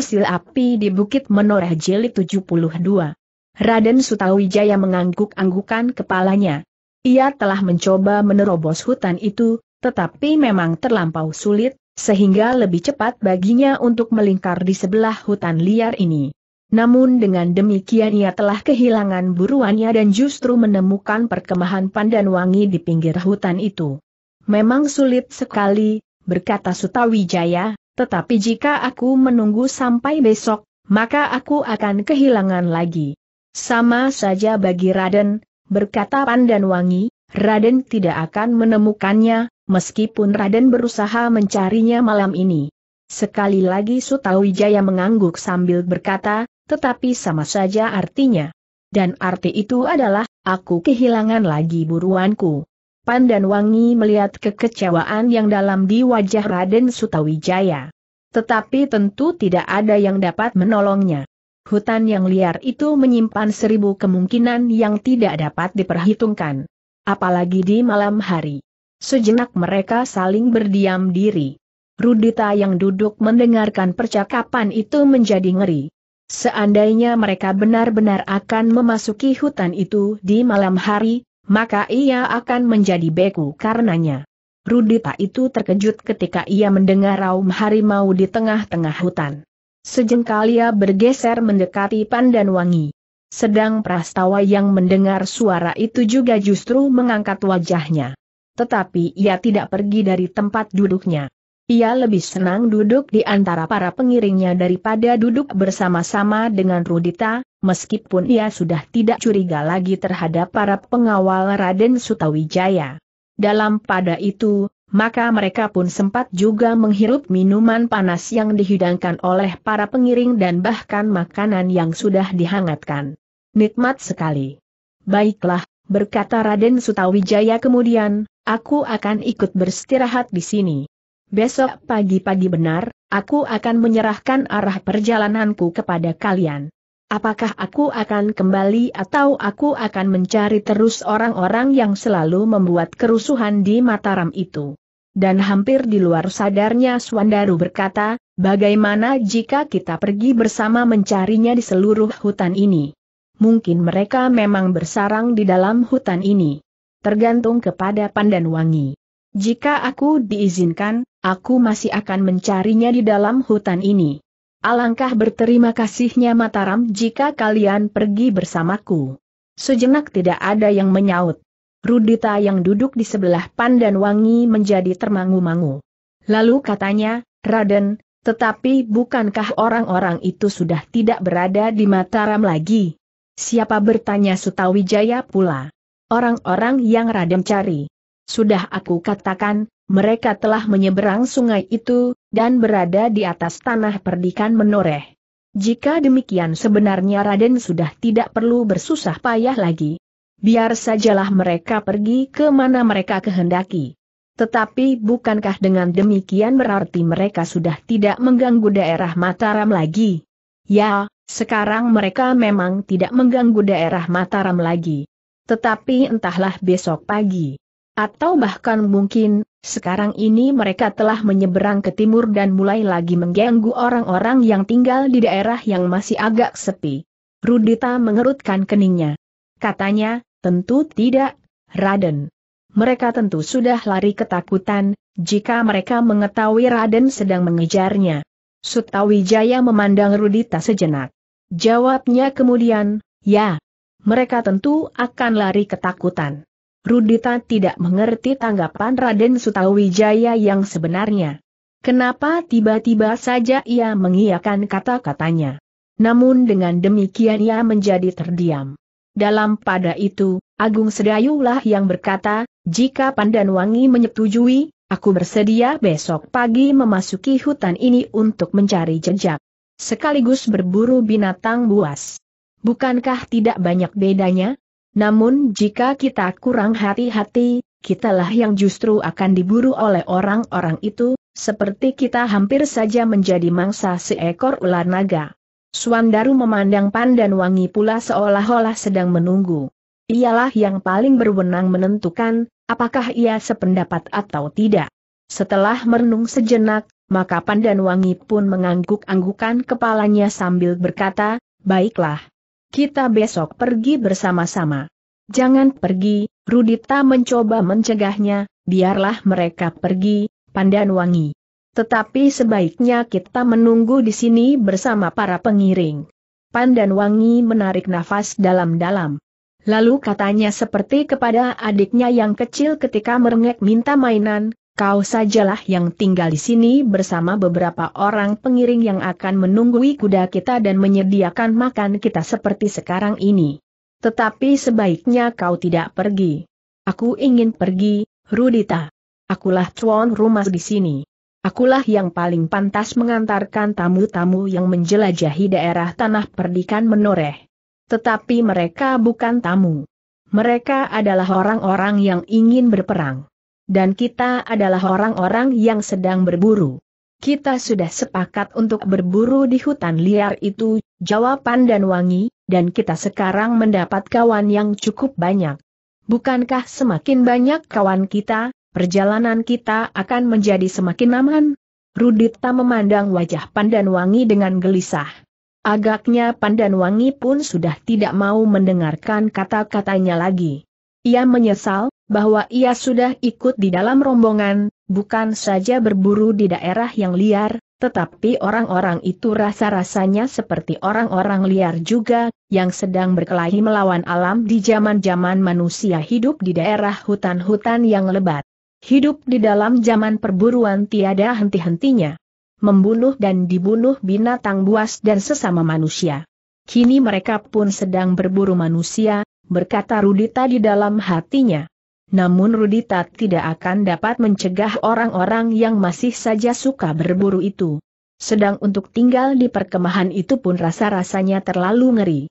Sil Api di Bukit Menoreh Jilid 72. Raden Sutawijaya mengangguk-anggukan kepalanya. Ia telah mencoba menerobos hutan itu, tetapi memang terlampau sulit, sehingga lebih cepat baginya untuk melingkar di sebelah hutan liar ini. Namun dengan demikian ia telah kehilangan buruannya dan justru menemukan perkemahan pandan wangi di pinggir hutan itu. Memang sulit sekali, berkata Sutawijaya, tetapi jika aku menunggu sampai besok, maka aku akan kehilangan lagi. Sama saja bagi Raden, berkata Pandan Wangi, Raden tidak akan menemukannya, meskipun Raden berusaha mencarinya malam ini. Sekali lagi Sutawijaya mengangguk sambil berkata, tetapi sama saja artinya. Dan arti itu adalah, aku kehilangan lagi buruanku. Pandan Wangi melihat kekecewaan yang dalam di wajah Raden Sutawijaya. Tetapi tentu tidak ada yang dapat menolongnya. Hutan yang liar itu menyimpan seribu kemungkinan yang tidak dapat diperhitungkan. Apalagi di malam hari. Sejenak mereka saling berdiam diri. Rudita yang duduk mendengarkan percakapan itu menjadi ngeri. Seandainya mereka benar-benar akan memasuki hutan itu di malam hari, maka ia akan menjadi beku karenanya. Rudita itu terkejut ketika ia mendengar raum harimau di tengah-tengah hutan. Sejengkal ia bergeser mendekati pandan wangi. Sedang prastawa yang mendengar suara itu juga justru mengangkat wajahnya. Tetapi ia tidak pergi dari tempat duduknya. Ia lebih senang duduk di antara para pengiringnya daripada duduk bersama-sama dengan Rudita, meskipun ia sudah tidak curiga lagi terhadap para pengawal Raden Sutawijaya. Dalam pada itu, maka mereka pun sempat juga menghirup minuman panas yang dihidangkan oleh para pengiring dan bahkan makanan yang sudah dihangatkan. Nikmat sekali. Baiklah, berkata Raden Sutawijaya kemudian, aku akan ikut beristirahat di sini. Besok pagi-pagi benar, aku akan menyerahkan arah perjalananku kepada kalian. Apakah aku akan kembali atau aku akan mencari terus orang-orang yang selalu membuat kerusuhan di Mataram itu? Dan hampir di luar sadarnya Swandaru berkata, bagaimana jika kita pergi bersama mencarinya di seluruh hutan ini? Mungkin mereka memang bersarang di dalam hutan ini. Tergantung kepada Pandan Wangi. Jika aku diizinkan, aku masih akan mencarinya di dalam hutan ini. Alangkah berterima kasihnya Mataram jika kalian pergi bersamaku. Sejenak tidak ada yang menyaut. Rudita yang duduk di sebelah Pandan Wangi menjadi termangu-mangu. Lalu katanya, Raden, tetapi bukankah orang-orang itu sudah tidak berada di Mataram lagi? Siapa bertanya Sutawijaya pula? Orang-orang yang Raden cari. Sudah aku katakan, mereka telah menyeberang sungai itu, dan berada di atas tanah perdikan menoreh. Jika demikian sebenarnya Raden sudah tidak perlu bersusah payah lagi. Biar sajalah mereka pergi ke mana mereka kehendaki. Tetapi bukankah dengan demikian berarti mereka sudah tidak mengganggu daerah Mataram lagi? Ya, sekarang mereka memang tidak mengganggu daerah Mataram lagi. Tetapi entahlah besok pagi. Atau bahkan mungkin, sekarang ini mereka telah menyeberang ke timur dan mulai lagi mengganggu orang-orang yang tinggal di daerah yang masih agak sepi. Rudita mengerutkan keningnya. Katanya, tentu tidak, Raden. Mereka tentu sudah lari ketakutan, jika mereka mengetahui Raden sedang mengejarnya. Sutawijaya memandang Rudita sejenak. Jawabnya kemudian, ya. Mereka tentu akan lari ketakutan. Rudita tidak mengerti tanggapan Raden Sutawijaya yang sebenarnya. Kenapa tiba-tiba saja ia mengiyakan kata-katanya. Namun dengan demikian ia menjadi terdiam. Dalam pada itu, Agung Sedayulah yang berkata, jika Pandanwangi menyetujui, aku bersedia besok pagi memasuki hutan ini untuk mencari jejak. Sekaligus berburu binatang buas. Bukankah tidak banyak bedanya? Namun jika kita kurang hati-hati, kitalah yang justru akan diburu oleh orang-orang itu, seperti kita hampir saja menjadi mangsa seekor ular naga. Suandaru memandang Pandan Wangi pula seolah-olah sedang menunggu. Ialah yang paling berwenang menentukan, apakah ia sependapat atau tidak. Setelah merenung sejenak, maka Pandan Wangi pun mengangguk-anggukan kepalanya sambil berkata, Baiklah, kita besok pergi bersama-sama. Jangan pergi, Rudita mencoba mencegahnya, biarlah mereka pergi, Pandan Wangi. Tetapi sebaiknya kita menunggu di sini bersama para pengiring. Pandan Wangi menarik nafas dalam-dalam. Lalu katanya seperti kepada adiknya yang kecil ketika merengek minta mainan, Kau sajalah yang tinggal di sini bersama beberapa orang pengiring yang akan menunggui kuda kita dan menyediakan makan kita seperti sekarang ini. Tetapi sebaiknya kau tidak pergi. Aku ingin pergi, Rudita. Akulah tuan rumah di sini. Akulah yang paling pantas mengantarkan tamu-tamu yang menjelajahi daerah tanah perdikan menoreh. Tetapi mereka bukan tamu. Mereka adalah orang-orang yang ingin berperang. Dan kita adalah orang-orang yang sedang berburu. Kita sudah sepakat untuk berburu di hutan liar itu, jawab Pandan Wangi, dan kita sekarang mendapat kawan yang cukup banyak. Bukankah semakin banyak kawan kita, perjalanan kita akan menjadi semakin aman? Rudita memandang wajah Pandan Wangi dengan gelisah. Agaknya Pandan Wangi pun sudah tidak mau mendengarkan kata-katanya lagi. Ia menyesal, bahwa ia sudah ikut di dalam rombongan, bukan saja berburu di daerah yang liar, tetapi orang-orang itu rasa-rasanya seperti orang-orang liar juga, yang sedang berkelahi melawan alam di zaman-zaman manusia hidup di daerah hutan-hutan yang lebat. Hidup di dalam zaman perburuan tiada henti-hentinya. Membunuh dan dibunuh binatang buas dan sesama manusia. Kini mereka pun sedang berburu manusia, berkata Rudita di dalam hatinya. Namun Rudita tidak akan dapat mencegah orang-orang yang masih saja suka berburu itu. Sedang untuk tinggal di perkemahan itu pun rasa-rasanya terlalu ngeri.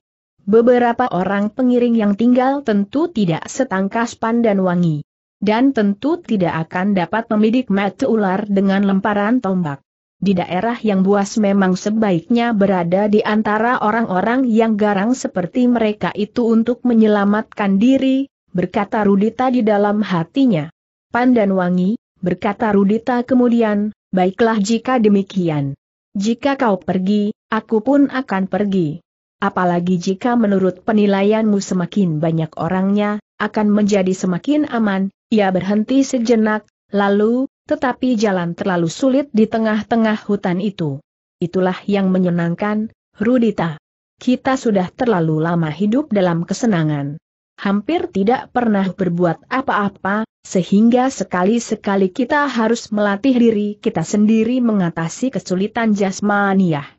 Beberapa orang pengiring yang tinggal tentu tidak setangkas pandan wangi. Dan tentu tidak akan dapat memidik mata ular dengan lemparan tombak. Di daerah yang buas memang sebaiknya berada di antara orang-orang yang garang seperti mereka itu untuk menyelamatkan diri, berkata Rudita di dalam hatinya. Pandan Wangi, berkata Rudita kemudian, baiklah jika demikian. Jika kau pergi, aku pun akan pergi. Apalagi jika menurut penilaianmu semakin banyak orangnya, akan menjadi semakin aman, ia berhenti sejenak, lalu, tetapi jalan terlalu sulit di tengah-tengah hutan itu. Itulah yang menyenangkan, Rudita. Kita sudah terlalu lama hidup dalam kesenangan. Hampir tidak pernah berbuat apa-apa, sehingga sekali-sekali kita harus melatih diri kita sendiri mengatasi kesulitan jasmaniah.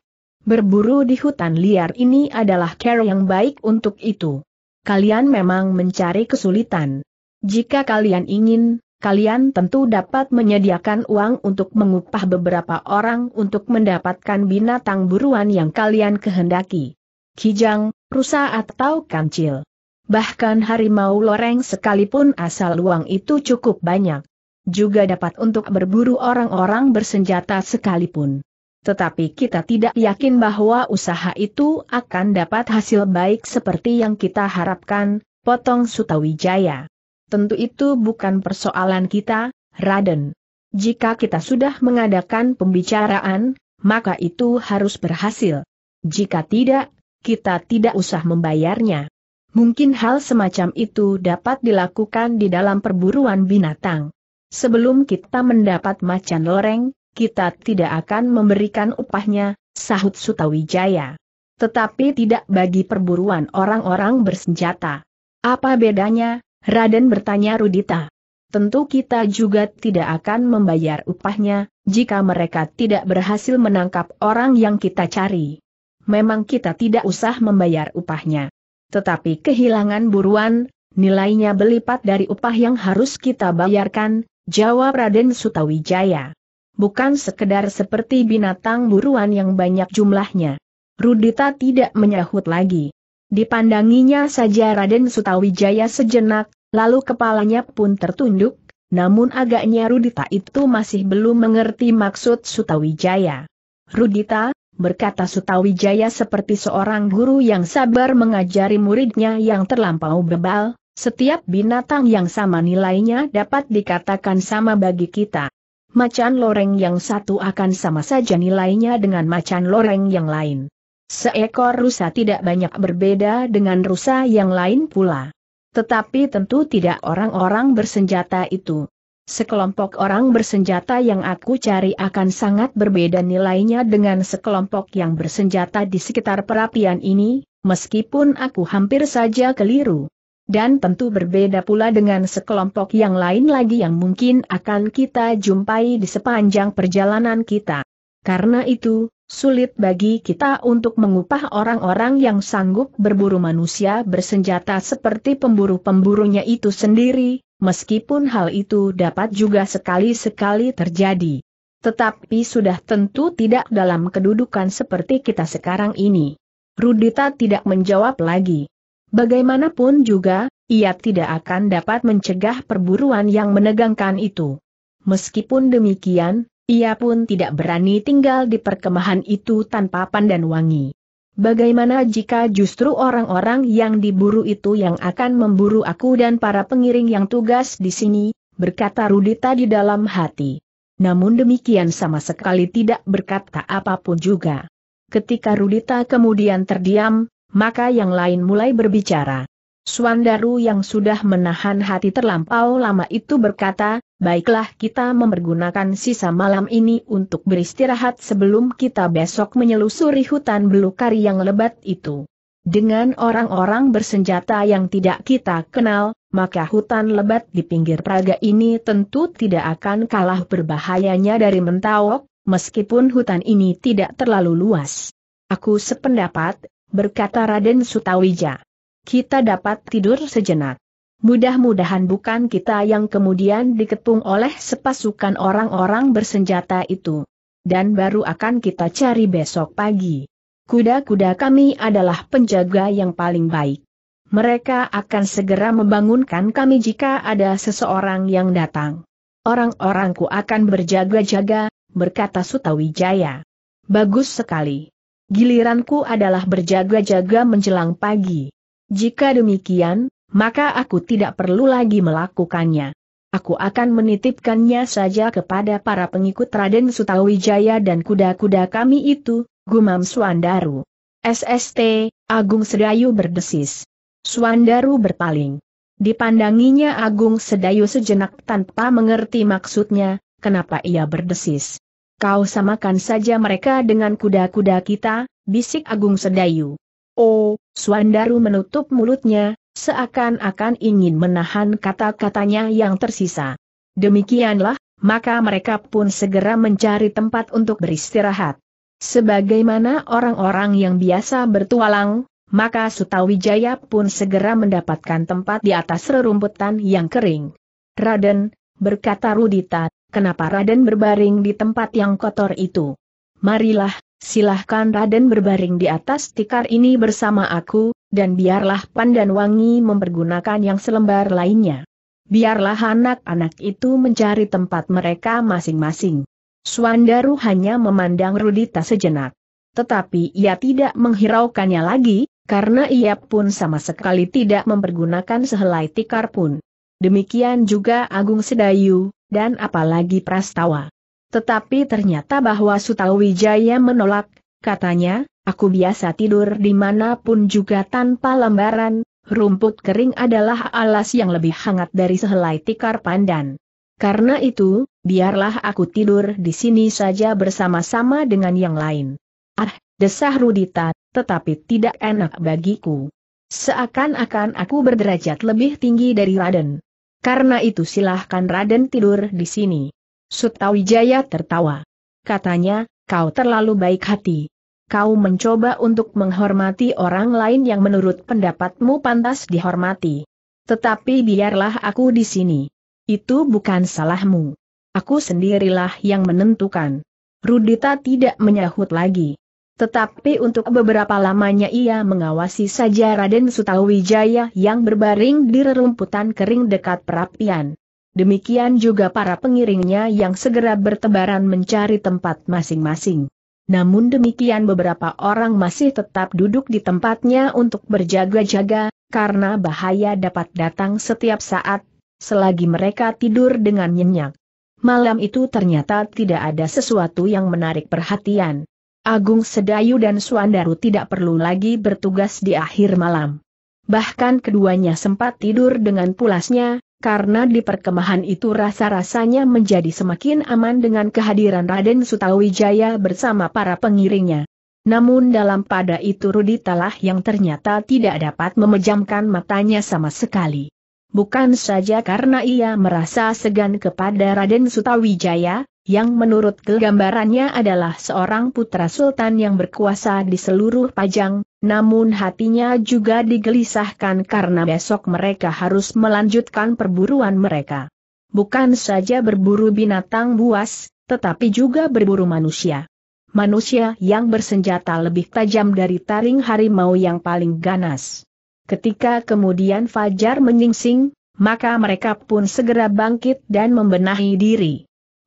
Berburu di hutan liar ini adalah care yang baik untuk itu. Kalian memang mencari kesulitan. Jika kalian ingin kalian tentu dapat menyediakan uang untuk mengupah beberapa orang untuk mendapatkan binatang buruan yang kalian kehendaki. Kijang, rusa atau kancil. Bahkan harimau loreng sekalipun asal uang itu cukup banyak. Juga dapat untuk berburu orang-orang bersenjata sekalipun. Tetapi kita tidak yakin bahwa usaha itu akan dapat hasil baik seperti yang kita harapkan, potong Sutawijaya. Tentu itu bukan persoalan kita, Raden. Jika kita sudah mengadakan pembicaraan, maka itu harus berhasil. Jika tidak, kita tidak usah membayarnya. Mungkin hal semacam itu dapat dilakukan di dalam perburuan binatang. Sebelum kita mendapat macan loreng, kita tidak akan memberikan upahnya, sahut Sutawijaya. Tetapi tidak bagi perburuan orang-orang bersenjata. Apa bedanya, Raden bertanya Rudita. Tentu kita juga tidak akan membayar upahnya, jika mereka tidak berhasil menangkap orang yang kita cari. Memang kita tidak usah membayar upahnya. Tetapi kehilangan buruan, nilainya berlipat dari upah yang harus kita bayarkan, jawab Raden Sutawijaya. Bukan sekedar seperti binatang buruan yang banyak jumlahnya. Rudita tidak menyahut lagi. Dipandanginya saja Raden Sutawijaya sejenak, lalu kepalanya pun tertunduk, namun agaknya Rudita itu masih belum mengerti maksud Sutawijaya. Rudita, berkata Sutawijaya seperti seorang guru yang sabar mengajari muridnya yang terlampau bebal, setiap binatang yang sama nilainya dapat dikatakan sama bagi kita. Macan loreng yang satu akan sama saja nilainya dengan macan loreng yang lain. Seekor rusa tidak banyak berbeda dengan rusa yang lain pula. Tetapi tentu tidak orang-orang bersenjata itu. Sekelompok orang bersenjata yang aku cari akan sangat berbeda nilainya dengan sekelompok yang bersenjata di sekitar perapian ini, meskipun aku hampir saja keliru. Dan tentu berbeda pula dengan sekelompok yang lain lagi yang mungkin akan kita jumpai di sepanjang perjalanan kita. Karena itu, Sulit bagi kita untuk mengupah orang-orang yang sanggup berburu manusia bersenjata seperti pemburu-pemburunya itu sendiri, meskipun hal itu dapat juga sekali-sekali terjadi. Tetapi sudah tentu tidak dalam kedudukan seperti kita sekarang ini. Rudita tidak menjawab lagi. Bagaimanapun juga, ia tidak akan dapat mencegah perburuan yang menegangkan itu. Meskipun demikian, ia pun tidak berani tinggal di perkemahan itu tanpa pandan wangi. Bagaimana jika justru orang-orang yang diburu itu yang akan memburu aku dan para pengiring yang tugas di sini, berkata Rudita di dalam hati. Namun demikian sama sekali tidak berkata apapun juga. Ketika Rudita kemudian terdiam, maka yang lain mulai berbicara. Suandaru yang sudah menahan hati terlampau lama itu berkata, baiklah kita memergunakan sisa malam ini untuk beristirahat sebelum kita besok menyelusuri hutan belukari yang lebat itu. Dengan orang-orang bersenjata yang tidak kita kenal, maka hutan lebat di pinggir Praga ini tentu tidak akan kalah berbahayanya dari Mentawok, meskipun hutan ini tidak terlalu luas. Aku sependapat, berkata Raden Sutawija kita dapat tidur sejenak. Mudah-mudahan bukan kita yang kemudian dikepung oleh sepasukan orang-orang bersenjata itu. Dan baru akan kita cari besok pagi. Kuda-kuda kami adalah penjaga yang paling baik. Mereka akan segera membangunkan kami jika ada seseorang yang datang. Orang-orangku akan berjaga-jaga, berkata Sutawijaya. Bagus sekali. Giliranku adalah berjaga-jaga menjelang pagi. Jika demikian, maka aku tidak perlu lagi melakukannya. Aku akan menitipkannya saja kepada para pengikut Raden Sutawijaya dan kuda-kuda kami itu, gumam Suandaru. SST, Agung Sedayu berdesis. Suandaru berpaling. Dipandanginya Agung Sedayu sejenak tanpa mengerti maksudnya, kenapa ia berdesis. Kau samakan saja mereka dengan kuda-kuda kita, bisik Agung Sedayu. Oh, Suandaru menutup mulutnya, seakan-akan ingin menahan kata-katanya yang tersisa. Demikianlah, maka mereka pun segera mencari tempat untuk beristirahat. Sebagaimana orang-orang yang biasa bertualang, maka Sutawijaya pun segera mendapatkan tempat di atas rerumputan yang kering. Raden, berkata Rudita, kenapa Raden berbaring di tempat yang kotor itu? Marilah, Silahkan Raden berbaring di atas tikar ini bersama aku, dan biarlah Pandan Wangi mempergunakan yang selembar lainnya. Biarlah anak-anak itu mencari tempat mereka masing-masing. Suandaru hanya memandang Rudita sejenak. Tetapi ia tidak menghiraukannya lagi, karena ia pun sama sekali tidak mempergunakan sehelai tikar pun. Demikian juga Agung Sedayu, dan apalagi Prastawa. Tetapi ternyata bahwa Sutawijaya menolak, katanya, aku biasa tidur dimanapun juga tanpa lembaran, rumput kering adalah alas yang lebih hangat dari sehelai tikar pandan. Karena itu, biarlah aku tidur di sini saja bersama-sama dengan yang lain. Ah, desah Rudita, tetapi tidak enak bagiku. Seakan-akan aku berderajat lebih tinggi dari Raden. Karena itu silahkan Raden tidur di sini. Sutawijaya tertawa. Katanya, kau terlalu baik hati. Kau mencoba untuk menghormati orang lain yang menurut pendapatmu pantas dihormati. Tetapi biarlah aku di sini. Itu bukan salahmu. Aku sendirilah yang menentukan. Rudita tidak menyahut lagi. Tetapi untuk beberapa lamanya ia mengawasi saja Raden Sutawijaya yang berbaring di rerumputan kering dekat perapian demikian juga para pengiringnya yang segera bertebaran mencari tempat masing-masing. Namun demikian beberapa orang masih tetap duduk di tempatnya untuk berjaga-jaga, karena bahaya dapat datang setiap saat, selagi mereka tidur dengan nyenyak. Malam itu ternyata tidak ada sesuatu yang menarik perhatian. Agung Sedayu dan Suandaru tidak perlu lagi bertugas di akhir malam. Bahkan keduanya sempat tidur dengan pulasnya, karena di perkemahan itu rasa-rasanya menjadi semakin aman dengan kehadiran Raden Sutawijaya bersama para pengiringnya. Namun dalam pada itu Rudi telah yang ternyata tidak dapat memejamkan matanya sama sekali. Bukan saja karena ia merasa segan kepada Raden Sutawijaya, yang menurut gambarannya adalah seorang putra sultan yang berkuasa di seluruh Pajang, namun hatinya juga digelisahkan karena besok mereka harus melanjutkan perburuan mereka. Bukan saja berburu binatang buas, tetapi juga berburu manusia. Manusia yang bersenjata lebih tajam dari taring harimau yang paling ganas. Ketika kemudian Fajar menyingsing, maka mereka pun segera bangkit dan membenahi diri.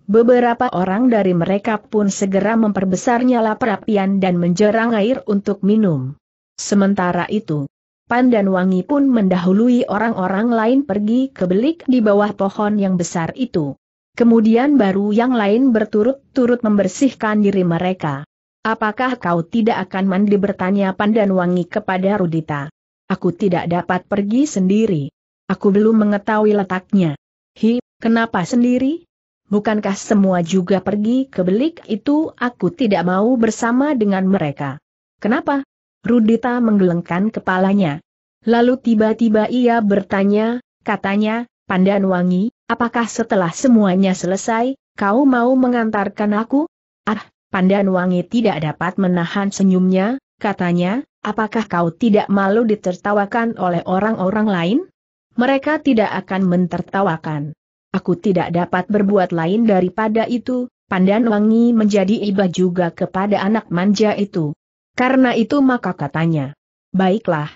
Beberapa orang dari mereka pun segera memperbesar nyala perapian dan menjerang air untuk minum. Sementara itu, Pan dan Wangi pun mendahului orang-orang lain pergi ke belik di bawah pohon yang besar itu. Kemudian baru yang lain berturut-turut membersihkan diri mereka. Apakah kau tidak akan mandi bertanya Pan dan Wangi kepada Rudita? Aku tidak dapat pergi sendiri. Aku belum mengetahui letaknya. Hi, kenapa sendiri? bukankah semua juga pergi ke belik itu aku tidak mau bersama dengan mereka. Kenapa? Rudita menggelengkan kepalanya. Lalu tiba-tiba ia bertanya, katanya, Pandan Wangi, apakah setelah semuanya selesai, kau mau mengantarkan aku? Ah, Pandan Wangi tidak dapat menahan senyumnya, katanya, apakah kau tidak malu ditertawakan oleh orang-orang lain? Mereka tidak akan mentertawakan. Aku tidak dapat berbuat lain daripada itu, Pandan Wangi menjadi iba juga kepada anak manja itu. Karena itu maka katanya, baiklah,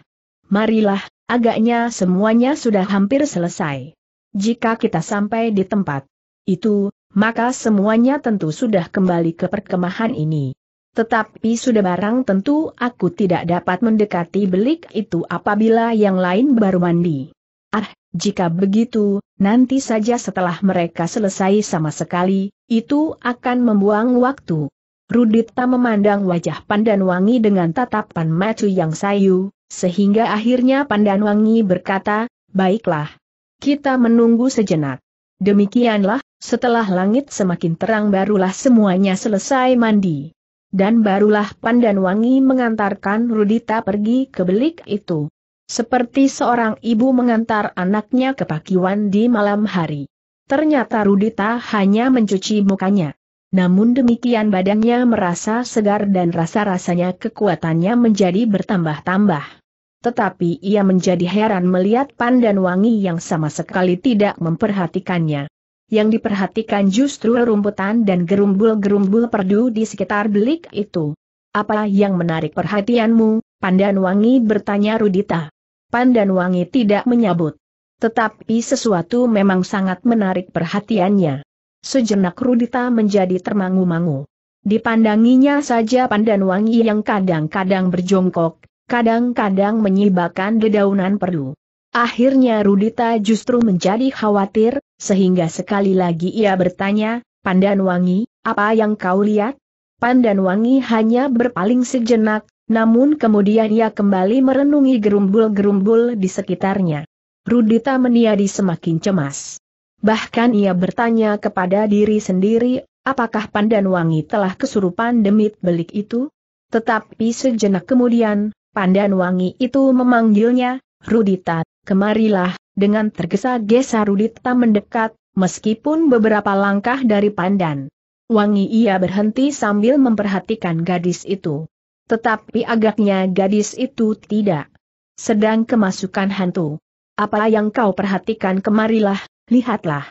marilah, agaknya semuanya sudah hampir selesai. Jika kita sampai di tempat itu, maka semuanya tentu sudah kembali ke perkemahan ini. Tetapi sudah barang tentu aku tidak dapat mendekati belik itu apabila yang lain baru mandi. Ah, jika begitu, nanti saja setelah mereka selesai sama sekali, itu akan membuang waktu. Rudita memandang wajah Pandan Wangi dengan tatapan macu yang sayu, sehingga akhirnya Pandan Wangi berkata, baiklah. Kita menunggu sejenak. Demikianlah, setelah langit semakin terang barulah semuanya selesai mandi. Dan barulah Pandan Wangi mengantarkan Rudita pergi ke belik itu. Seperti seorang ibu mengantar anaknya ke pakiwan di malam hari. Ternyata Rudita hanya mencuci mukanya. Namun demikian badannya merasa segar dan rasa-rasanya kekuatannya menjadi bertambah-tambah. Tetapi ia menjadi heran melihat Pandan Wangi yang sama sekali tidak memperhatikannya. Yang diperhatikan justru rumputan dan gerumbul-gerumbul perdu di sekitar belik itu. Apa yang menarik perhatianmu? Pandan Wangi bertanya Rudita. Pandan Wangi tidak menyabut, Tetapi sesuatu memang sangat menarik perhatiannya. Sejenak Rudita menjadi termangu-mangu. Dipandanginya saja Pandan Wangi yang kadang-kadang berjongkok, kadang-kadang menyibakan dedaunan perlu. Akhirnya Rudita justru menjadi khawatir, sehingga sekali lagi ia bertanya, Pandan Wangi, apa yang kau lihat? Pandan Wangi hanya berpaling sejenak, namun kemudian ia kembali merenungi gerumbul-gerumbul di sekitarnya. Rudita meniadi semakin cemas. Bahkan ia bertanya kepada diri sendiri, apakah Pandan Wangi telah kesurupan demit belik itu? Tetapi sejenak kemudian, Pandan Wangi itu memanggilnya, Rudita, kemarilah, dengan tergesa-gesa Rudita mendekat, meskipun beberapa langkah dari Pandan. Wangi ia berhenti sambil memperhatikan gadis itu. Tetapi agaknya gadis itu tidak sedang kemasukan hantu. Apa yang kau perhatikan kemarilah, lihatlah.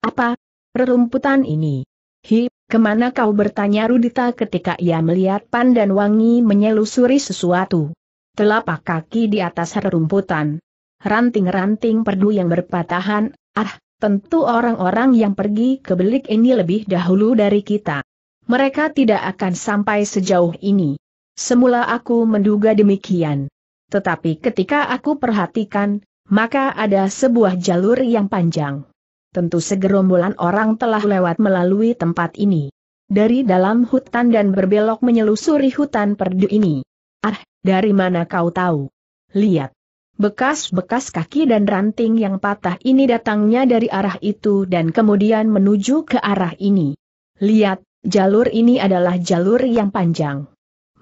Apa? Rerumputan ini. Hi, kemana kau bertanya Rudita ketika ia melihat pandan wangi menyelusuri sesuatu. Telapak kaki di atas rerumputan. Ranting-ranting perdu yang berpatahan, ah, tentu orang-orang yang pergi ke belik ini lebih dahulu dari kita. Mereka tidak akan sampai sejauh ini. Semula aku menduga demikian. Tetapi ketika aku perhatikan, maka ada sebuah jalur yang panjang. Tentu segerombolan orang telah lewat melalui tempat ini. Dari dalam hutan dan berbelok menyelusuri hutan perdu ini. Ah, dari mana kau tahu? Lihat. Bekas-bekas kaki dan ranting yang patah ini datangnya dari arah itu dan kemudian menuju ke arah ini. Lihat, jalur ini adalah jalur yang panjang.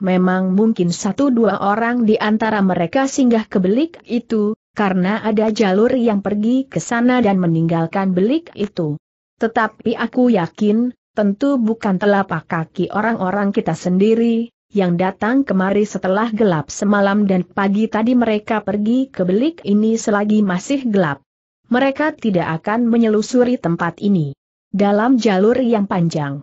Memang mungkin satu dua orang di antara mereka singgah ke belik itu, karena ada jalur yang pergi ke sana dan meninggalkan belik itu. Tetapi aku yakin, tentu bukan telapak kaki orang-orang kita sendiri, yang datang kemari setelah gelap semalam dan pagi tadi mereka pergi ke belik ini selagi masih gelap. Mereka tidak akan menyelusuri tempat ini. Dalam jalur yang panjang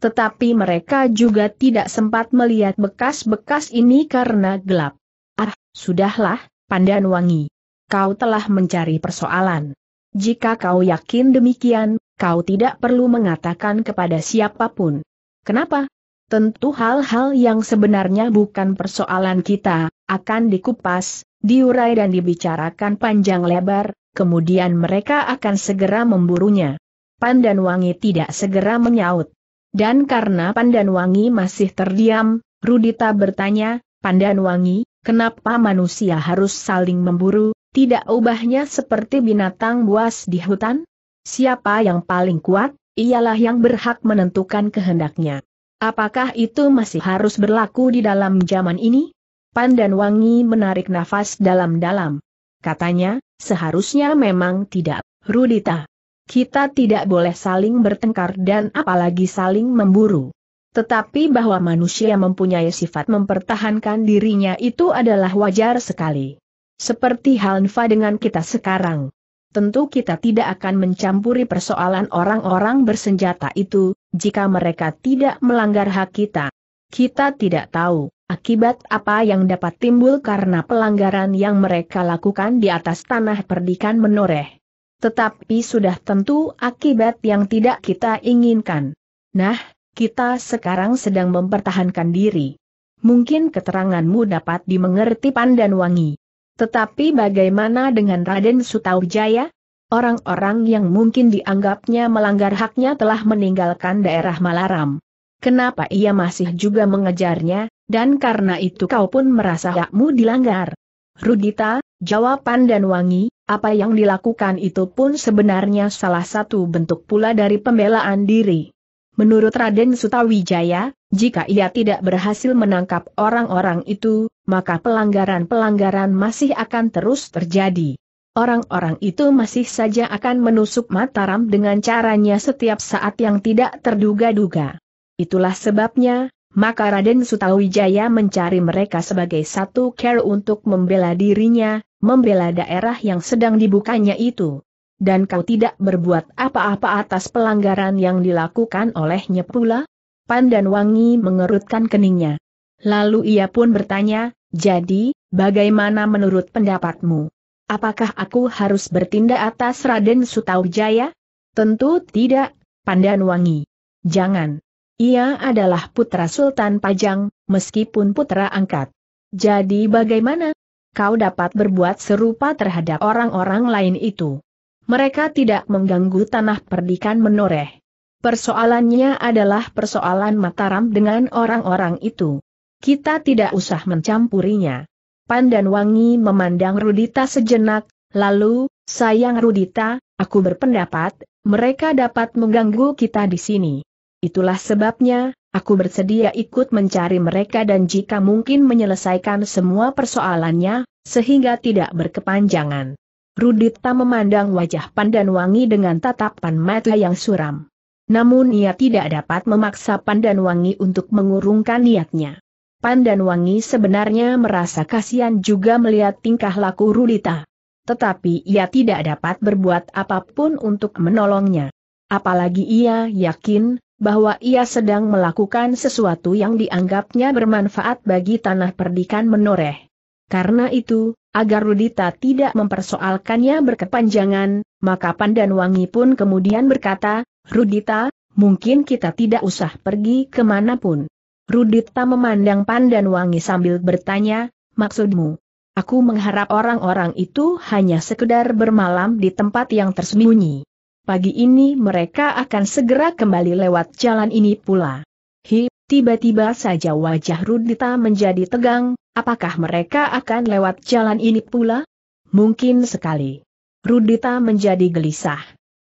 tetapi mereka juga tidak sempat melihat bekas-bekas ini karena gelap. Ah, sudahlah, Pandan Wangi. Kau telah mencari persoalan. Jika kau yakin demikian, kau tidak perlu mengatakan kepada siapapun. Kenapa? Tentu hal-hal yang sebenarnya bukan persoalan kita, akan dikupas, diurai dan dibicarakan panjang lebar, kemudian mereka akan segera memburunya. Pandan Wangi tidak segera menyaut. Dan karena Pandan Wangi masih terdiam, Rudita bertanya, Pandan Wangi, kenapa manusia harus saling memburu, tidak ubahnya seperti binatang buas di hutan? Siapa yang paling kuat, ialah yang berhak menentukan kehendaknya. Apakah itu masih harus berlaku di dalam zaman ini? Pandan Wangi menarik nafas dalam-dalam. Katanya, seharusnya memang tidak, Rudita kita tidak boleh saling bertengkar dan apalagi saling memburu. Tetapi bahwa manusia mempunyai sifat mempertahankan dirinya itu adalah wajar sekali. Seperti halnya dengan kita sekarang. Tentu kita tidak akan mencampuri persoalan orang-orang bersenjata itu, jika mereka tidak melanggar hak kita. Kita tidak tahu, akibat apa yang dapat timbul karena pelanggaran yang mereka lakukan di atas tanah perdikan menoreh tetapi sudah tentu akibat yang tidak kita inginkan. Nah, kita sekarang sedang mempertahankan diri. Mungkin keteranganmu dapat dimengerti pandan wangi. Tetapi bagaimana dengan Raden Sutawijaya? Orang-orang yang mungkin dianggapnya melanggar haknya telah meninggalkan daerah Malaram. Kenapa ia masih juga mengejarnya, dan karena itu kau pun merasa hakmu dilanggar? Rudita, Jawab dan Wangi, apa yang dilakukan itu pun sebenarnya salah satu bentuk pula dari pembelaan diri. Menurut Raden Sutawijaya, jika ia tidak berhasil menangkap orang-orang itu, maka pelanggaran-pelanggaran masih akan terus terjadi. Orang-orang itu masih saja akan menusuk Mataram dengan caranya setiap saat yang tidak terduga-duga. Itulah sebabnya, maka Raden Sutawijaya mencari mereka sebagai satu care untuk membela dirinya, membela daerah yang sedang dibukanya itu. Dan kau tidak berbuat apa-apa atas pelanggaran yang dilakukan olehnya pula? Pandan Wangi mengerutkan keningnya. Lalu ia pun bertanya, jadi, bagaimana menurut pendapatmu? Apakah aku harus bertindak atas Raden Sutawijaya? Tentu tidak, Pandan Wangi. Jangan. Ia adalah putra Sultan Pajang, meskipun putra angkat. Jadi bagaimana? kau dapat berbuat serupa terhadap orang-orang lain itu. Mereka tidak mengganggu tanah perdikan menoreh. Persoalannya adalah persoalan Mataram dengan orang-orang itu. Kita tidak usah mencampurinya. Pandan Wangi memandang Rudita sejenak, lalu, sayang Rudita, aku berpendapat, mereka dapat mengganggu kita di sini. Itulah sebabnya, Aku bersedia ikut mencari mereka dan jika mungkin menyelesaikan semua persoalannya, sehingga tidak berkepanjangan. Rudita memandang wajah Pandan Wangi dengan tatapan mata yang suram. Namun ia tidak dapat memaksa Pandan Wangi untuk mengurungkan niatnya. Pandan Wangi sebenarnya merasa kasihan juga melihat tingkah laku Rudita. Tetapi ia tidak dapat berbuat apapun untuk menolongnya. Apalagi ia yakin bahwa ia sedang melakukan sesuatu yang dianggapnya bermanfaat bagi tanah perdikan menoreh. Karena itu, agar Rudita tidak mempersoalkannya berkepanjangan, maka Pandan Wangi pun kemudian berkata, Rudita, mungkin kita tidak usah pergi kemanapun. Rudita memandang Pandan Wangi sambil bertanya, maksudmu? Aku mengharap orang-orang itu hanya sekedar bermalam di tempat yang tersembunyi pagi ini mereka akan segera kembali lewat jalan ini pula. Hi, tiba-tiba saja wajah Rudita menjadi tegang, apakah mereka akan lewat jalan ini pula? Mungkin sekali. Rudita menjadi gelisah.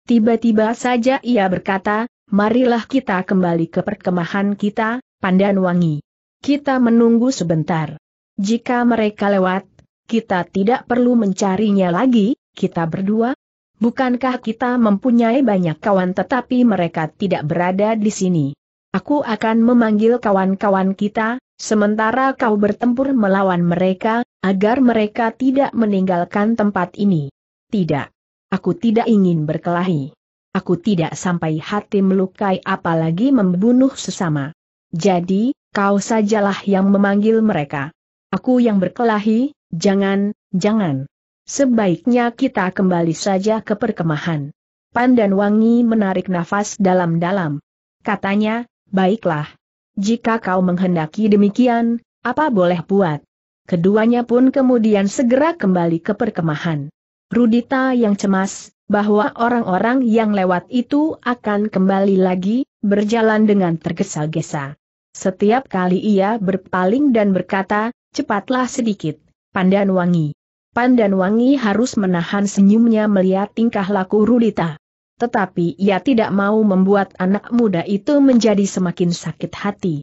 Tiba-tiba saja ia berkata, marilah kita kembali ke perkemahan kita, Pandan Wangi. Kita menunggu sebentar. Jika mereka lewat, kita tidak perlu mencarinya lagi, kita berdua, Bukankah kita mempunyai banyak kawan tetapi mereka tidak berada di sini? Aku akan memanggil kawan-kawan kita, sementara kau bertempur melawan mereka, agar mereka tidak meninggalkan tempat ini. Tidak. Aku tidak ingin berkelahi. Aku tidak sampai hati melukai apalagi membunuh sesama. Jadi, kau sajalah yang memanggil mereka. Aku yang berkelahi, jangan, jangan. Sebaiknya kita kembali saja ke perkemahan. Pandan Wangi menarik nafas dalam-dalam. Katanya, baiklah. Jika kau menghendaki demikian, apa boleh buat? Keduanya pun kemudian segera kembali ke perkemahan. Rudita yang cemas, bahwa orang-orang yang lewat itu akan kembali lagi, berjalan dengan tergesa-gesa. Setiap kali ia berpaling dan berkata, cepatlah sedikit, pandan wangi. Pandan Wangi harus menahan senyumnya melihat tingkah laku Rudita. Tetapi ia tidak mau membuat anak muda itu menjadi semakin sakit hati.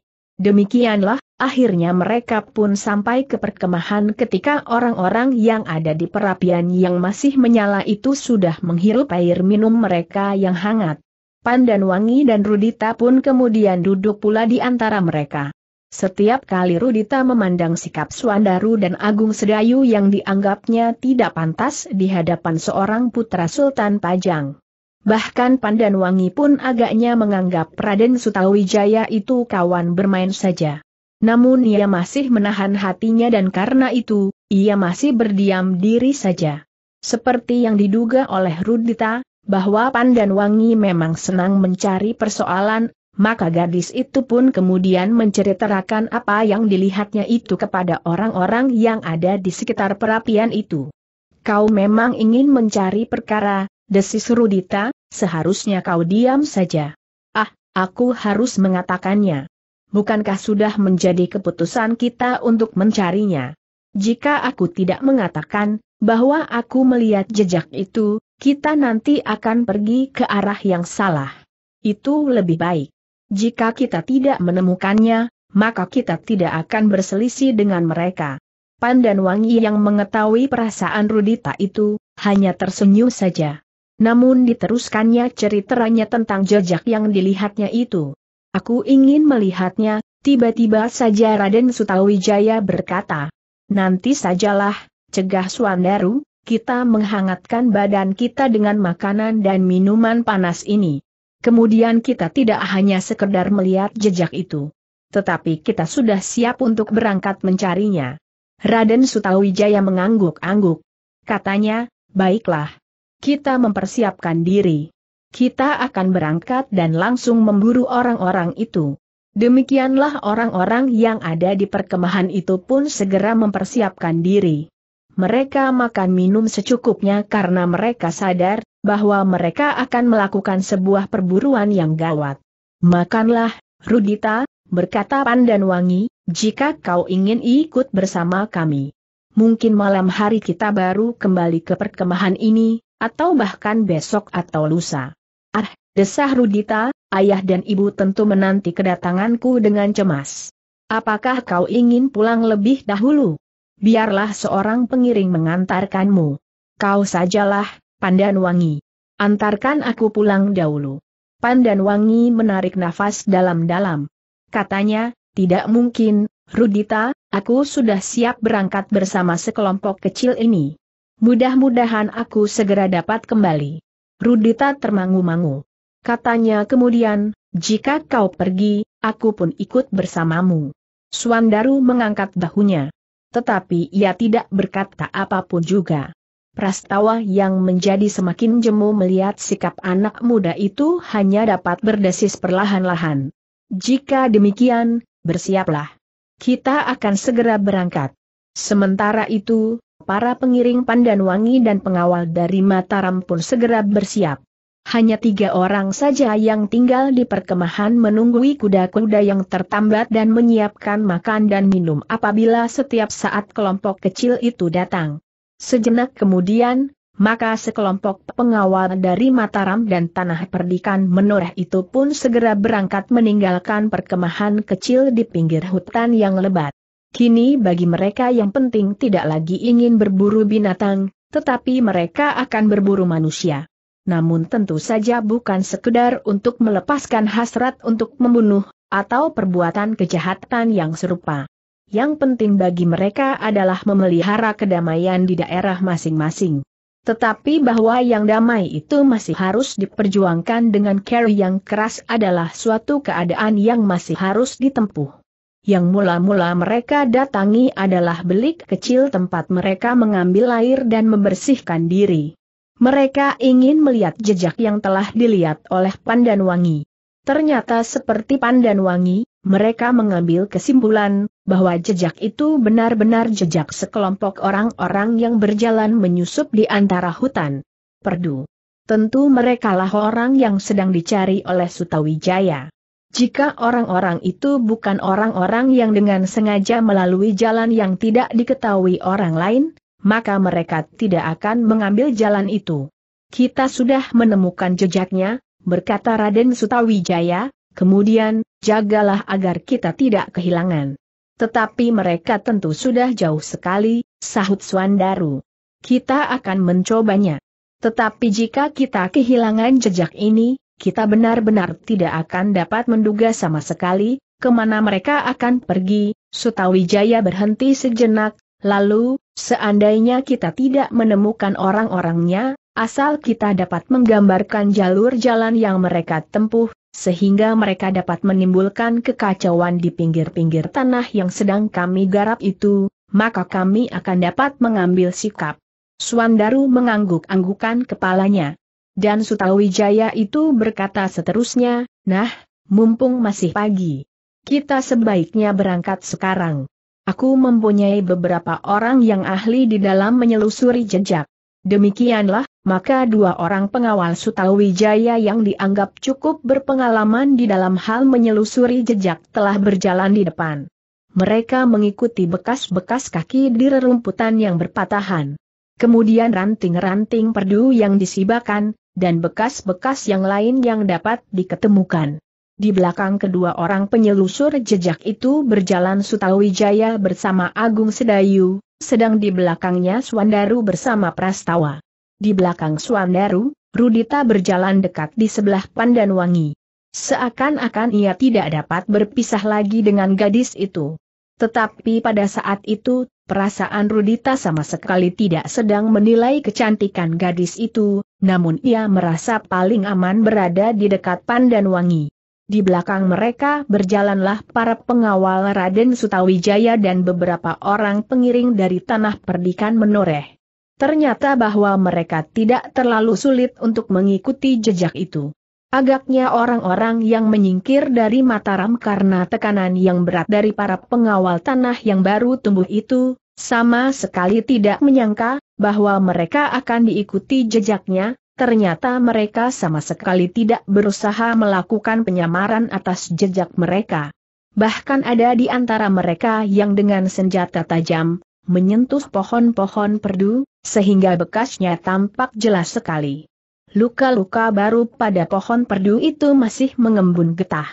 Demikianlah, akhirnya mereka pun sampai ke perkemahan ketika orang-orang yang ada di perapian yang masih menyala itu sudah menghirup air minum mereka yang hangat. Pandan Wangi dan Rudita pun kemudian duduk pula di antara mereka. Setiap kali Rudita memandang sikap Suandaru dan Agung Sedayu yang dianggapnya tidak pantas di hadapan seorang putra Sultan Pajang. Bahkan Pandanwangi pun agaknya menganggap Raden Sutawijaya itu kawan bermain saja. Namun ia masih menahan hatinya dan karena itu, ia masih berdiam diri saja. Seperti yang diduga oleh Rudita, bahwa Pandanwangi memang senang mencari persoalan, maka gadis itu pun kemudian menceritakan apa yang dilihatnya itu kepada orang-orang yang ada di sekitar perapian itu. Kau memang ingin mencari perkara, desis Rudita, seharusnya kau diam saja. Ah, aku harus mengatakannya. Bukankah sudah menjadi keputusan kita untuk mencarinya? Jika aku tidak mengatakan, bahwa aku melihat jejak itu, kita nanti akan pergi ke arah yang salah. Itu lebih baik. Jika kita tidak menemukannya, maka kita tidak akan berselisih dengan mereka. Pandan Wangi yang mengetahui perasaan Rudita itu, hanya tersenyum saja. Namun diteruskannya ceritanya tentang jejak yang dilihatnya itu. Aku ingin melihatnya, tiba-tiba saja Raden Sutawijaya berkata. Nanti sajalah, cegah Suandaru, kita menghangatkan badan kita dengan makanan dan minuman panas ini. Kemudian kita tidak hanya sekedar melihat jejak itu. Tetapi kita sudah siap untuk berangkat mencarinya. Raden Sutawijaya mengangguk-angguk. Katanya, baiklah. Kita mempersiapkan diri. Kita akan berangkat dan langsung memburu orang-orang itu. Demikianlah orang-orang yang ada di perkemahan itu pun segera mempersiapkan diri. Mereka makan minum secukupnya karena mereka sadar bahwa mereka akan melakukan sebuah perburuan yang gawat. Makanlah, Rudita, berkata Pandan Wangi, jika kau ingin ikut bersama kami. Mungkin malam hari kita baru kembali ke perkemahan ini, atau bahkan besok atau lusa. Ah, desah Rudita, ayah dan ibu tentu menanti kedatanganku dengan cemas. Apakah kau ingin pulang lebih dahulu? biarlah seorang pengiring mengantarkanmu. Kau sajalah, pandan wangi Antarkan aku pulang dahulu. pandan wangi menarik nafas dalam-dalam. Katanya, tidak mungkin, Rudita, aku sudah siap berangkat bersama sekelompok kecil ini. Mudah-mudahan aku segera dapat kembali. Rudita termangu-mangu. Katanya kemudian, jika kau pergi, aku pun ikut bersamamu. Suandaru mengangkat bahunya tetapi ia tidak berkata apapun juga. Prastawa yang menjadi semakin jemu melihat sikap anak muda itu hanya dapat berdesis perlahan-lahan. Jika demikian, bersiaplah. Kita akan segera berangkat. Sementara itu, para pengiring pandan wangi dan pengawal dari Mataram pun segera bersiap hanya tiga orang saja yang tinggal di perkemahan menunggui kuda-kuda yang tertambat dan menyiapkan makan dan minum apabila setiap saat kelompok kecil itu datang. Sejenak kemudian, maka sekelompok pengawal dari Mataram dan Tanah Perdikan Menoreh itu pun segera berangkat meninggalkan perkemahan kecil di pinggir hutan yang lebat. Kini bagi mereka yang penting tidak lagi ingin berburu binatang, tetapi mereka akan berburu manusia namun tentu saja bukan sekedar untuk melepaskan hasrat untuk membunuh, atau perbuatan kejahatan yang serupa. Yang penting bagi mereka adalah memelihara kedamaian di daerah masing-masing. Tetapi bahwa yang damai itu masih harus diperjuangkan dengan care yang keras adalah suatu keadaan yang masih harus ditempuh. Yang mula-mula mereka datangi adalah belik kecil tempat mereka mengambil air dan membersihkan diri. Mereka ingin melihat jejak yang telah dilihat oleh Pandan Wangi. Ternyata seperti Pandan Wangi, mereka mengambil kesimpulan bahwa jejak itu benar-benar jejak sekelompok orang-orang yang berjalan menyusup di antara hutan. Perdu. Tentu mereka lah orang yang sedang dicari oleh Sutawijaya. Jika orang-orang itu bukan orang-orang yang dengan sengaja melalui jalan yang tidak diketahui orang lain, maka mereka tidak akan mengambil jalan itu. Kita sudah menemukan jejaknya, berkata Raden Sutawijaya, kemudian, jagalah agar kita tidak kehilangan. Tetapi mereka tentu sudah jauh sekali, sahut Swandaru. Kita akan mencobanya. Tetapi jika kita kehilangan jejak ini, kita benar-benar tidak akan dapat menduga sama sekali, kemana mereka akan pergi, Sutawijaya berhenti sejenak, Lalu, seandainya kita tidak menemukan orang-orangnya, asal kita dapat menggambarkan jalur jalan yang mereka tempuh, sehingga mereka dapat menimbulkan kekacauan di pinggir-pinggir tanah yang sedang kami garap itu, maka kami akan dapat mengambil sikap. Suandaru mengangguk-anggukan kepalanya. Dan Sutawijaya itu berkata seterusnya, nah, mumpung masih pagi. Kita sebaiknya berangkat sekarang. Aku mempunyai beberapa orang yang ahli di dalam menyelusuri jejak. Demikianlah, maka dua orang pengawal Sutawijaya yang dianggap cukup berpengalaman di dalam hal menyelusuri jejak telah berjalan di depan. Mereka mengikuti bekas-bekas kaki di rerumputan yang berpatahan. Kemudian ranting-ranting perdu yang disibakan, dan bekas-bekas yang lain yang dapat diketemukan. Di belakang kedua orang penyelusur jejak itu berjalan Sutawijaya bersama Agung Sedayu, sedang di belakangnya Swandaru bersama Prastawa. Di belakang Swandaru, Rudita berjalan dekat di sebelah Pandanwangi. Seakan-akan ia tidak dapat berpisah lagi dengan gadis itu. Tetapi pada saat itu, perasaan Rudita sama sekali tidak sedang menilai kecantikan gadis itu, namun ia merasa paling aman berada di dekat Pandanwangi. Di belakang mereka berjalanlah para pengawal Raden Sutawijaya dan beberapa orang pengiring dari tanah perdikan menoreh. Ternyata bahwa mereka tidak terlalu sulit untuk mengikuti jejak itu. Agaknya orang-orang yang menyingkir dari Mataram karena tekanan yang berat dari para pengawal tanah yang baru tumbuh itu, sama sekali tidak menyangka bahwa mereka akan diikuti jejaknya, ternyata mereka sama sekali tidak berusaha melakukan penyamaran atas jejak mereka. Bahkan ada di antara mereka yang dengan senjata tajam, menyentuh pohon-pohon perdu, sehingga bekasnya tampak jelas sekali. Luka-luka baru pada pohon perdu itu masih mengembun getah.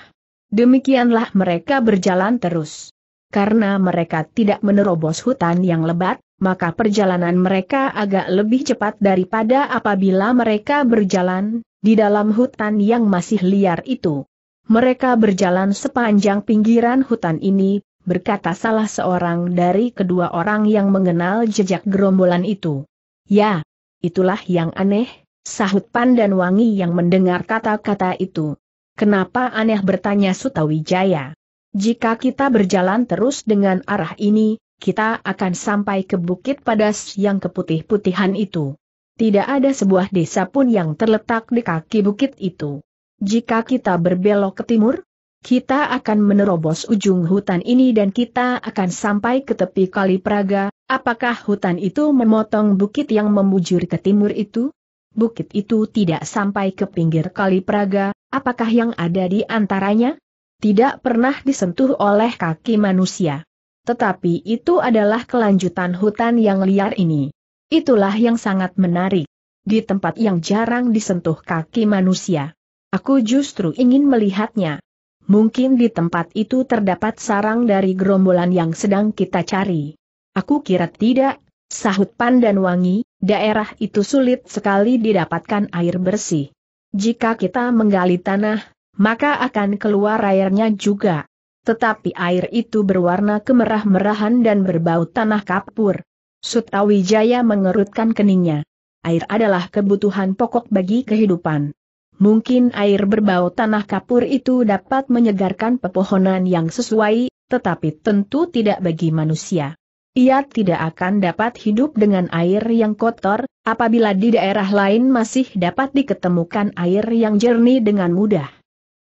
Demikianlah mereka berjalan terus. Karena mereka tidak menerobos hutan yang lebat, maka perjalanan mereka agak lebih cepat daripada apabila mereka berjalan di dalam hutan yang masih liar itu. Mereka berjalan sepanjang pinggiran hutan ini, berkata salah seorang dari kedua orang yang mengenal jejak gerombolan itu. Ya, itulah yang aneh, sahut Pandan Wangi yang mendengar kata-kata itu. Kenapa aneh bertanya Sutawijaya? Jika kita berjalan terus dengan arah ini, kita akan sampai ke bukit padas yang keputih-putihan itu. Tidak ada sebuah desa pun yang terletak di kaki bukit itu. Jika kita berbelok ke timur, kita akan menerobos ujung hutan ini dan kita akan sampai ke tepi Kali Praga. Apakah hutan itu memotong bukit yang membujur ke timur itu? Bukit itu tidak sampai ke pinggir Kali Praga. Apakah yang ada di antaranya? Tidak pernah disentuh oleh kaki manusia tetapi itu adalah kelanjutan hutan yang liar ini. Itulah yang sangat menarik. Di tempat yang jarang disentuh kaki manusia. Aku justru ingin melihatnya. Mungkin di tempat itu terdapat sarang dari gerombolan yang sedang kita cari. Aku kira tidak, sahut Pandan Wangi, daerah itu sulit sekali didapatkan air bersih. Jika kita menggali tanah, maka akan keluar airnya juga tetapi air itu berwarna kemerah-merahan dan berbau tanah kapur. Sutawijaya mengerutkan keningnya. Air adalah kebutuhan pokok bagi kehidupan. Mungkin air berbau tanah kapur itu dapat menyegarkan pepohonan yang sesuai, tetapi tentu tidak bagi manusia. Ia tidak akan dapat hidup dengan air yang kotor, apabila di daerah lain masih dapat diketemukan air yang jernih dengan mudah.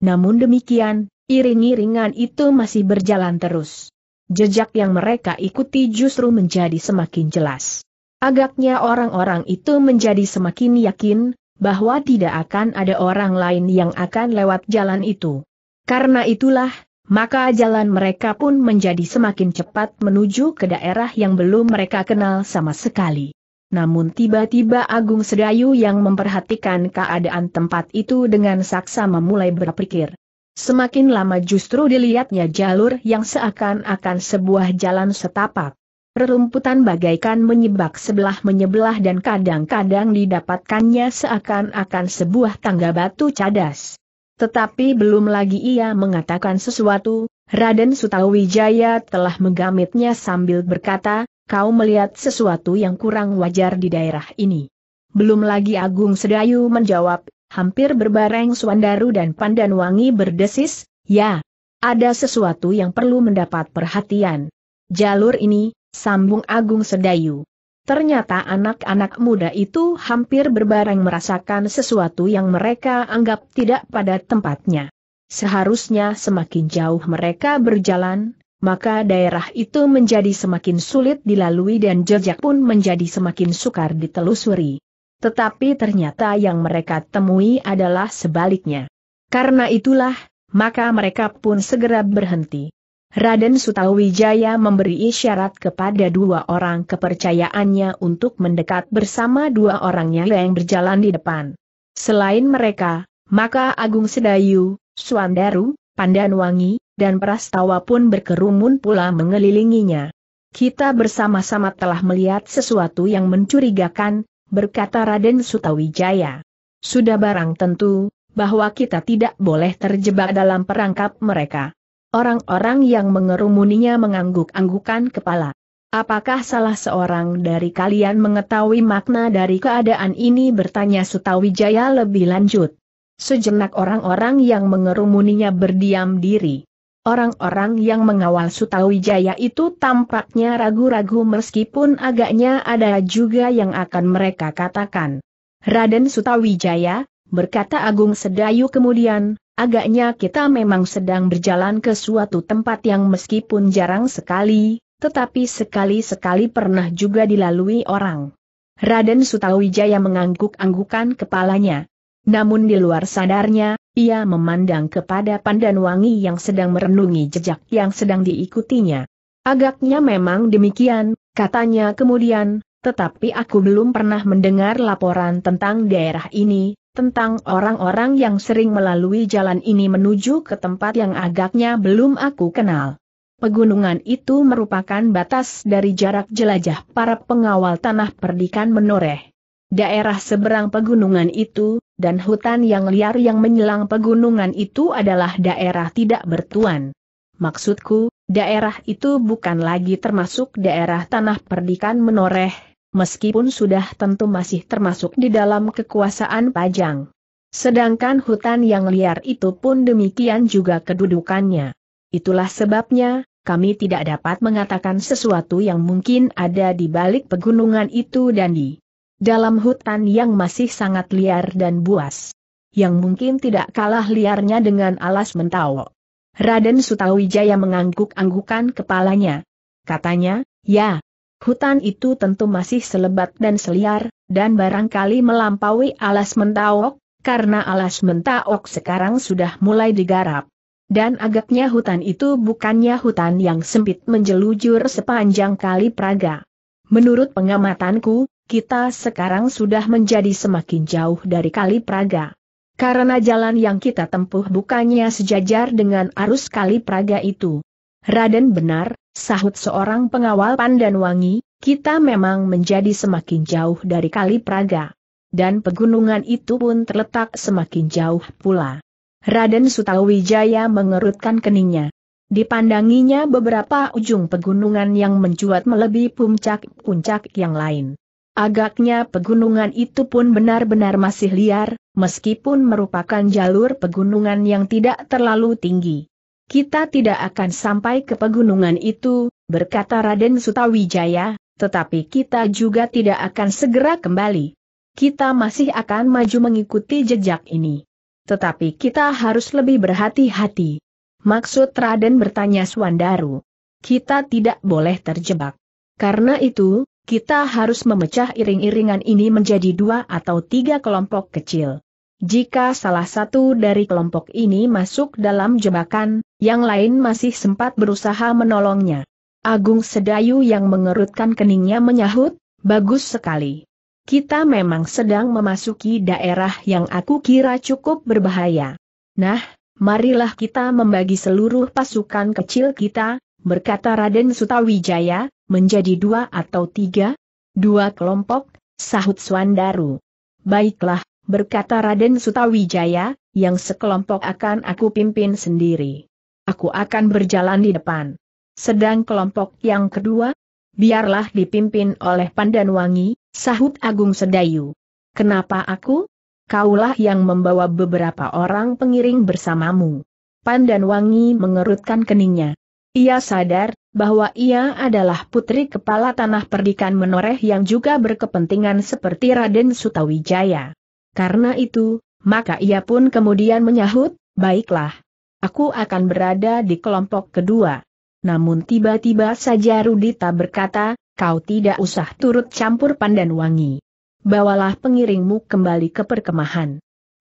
Namun demikian, Iring-iringan itu masih berjalan terus. Jejak yang mereka ikuti justru menjadi semakin jelas. Agaknya orang-orang itu menjadi semakin yakin, bahwa tidak akan ada orang lain yang akan lewat jalan itu. Karena itulah, maka jalan mereka pun menjadi semakin cepat menuju ke daerah yang belum mereka kenal sama sekali. Namun tiba-tiba Agung Sedayu yang memperhatikan keadaan tempat itu dengan saksama mulai berpikir. Semakin lama justru dilihatnya jalur yang seakan-akan sebuah jalan setapak. Rerumputan bagaikan menyebak sebelah menyebelah dan kadang-kadang didapatkannya seakan-akan sebuah tangga batu cadas. Tetapi belum lagi ia mengatakan sesuatu, Raden Sutawijaya telah menggamitnya sambil berkata, kau melihat sesuatu yang kurang wajar di daerah ini. Belum lagi Agung Sedayu menjawab, hampir berbareng Suandaru dan Pandanwangi berdesis, ya, ada sesuatu yang perlu mendapat perhatian. Jalur ini, sambung Agung Sedayu. Ternyata anak-anak muda itu hampir berbareng merasakan sesuatu yang mereka anggap tidak pada tempatnya. Seharusnya semakin jauh mereka berjalan, maka daerah itu menjadi semakin sulit dilalui dan jejak pun menjadi semakin sukar ditelusuri. Tetapi ternyata yang mereka temui adalah sebaliknya. Karena itulah, maka mereka pun segera berhenti. Raden Sutawijaya memberi isyarat kepada dua orang kepercayaannya untuk mendekat bersama dua orangnya yang berjalan di depan. Selain mereka, maka Agung Sedayu, Suandaru, Pandanwangi, dan Prastawa pun berkerumun pula mengelilinginya. Kita bersama-sama telah melihat sesuatu yang mencurigakan, berkata Raden Sutawijaya. Sudah barang tentu, bahwa kita tidak boleh terjebak dalam perangkap mereka. Orang-orang yang mengerumuninya mengangguk-anggukan kepala. Apakah salah seorang dari kalian mengetahui makna dari keadaan ini bertanya Sutawijaya lebih lanjut. Sejenak orang-orang yang mengerumuninya berdiam diri. Orang-orang yang mengawal Sutawijaya itu tampaknya ragu-ragu meskipun agaknya ada juga yang akan mereka katakan. Raden Sutawijaya, berkata Agung Sedayu kemudian, agaknya kita memang sedang berjalan ke suatu tempat yang meskipun jarang sekali, tetapi sekali-sekali pernah juga dilalui orang. Raden Sutawijaya mengangguk-anggukan kepalanya. Namun di luar sadarnya, ia memandang kepada Pandan Wangi yang sedang merenungi jejak yang sedang diikutinya. Agaknya memang demikian, katanya kemudian, tetapi aku belum pernah mendengar laporan tentang daerah ini, tentang orang-orang yang sering melalui jalan ini menuju ke tempat yang agaknya belum aku kenal. Pegunungan itu merupakan batas dari jarak jelajah para pengawal tanah perdikan menoreh daerah seberang pegunungan itu, dan hutan yang liar yang menyelang pegunungan itu adalah daerah tidak bertuan. Maksudku, daerah itu bukan lagi termasuk daerah tanah perdikan menoreh, meskipun sudah tentu masih termasuk di dalam kekuasaan Pajang. Sedangkan hutan yang liar itu pun demikian juga kedudukannya. Itulah sebabnya, kami tidak dapat mengatakan sesuatu yang mungkin ada di balik pegunungan itu dan di dalam hutan yang masih sangat liar dan buas. Yang mungkin tidak kalah liarnya dengan alas mentawo. Raden Sutawijaya mengangguk-anggukan kepalanya. Katanya, ya, hutan itu tentu masih selebat dan seliar, dan barangkali melampaui alas mentawok, karena alas Mentawok sekarang sudah mulai digarap. Dan agaknya hutan itu bukannya hutan yang sempit menjelujur sepanjang kali Praga. Menurut pengamatanku, kita sekarang sudah menjadi semakin jauh dari Kali Praga. Karena jalan yang kita tempuh bukannya sejajar dengan arus Kali Praga itu. Raden benar, sahut seorang pengawal Pandan Wangi. kita memang menjadi semakin jauh dari Kali Praga. Dan pegunungan itu pun terletak semakin jauh pula. Raden Sutawijaya mengerutkan keningnya. Dipandanginya beberapa ujung pegunungan yang mencuat melebihi puncak-puncak yang lain. Agaknya pegunungan itu pun benar-benar masih liar, meskipun merupakan jalur pegunungan yang tidak terlalu tinggi. Kita tidak akan sampai ke pegunungan itu, berkata Raden Sutawijaya, tetapi kita juga tidak akan segera kembali. Kita masih akan maju mengikuti jejak ini. Tetapi kita harus lebih berhati-hati. Maksud Raden bertanya Suandaru. Kita tidak boleh terjebak. Karena itu, kita harus memecah iring-iringan ini menjadi dua atau tiga kelompok kecil. Jika salah satu dari kelompok ini masuk dalam jebakan, yang lain masih sempat berusaha menolongnya. Agung Sedayu yang mengerutkan keningnya menyahut, bagus sekali. Kita memang sedang memasuki daerah yang aku kira cukup berbahaya. Nah, marilah kita membagi seluruh pasukan kecil kita, berkata Raden Sutawijaya, menjadi dua atau tiga? Dua kelompok, sahut Swandaru. Baiklah, berkata Raden Sutawijaya, yang sekelompok akan aku pimpin sendiri. Aku akan berjalan di depan. Sedang kelompok yang kedua, biarlah dipimpin oleh Pandanwangi, sahut Agung Sedayu. Kenapa aku? Kaulah yang membawa beberapa orang pengiring bersamamu. Pandanwangi mengerutkan keningnya. Ia sadar, bahwa ia adalah putri kepala tanah perdikan menoreh yang juga berkepentingan seperti Raden Sutawijaya. Karena itu, maka ia pun kemudian menyahut, baiklah. Aku akan berada di kelompok kedua. Namun tiba-tiba saja Rudita berkata, kau tidak usah turut campur pandan wangi. Bawalah pengiringmu kembali ke perkemahan.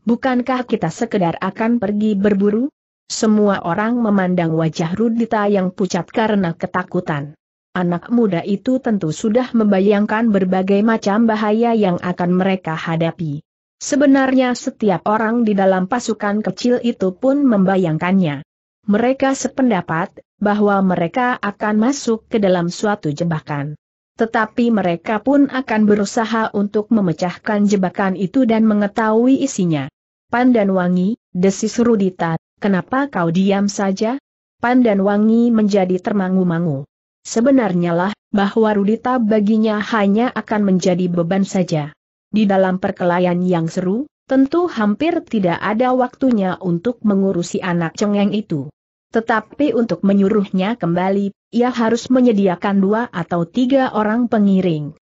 Bukankah kita sekedar akan pergi berburu? semua orang memandang wajah Rudita yang pucat karena ketakutan. Anak muda itu tentu sudah membayangkan berbagai macam bahaya yang akan mereka hadapi. Sebenarnya setiap orang di dalam pasukan kecil itu pun membayangkannya. Mereka sependapat bahwa mereka akan masuk ke dalam suatu jebakan. Tetapi mereka pun akan berusaha untuk memecahkan jebakan itu dan mengetahui isinya. Pandan Wangi, desis Rudita, Kenapa kau diam saja? Pan dan Wangi menjadi termangu-mangu. Sebenarnya lah, bahwa Rudita baginya hanya akan menjadi beban saja. Di dalam perkelahian yang seru, tentu hampir tidak ada waktunya untuk mengurusi anak cengeng itu. Tetapi untuk menyuruhnya kembali, ia harus menyediakan dua atau tiga orang pengiring.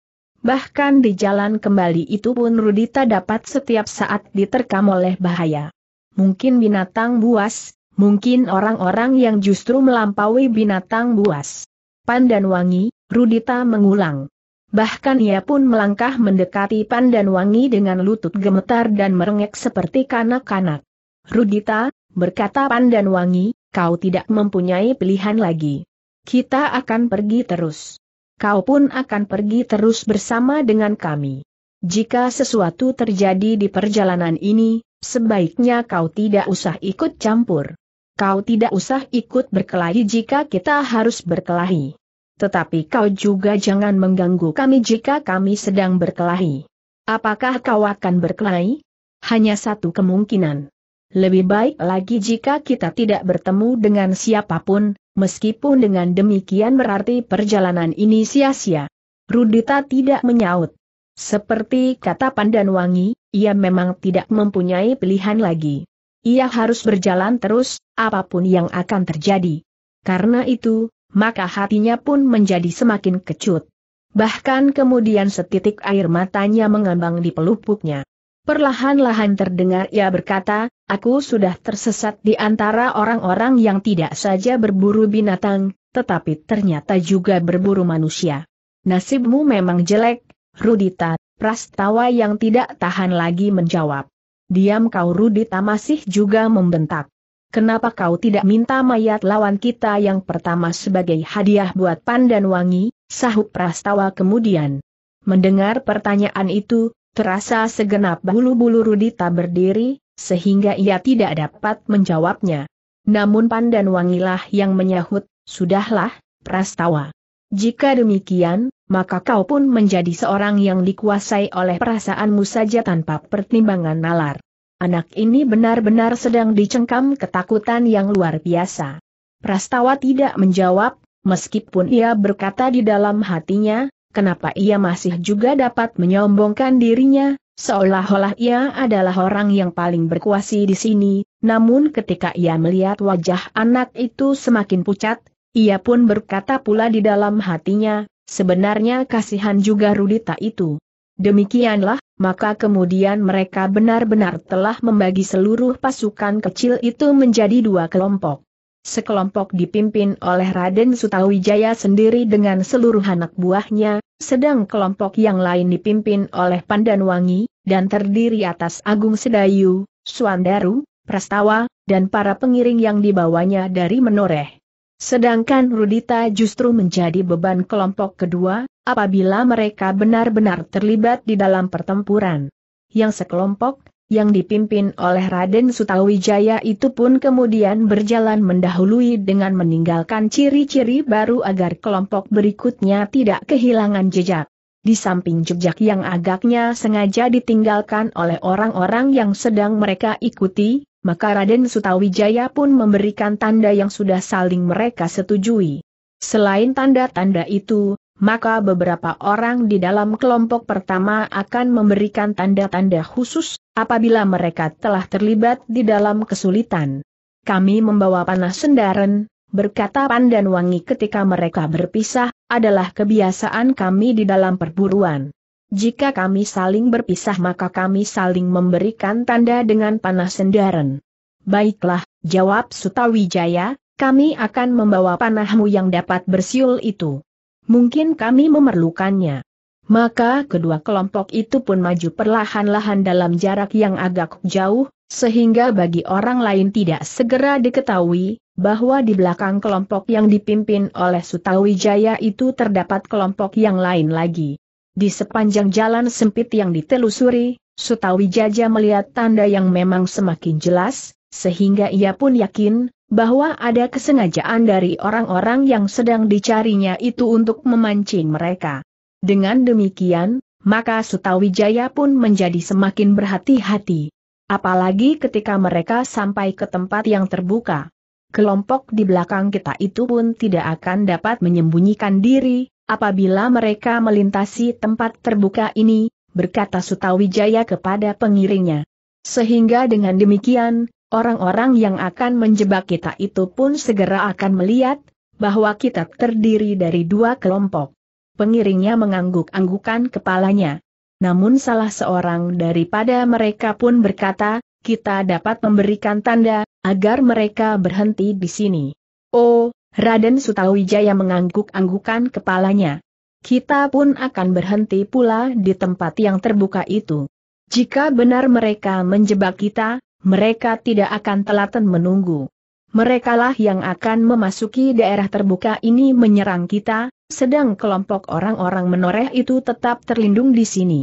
Bahkan di jalan kembali itu pun Rudita dapat setiap saat diterkam oleh bahaya mungkin binatang buas, mungkin orang-orang yang justru melampaui binatang buas. Pandan Wangi, Rudita mengulang. Bahkan ia pun melangkah mendekati Pandan Wangi dengan lutut gemetar dan merengek seperti kanak-kanak. Rudita, berkata Pandan Wangi, kau tidak mempunyai pilihan lagi. Kita akan pergi terus. Kau pun akan pergi terus bersama dengan kami. Jika sesuatu terjadi di perjalanan ini, Sebaiknya kau tidak usah ikut campur. Kau tidak usah ikut berkelahi jika kita harus berkelahi. Tetapi kau juga jangan mengganggu kami jika kami sedang berkelahi. Apakah kau akan berkelahi? Hanya satu kemungkinan. Lebih baik lagi jika kita tidak bertemu dengan siapapun, meskipun dengan demikian berarti perjalanan ini sia-sia. Rudita tidak menyaut. Seperti kata Pandan Wangi ia memang tidak mempunyai pilihan lagi. Ia harus berjalan terus, apapun yang akan terjadi. Karena itu, maka hatinya pun menjadi semakin kecut. Bahkan kemudian setitik air matanya mengambang di pelupuknya. Perlahan-lahan terdengar ia berkata, aku sudah tersesat di antara orang-orang yang tidak saja berburu binatang, tetapi ternyata juga berburu manusia. Nasibmu memang jelek, Rudita, Prastawa yang tidak tahan lagi menjawab. Diam kau Rudita masih juga membentak. Kenapa kau tidak minta mayat lawan kita yang pertama sebagai hadiah buat pandan wangi, sahut Prastawa kemudian. Mendengar pertanyaan itu, terasa segenap bulu-bulu Rudita berdiri, sehingga ia tidak dapat menjawabnya. Namun pandan wangilah yang menyahut, sudahlah, Prastawa. Jika demikian, maka kau pun menjadi seorang yang dikuasai oleh perasaanmu saja tanpa pertimbangan nalar. Anak ini benar-benar sedang dicengkam ketakutan yang luar biasa. Prastawa tidak menjawab, meskipun ia berkata di dalam hatinya, kenapa ia masih juga dapat menyombongkan dirinya, seolah-olah ia adalah orang yang paling berkuasi di sini, namun ketika ia melihat wajah anak itu semakin pucat, ia pun berkata pula di dalam hatinya, sebenarnya kasihan juga Rudita itu. Demikianlah, maka kemudian mereka benar-benar telah membagi seluruh pasukan kecil itu menjadi dua kelompok. Sekelompok dipimpin oleh Raden Sutawijaya sendiri dengan seluruh anak buahnya, sedang kelompok yang lain dipimpin oleh Pandanwangi, dan terdiri atas Agung Sedayu, Suandaru, Prastawa, dan para pengiring yang dibawanya dari Menoreh. Sedangkan Rudita justru menjadi beban kelompok kedua, apabila mereka benar-benar terlibat di dalam pertempuran. Yang sekelompok, yang dipimpin oleh Raden Sutawijaya itu pun kemudian berjalan mendahului dengan meninggalkan ciri-ciri baru agar kelompok berikutnya tidak kehilangan jejak. Di samping jejak yang agaknya sengaja ditinggalkan oleh orang-orang yang sedang mereka ikuti, maka Raden Sutawijaya pun memberikan tanda yang sudah saling mereka setujui. Selain tanda-tanda itu, maka beberapa orang di dalam kelompok pertama akan memberikan tanda-tanda khusus apabila mereka telah terlibat di dalam kesulitan. Kami membawa panah sendaren, berkata Pandan Wangi ketika mereka berpisah, adalah kebiasaan kami di dalam perburuan. Jika kami saling berpisah maka kami saling memberikan tanda dengan panah sendaren. Baiklah, jawab Sutawijaya, kami akan membawa panahmu yang dapat bersiul itu. Mungkin kami memerlukannya. Maka kedua kelompok itu pun maju perlahan-lahan dalam jarak yang agak jauh, sehingga bagi orang lain tidak segera diketahui, bahwa di belakang kelompok yang dipimpin oleh Sutawijaya itu terdapat kelompok yang lain lagi. Di sepanjang jalan sempit yang ditelusuri, Sutawi Jaja melihat tanda yang memang semakin jelas, sehingga ia pun yakin, bahwa ada kesengajaan dari orang-orang yang sedang dicarinya itu untuk memancing mereka. Dengan demikian, maka Sutawijaya pun menjadi semakin berhati-hati. Apalagi ketika mereka sampai ke tempat yang terbuka. Kelompok di belakang kita itu pun tidak akan dapat menyembunyikan diri, Apabila mereka melintasi tempat terbuka ini, berkata Sutawijaya kepada pengiringnya. Sehingga dengan demikian, orang-orang yang akan menjebak kita itu pun segera akan melihat, bahwa kita terdiri dari dua kelompok. Pengiringnya mengangguk-anggukan kepalanya. Namun salah seorang daripada mereka pun berkata, kita dapat memberikan tanda, agar mereka berhenti di sini. Oh, Raden Sutawijaya mengangguk-anggukan kepalanya. Kita pun akan berhenti pula di tempat yang terbuka itu. Jika benar mereka menjebak kita, mereka tidak akan telaten menunggu. Merekalah yang akan memasuki daerah terbuka ini menyerang kita, sedang kelompok orang-orang menoreh itu tetap terlindung di sini.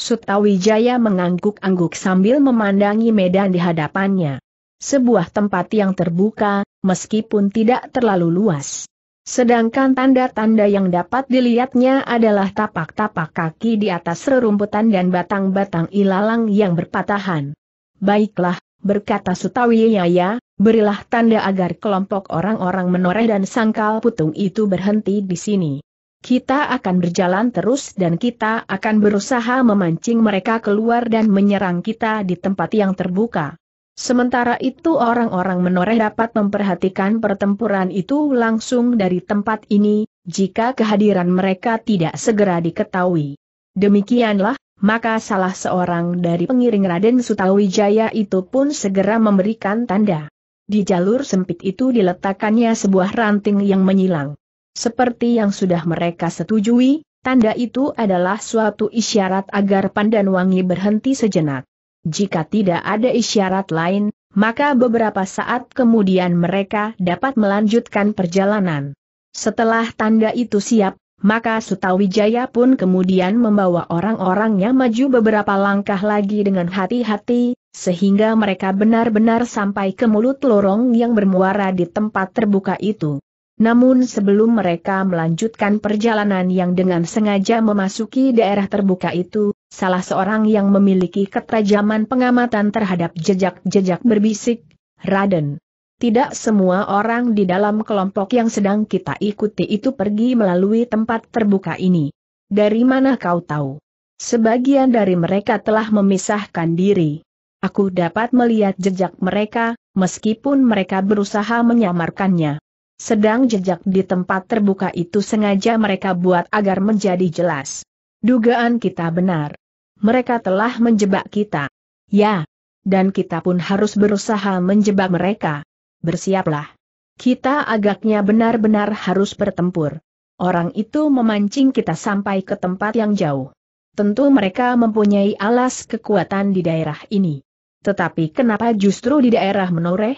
Sutawijaya mengangguk-angguk sambil memandangi medan di hadapannya. Sebuah tempat yang terbuka, meskipun tidak terlalu luas. Sedangkan tanda-tanda yang dapat dilihatnya adalah tapak-tapak kaki di atas rerumputan dan batang-batang ilalang yang berpatahan. Baiklah, berkata Sutawi Yaya, berilah tanda agar kelompok orang-orang menoreh dan sangkal putung itu berhenti di sini. Kita akan berjalan terus dan kita akan berusaha memancing mereka keluar dan menyerang kita di tempat yang terbuka. Sementara itu orang-orang menoreh dapat memperhatikan pertempuran itu langsung dari tempat ini, jika kehadiran mereka tidak segera diketahui. Demikianlah, maka salah seorang dari pengiring Raden Sutawijaya itu pun segera memberikan tanda. Di jalur sempit itu diletakkannya sebuah ranting yang menyilang. Seperti yang sudah mereka setujui, tanda itu adalah suatu isyarat agar Pandanwangi berhenti sejenak jika tidak ada isyarat lain, maka beberapa saat kemudian mereka dapat melanjutkan perjalanan. Setelah tanda itu siap, maka Sutawijaya pun kemudian membawa orang-orangnya maju beberapa langkah lagi dengan hati-hati, sehingga mereka benar-benar sampai ke mulut lorong yang bermuara di tempat terbuka itu. Namun sebelum mereka melanjutkan perjalanan yang dengan sengaja memasuki daerah terbuka itu, salah seorang yang memiliki ketajaman pengamatan terhadap jejak-jejak berbisik, Raden. Tidak semua orang di dalam kelompok yang sedang kita ikuti itu pergi melalui tempat terbuka ini. Dari mana kau tahu? Sebagian dari mereka telah memisahkan diri. Aku dapat melihat jejak mereka, meskipun mereka berusaha menyamarkannya. Sedang jejak di tempat terbuka itu sengaja mereka buat agar menjadi jelas. Dugaan kita benar mereka telah menjebak kita. Ya. Dan kita pun harus berusaha menjebak mereka. Bersiaplah. Kita agaknya benar-benar harus bertempur. Orang itu memancing kita sampai ke tempat yang jauh. Tentu mereka mempunyai alas kekuatan di daerah ini. Tetapi kenapa justru di daerah menoreh?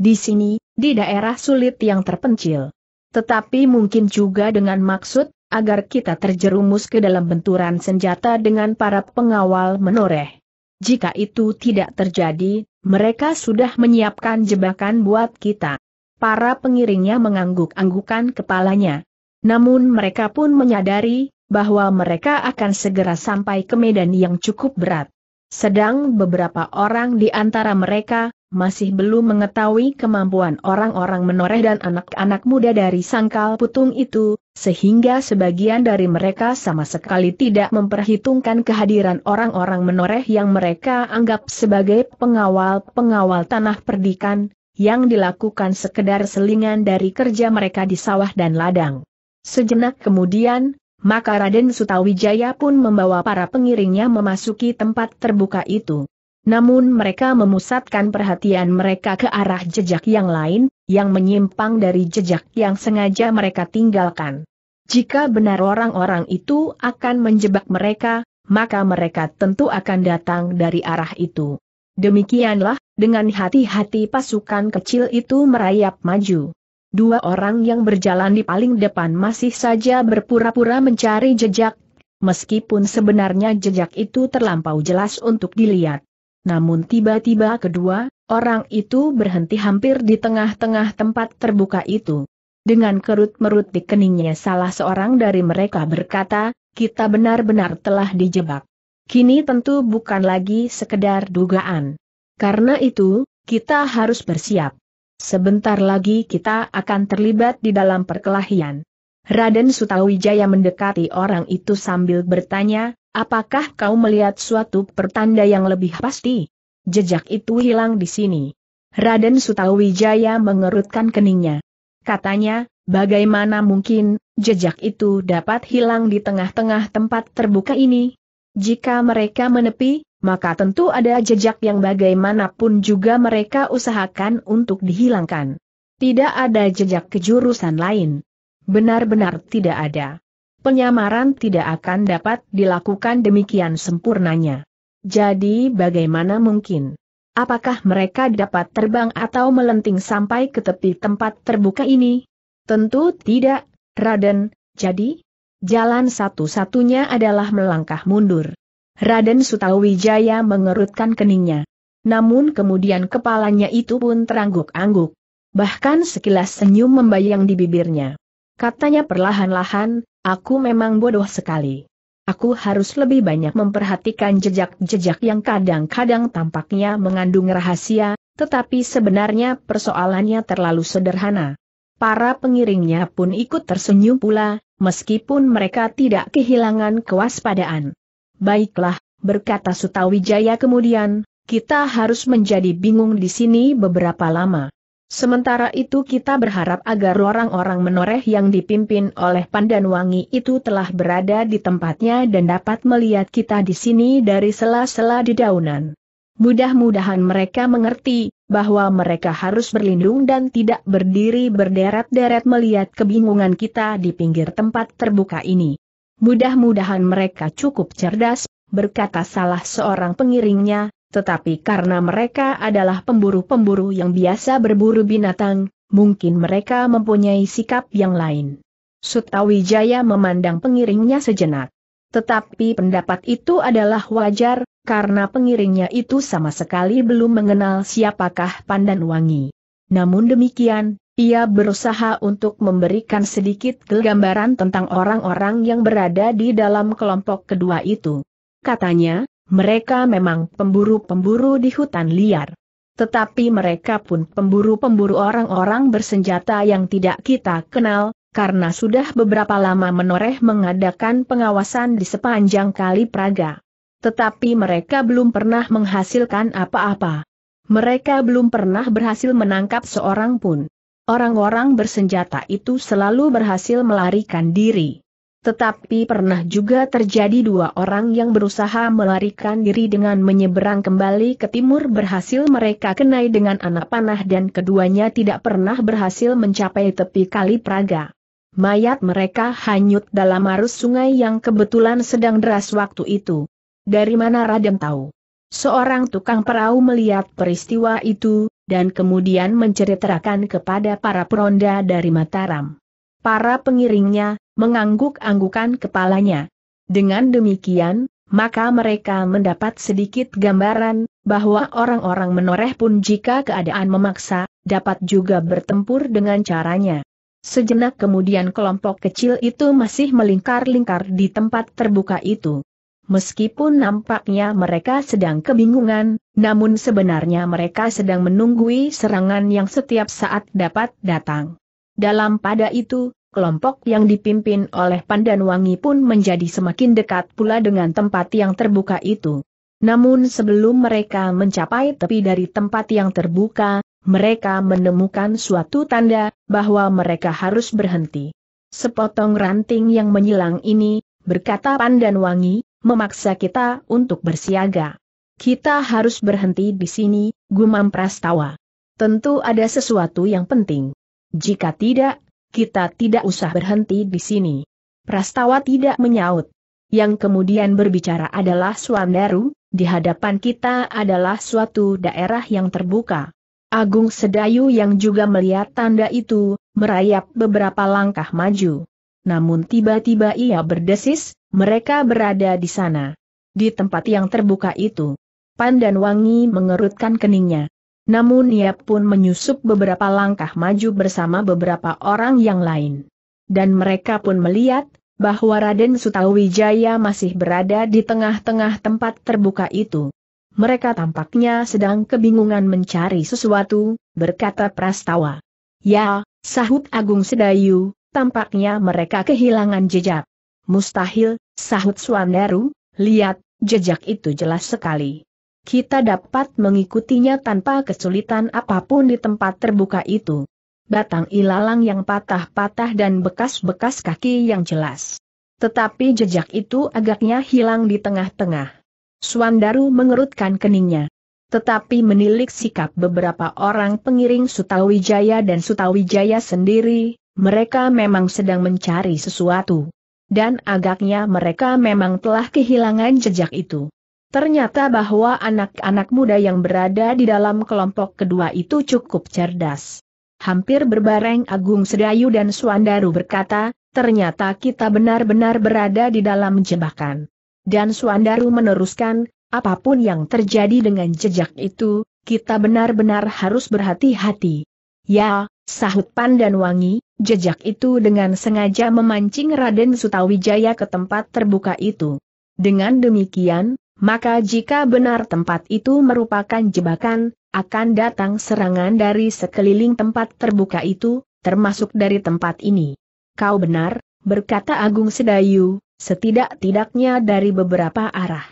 Di sini, di daerah sulit yang terpencil. Tetapi mungkin juga dengan maksud agar kita terjerumus ke dalam benturan senjata dengan para pengawal menoreh. Jika itu tidak terjadi, mereka sudah menyiapkan jebakan buat kita. Para pengiringnya mengangguk-anggukan kepalanya. Namun mereka pun menyadari bahwa mereka akan segera sampai ke medan yang cukup berat. Sedang beberapa orang di antara mereka, masih belum mengetahui kemampuan orang-orang menoreh dan anak-anak muda dari sangkal putung itu, sehingga sebagian dari mereka sama sekali tidak memperhitungkan kehadiran orang-orang menoreh yang mereka anggap sebagai pengawal-pengawal tanah perdikan, yang dilakukan sekedar selingan dari kerja mereka di sawah dan ladang. Sejenak kemudian, maka Raden Sutawijaya pun membawa para pengiringnya memasuki tempat terbuka itu. Namun mereka memusatkan perhatian mereka ke arah jejak yang lain, yang menyimpang dari jejak yang sengaja mereka tinggalkan. Jika benar orang-orang itu akan menjebak mereka, maka mereka tentu akan datang dari arah itu. Demikianlah, dengan hati-hati pasukan kecil itu merayap maju. Dua orang yang berjalan di paling depan masih saja berpura-pura mencari jejak, meskipun sebenarnya jejak itu terlampau jelas untuk dilihat. Namun tiba-tiba kedua, orang itu berhenti hampir di tengah-tengah tempat terbuka itu. Dengan kerut merut di keningnya salah seorang dari mereka berkata, kita benar-benar telah dijebak. Kini tentu bukan lagi sekedar dugaan. Karena itu, kita harus bersiap. Sebentar lagi kita akan terlibat di dalam perkelahian. Raden Sutawijaya mendekati orang itu sambil bertanya, apakah kau melihat suatu pertanda yang lebih pasti? Jejak itu hilang di sini. Raden Sutawijaya mengerutkan keningnya. Katanya, bagaimana mungkin, jejak itu dapat hilang di tengah-tengah tempat terbuka ini? Jika mereka menepi, maka tentu ada jejak yang bagaimanapun juga mereka usahakan untuk dihilangkan. Tidak ada jejak kejurusan lain. Benar-benar tidak ada. Penyamaran tidak akan dapat dilakukan demikian sempurnanya. Jadi bagaimana mungkin? Apakah mereka dapat terbang atau melenting sampai ke tepi tempat terbuka ini? Tentu tidak, Raden, jadi? Jalan satu-satunya adalah melangkah mundur. Raden Sutawijaya mengerutkan keningnya. Namun kemudian kepalanya itu pun terangguk-angguk. Bahkan sekilas senyum membayang di bibirnya. Katanya perlahan-lahan, aku memang bodoh sekali. Aku harus lebih banyak memperhatikan jejak-jejak yang kadang-kadang tampaknya mengandung rahasia, tetapi sebenarnya persoalannya terlalu sederhana. Para pengiringnya pun ikut tersenyum pula, meskipun mereka tidak kehilangan kewaspadaan. Baiklah, berkata Sutawijaya kemudian, kita harus menjadi bingung di sini beberapa lama. Sementara itu kita berharap agar orang-orang menoreh yang dipimpin oleh Pandan Wangi itu telah berada di tempatnya dan dapat melihat kita di sini dari sela-sela daunan. Mudah-mudahan mereka mengerti bahwa mereka harus berlindung dan tidak berdiri berderet-deret melihat kebingungan kita di pinggir tempat terbuka ini. Mudah-mudahan mereka cukup cerdas, berkata salah seorang pengiringnya, tetapi karena mereka adalah pemburu-pemburu yang biasa berburu binatang, mungkin mereka mempunyai sikap yang lain. Sutawijaya memandang pengiringnya sejenak. Tetapi pendapat itu adalah wajar, karena pengiringnya itu sama sekali belum mengenal siapakah Pandan Wangi. Namun demikian, ia berusaha untuk memberikan sedikit gambaran tentang orang-orang yang berada di dalam kelompok kedua itu. Katanya, mereka memang pemburu-pemburu di hutan liar. Tetapi mereka pun pemburu-pemburu orang-orang bersenjata yang tidak kita kenal, karena sudah beberapa lama menoreh mengadakan pengawasan di sepanjang kali Praga. Tetapi mereka belum pernah menghasilkan apa-apa. Mereka belum pernah berhasil menangkap seorang pun. Orang-orang bersenjata itu selalu berhasil melarikan diri. Tetapi pernah juga terjadi dua orang yang berusaha melarikan diri dengan menyeberang kembali ke timur berhasil mereka kenai dengan anak panah dan keduanya tidak pernah berhasil mencapai tepi kali Praga. Mayat mereka hanyut dalam arus sungai yang kebetulan sedang deras waktu itu. Dari mana Raden tahu? Seorang tukang perahu melihat peristiwa itu, dan kemudian menceritakan kepada para peronda dari Mataram. Para pengiringnya, mengangguk-anggukan kepalanya. Dengan demikian, maka mereka mendapat sedikit gambaran bahwa orang-orang menoreh pun jika keadaan memaksa, dapat juga bertempur dengan caranya. Sejenak kemudian kelompok kecil itu masih melingkar-lingkar di tempat terbuka itu. Meskipun nampaknya mereka sedang kebingungan, namun sebenarnya mereka sedang menunggui serangan yang setiap saat dapat datang. Dalam pada itu, kelompok yang dipimpin oleh Pandan Wangi pun menjadi semakin dekat pula dengan tempat yang terbuka itu. Namun sebelum mereka mencapai tepi dari tempat yang terbuka, mereka menemukan suatu tanda bahwa mereka harus berhenti. Sepotong ranting yang menyilang ini, berkata Pandan Wangi, memaksa kita untuk bersiaga. Kita harus berhenti di sini, gumam Prastawa. Tentu ada sesuatu yang penting. Jika tidak, kita tidak usah berhenti di sini. Prastawa tidak menyaut. Yang kemudian berbicara adalah Swandaru, di hadapan kita adalah suatu daerah yang terbuka. Agung Sedayu yang juga melihat tanda itu, merayap beberapa langkah maju. Namun tiba-tiba ia berdesis, mereka berada di sana. Di tempat yang terbuka itu. Pandan Wangi mengerutkan keningnya. Namun ia pun menyusup beberapa langkah maju bersama beberapa orang yang lain. Dan mereka pun melihat, bahwa Raden Sutawijaya masih berada di tengah-tengah tempat terbuka itu. Mereka tampaknya sedang kebingungan mencari sesuatu, berkata Prastawa. Ya, sahut Agung Sedayu, tampaknya mereka kehilangan jejak. Mustahil, sahut Swandaru, lihat, jejak itu jelas sekali kita dapat mengikutinya tanpa kesulitan apapun di tempat terbuka itu. Batang ilalang yang patah-patah dan bekas-bekas kaki yang jelas. Tetapi jejak itu agaknya hilang di tengah-tengah. Suandaru mengerutkan keningnya. Tetapi menilik sikap beberapa orang pengiring Sutawijaya dan Sutawijaya sendiri, mereka memang sedang mencari sesuatu. Dan agaknya mereka memang telah kehilangan jejak itu. Ternyata bahwa anak-anak muda yang berada di dalam kelompok kedua itu cukup cerdas. Hampir berbareng Agung Sedayu dan Suandaru berkata, ternyata kita benar-benar berada di dalam jebakan. Dan Suandaru meneruskan, apapun yang terjadi dengan jejak itu, kita benar-benar harus berhati-hati. Ya, sahut Pan dan Wangi, jejak itu dengan sengaja memancing Raden Sutawijaya ke tempat terbuka itu. Dengan demikian, maka jika benar tempat itu merupakan jebakan, akan datang serangan dari sekeliling tempat terbuka itu, termasuk dari tempat ini. Kau benar, berkata Agung Sedayu, setidak-tidaknya dari beberapa arah.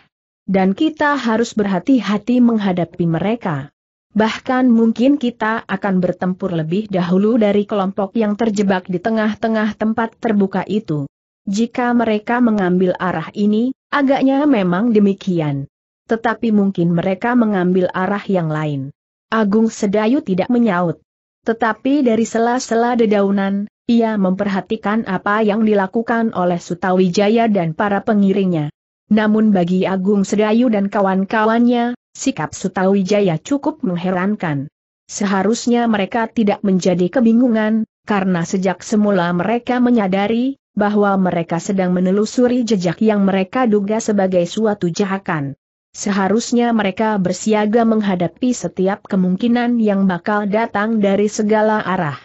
Dan kita harus berhati-hati menghadapi mereka. Bahkan mungkin kita akan bertempur lebih dahulu dari kelompok yang terjebak di tengah-tengah tempat terbuka itu. Jika mereka mengambil arah ini, agaknya memang demikian. Tetapi mungkin mereka mengambil arah yang lain. Agung Sedayu tidak menyaut. Tetapi dari sela-sela dedaunan, ia memperhatikan apa yang dilakukan oleh Sutawijaya dan para pengiringnya. Namun bagi Agung Sedayu dan kawan-kawannya, sikap Sutawijaya cukup mengherankan. Seharusnya mereka tidak menjadi kebingungan, karena sejak semula mereka menyadari, bahwa mereka sedang menelusuri jejak yang mereka duga sebagai suatu jahakan. Seharusnya mereka bersiaga menghadapi setiap kemungkinan yang bakal datang dari segala arah.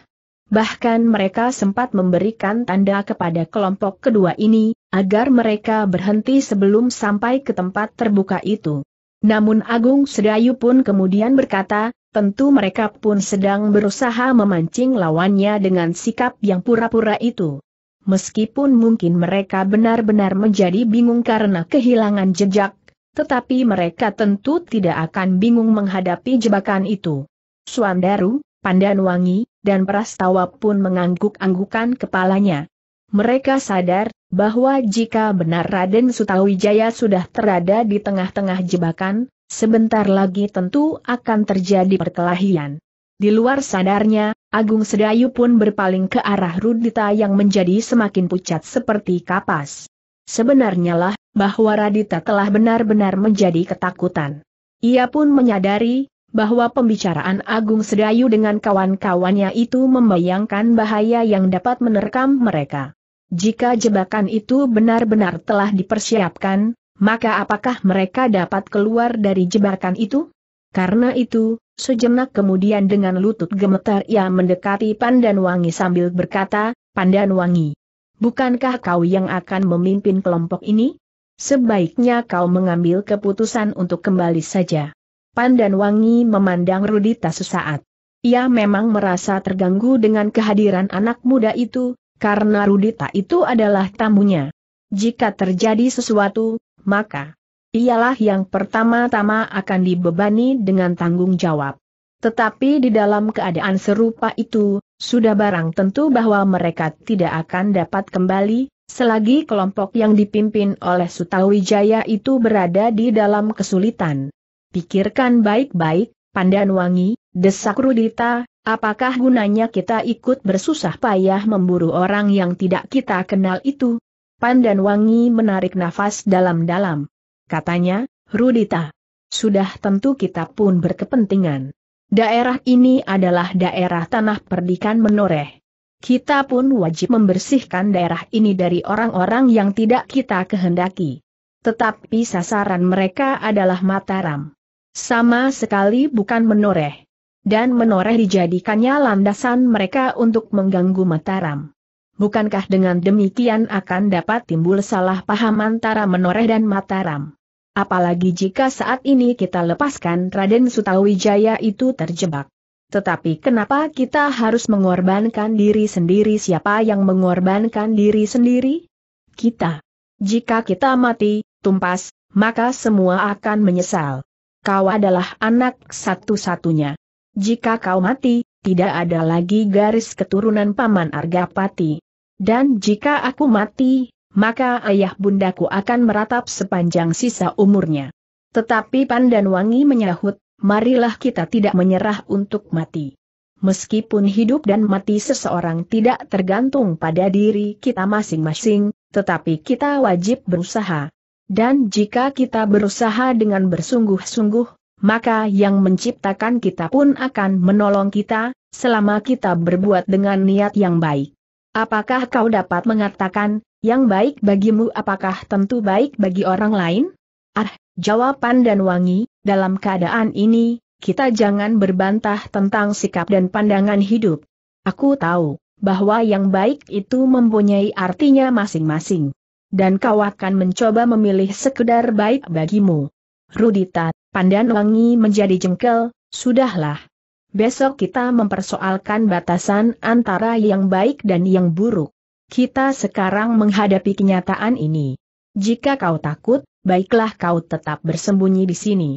Bahkan mereka sempat memberikan tanda kepada kelompok kedua ini, agar mereka berhenti sebelum sampai ke tempat terbuka itu. Namun Agung Sedayu pun kemudian berkata, tentu mereka pun sedang berusaha memancing lawannya dengan sikap yang pura-pura itu. Meskipun mungkin mereka benar-benar menjadi bingung karena kehilangan jejak, tetapi mereka tentu tidak akan bingung menghadapi jebakan itu. Suandaru, Pandanwangi, dan Prastawa pun mengangguk-anggukan kepalanya. Mereka sadar, bahwa jika benar Raden Sutawijaya sudah terada di tengah-tengah jebakan, sebentar lagi tentu akan terjadi perkelahian. Di luar sadarnya, Agung Sedayu pun berpaling ke arah Rudita yang menjadi semakin pucat seperti kapas. Sebenarnya lah, bahwa Radita telah benar-benar menjadi ketakutan. Ia pun menyadari, bahwa pembicaraan Agung Sedayu dengan kawan-kawannya itu membayangkan bahaya yang dapat menerkam mereka. Jika jebakan itu benar-benar telah dipersiapkan, maka apakah mereka dapat keluar dari jebakan itu? Karena itu, Sejenak kemudian dengan lutut gemetar ia mendekati Pandan Wangi sambil berkata, Pandan Wangi, bukankah kau yang akan memimpin kelompok ini? Sebaiknya kau mengambil keputusan untuk kembali saja. Pandan Wangi memandang Rudita sesaat. Ia memang merasa terganggu dengan kehadiran anak muda itu, karena Rudita itu adalah tamunya. Jika terjadi sesuatu, maka ialah yang pertama-tama akan dibebani dengan tanggung jawab. Tetapi di dalam keadaan serupa itu, sudah barang tentu bahwa mereka tidak akan dapat kembali, selagi kelompok yang dipimpin oleh Sutawijaya itu berada di dalam kesulitan. Pikirkan baik-baik, Pandan Wangi, desak Rudita, apakah gunanya kita ikut bersusah payah memburu orang yang tidak kita kenal itu? Pandan Wangi menarik nafas dalam-dalam. Katanya, Rudita. Sudah tentu kita pun berkepentingan. Daerah ini adalah daerah tanah perdikan menoreh. Kita pun wajib membersihkan daerah ini dari orang-orang yang tidak kita kehendaki. Tetapi sasaran mereka adalah Mataram. Sama sekali bukan menoreh. Dan menoreh dijadikannya landasan mereka untuk mengganggu Mataram. Bukankah dengan demikian akan dapat timbul salah paham antara menoreh dan Mataram? apalagi jika saat ini kita lepaskan Raden Sutawijaya itu terjebak. Tetapi kenapa kita harus mengorbankan diri sendiri siapa yang mengorbankan diri sendiri? Kita. Jika kita mati, tumpas, maka semua akan menyesal. Kau adalah anak satu-satunya. Jika kau mati, tidak ada lagi garis keturunan Paman Argapati. Dan jika aku mati, maka ayah bundaku akan meratap sepanjang sisa umurnya. Tetapi Pandan Wangi menyahut, marilah kita tidak menyerah untuk mati. Meskipun hidup dan mati seseorang tidak tergantung pada diri kita masing-masing, tetapi kita wajib berusaha. Dan jika kita berusaha dengan bersungguh-sungguh, maka yang menciptakan kita pun akan menolong kita, selama kita berbuat dengan niat yang baik. Apakah kau dapat mengatakan, yang baik bagimu apakah tentu baik bagi orang lain? Ah, jawaban dan Wangi, dalam keadaan ini, kita jangan berbantah tentang sikap dan pandangan hidup. Aku tahu, bahwa yang baik itu mempunyai artinya masing-masing. Dan kau akan mencoba memilih sekedar baik bagimu. Rudita, Pandan Wangi menjadi jengkel, sudahlah. Besok kita mempersoalkan batasan antara yang baik dan yang buruk. Kita sekarang menghadapi kenyataan ini. Jika kau takut, baiklah kau tetap bersembunyi di sini.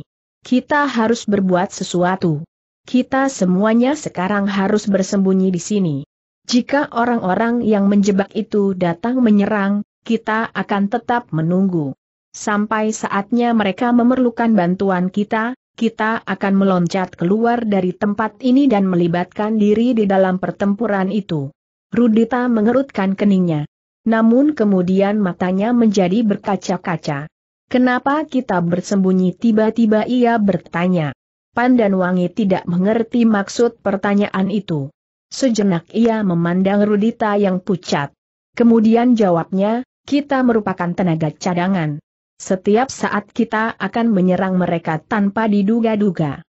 Kita harus berbuat sesuatu. Kita semuanya sekarang harus bersembunyi di sini. Jika orang-orang yang menjebak itu datang menyerang, kita akan tetap menunggu. Sampai saatnya mereka memerlukan bantuan kita, kita akan meloncat keluar dari tempat ini dan melibatkan diri di dalam pertempuran itu. Rudita mengerutkan keningnya. Namun kemudian matanya menjadi berkaca-kaca. Kenapa kita bersembunyi tiba-tiba ia bertanya. Pandan Wangi tidak mengerti maksud pertanyaan itu. Sejenak ia memandang Rudita yang pucat. Kemudian jawabnya, kita merupakan tenaga cadangan. Setiap saat kita akan menyerang mereka tanpa diduga-duga.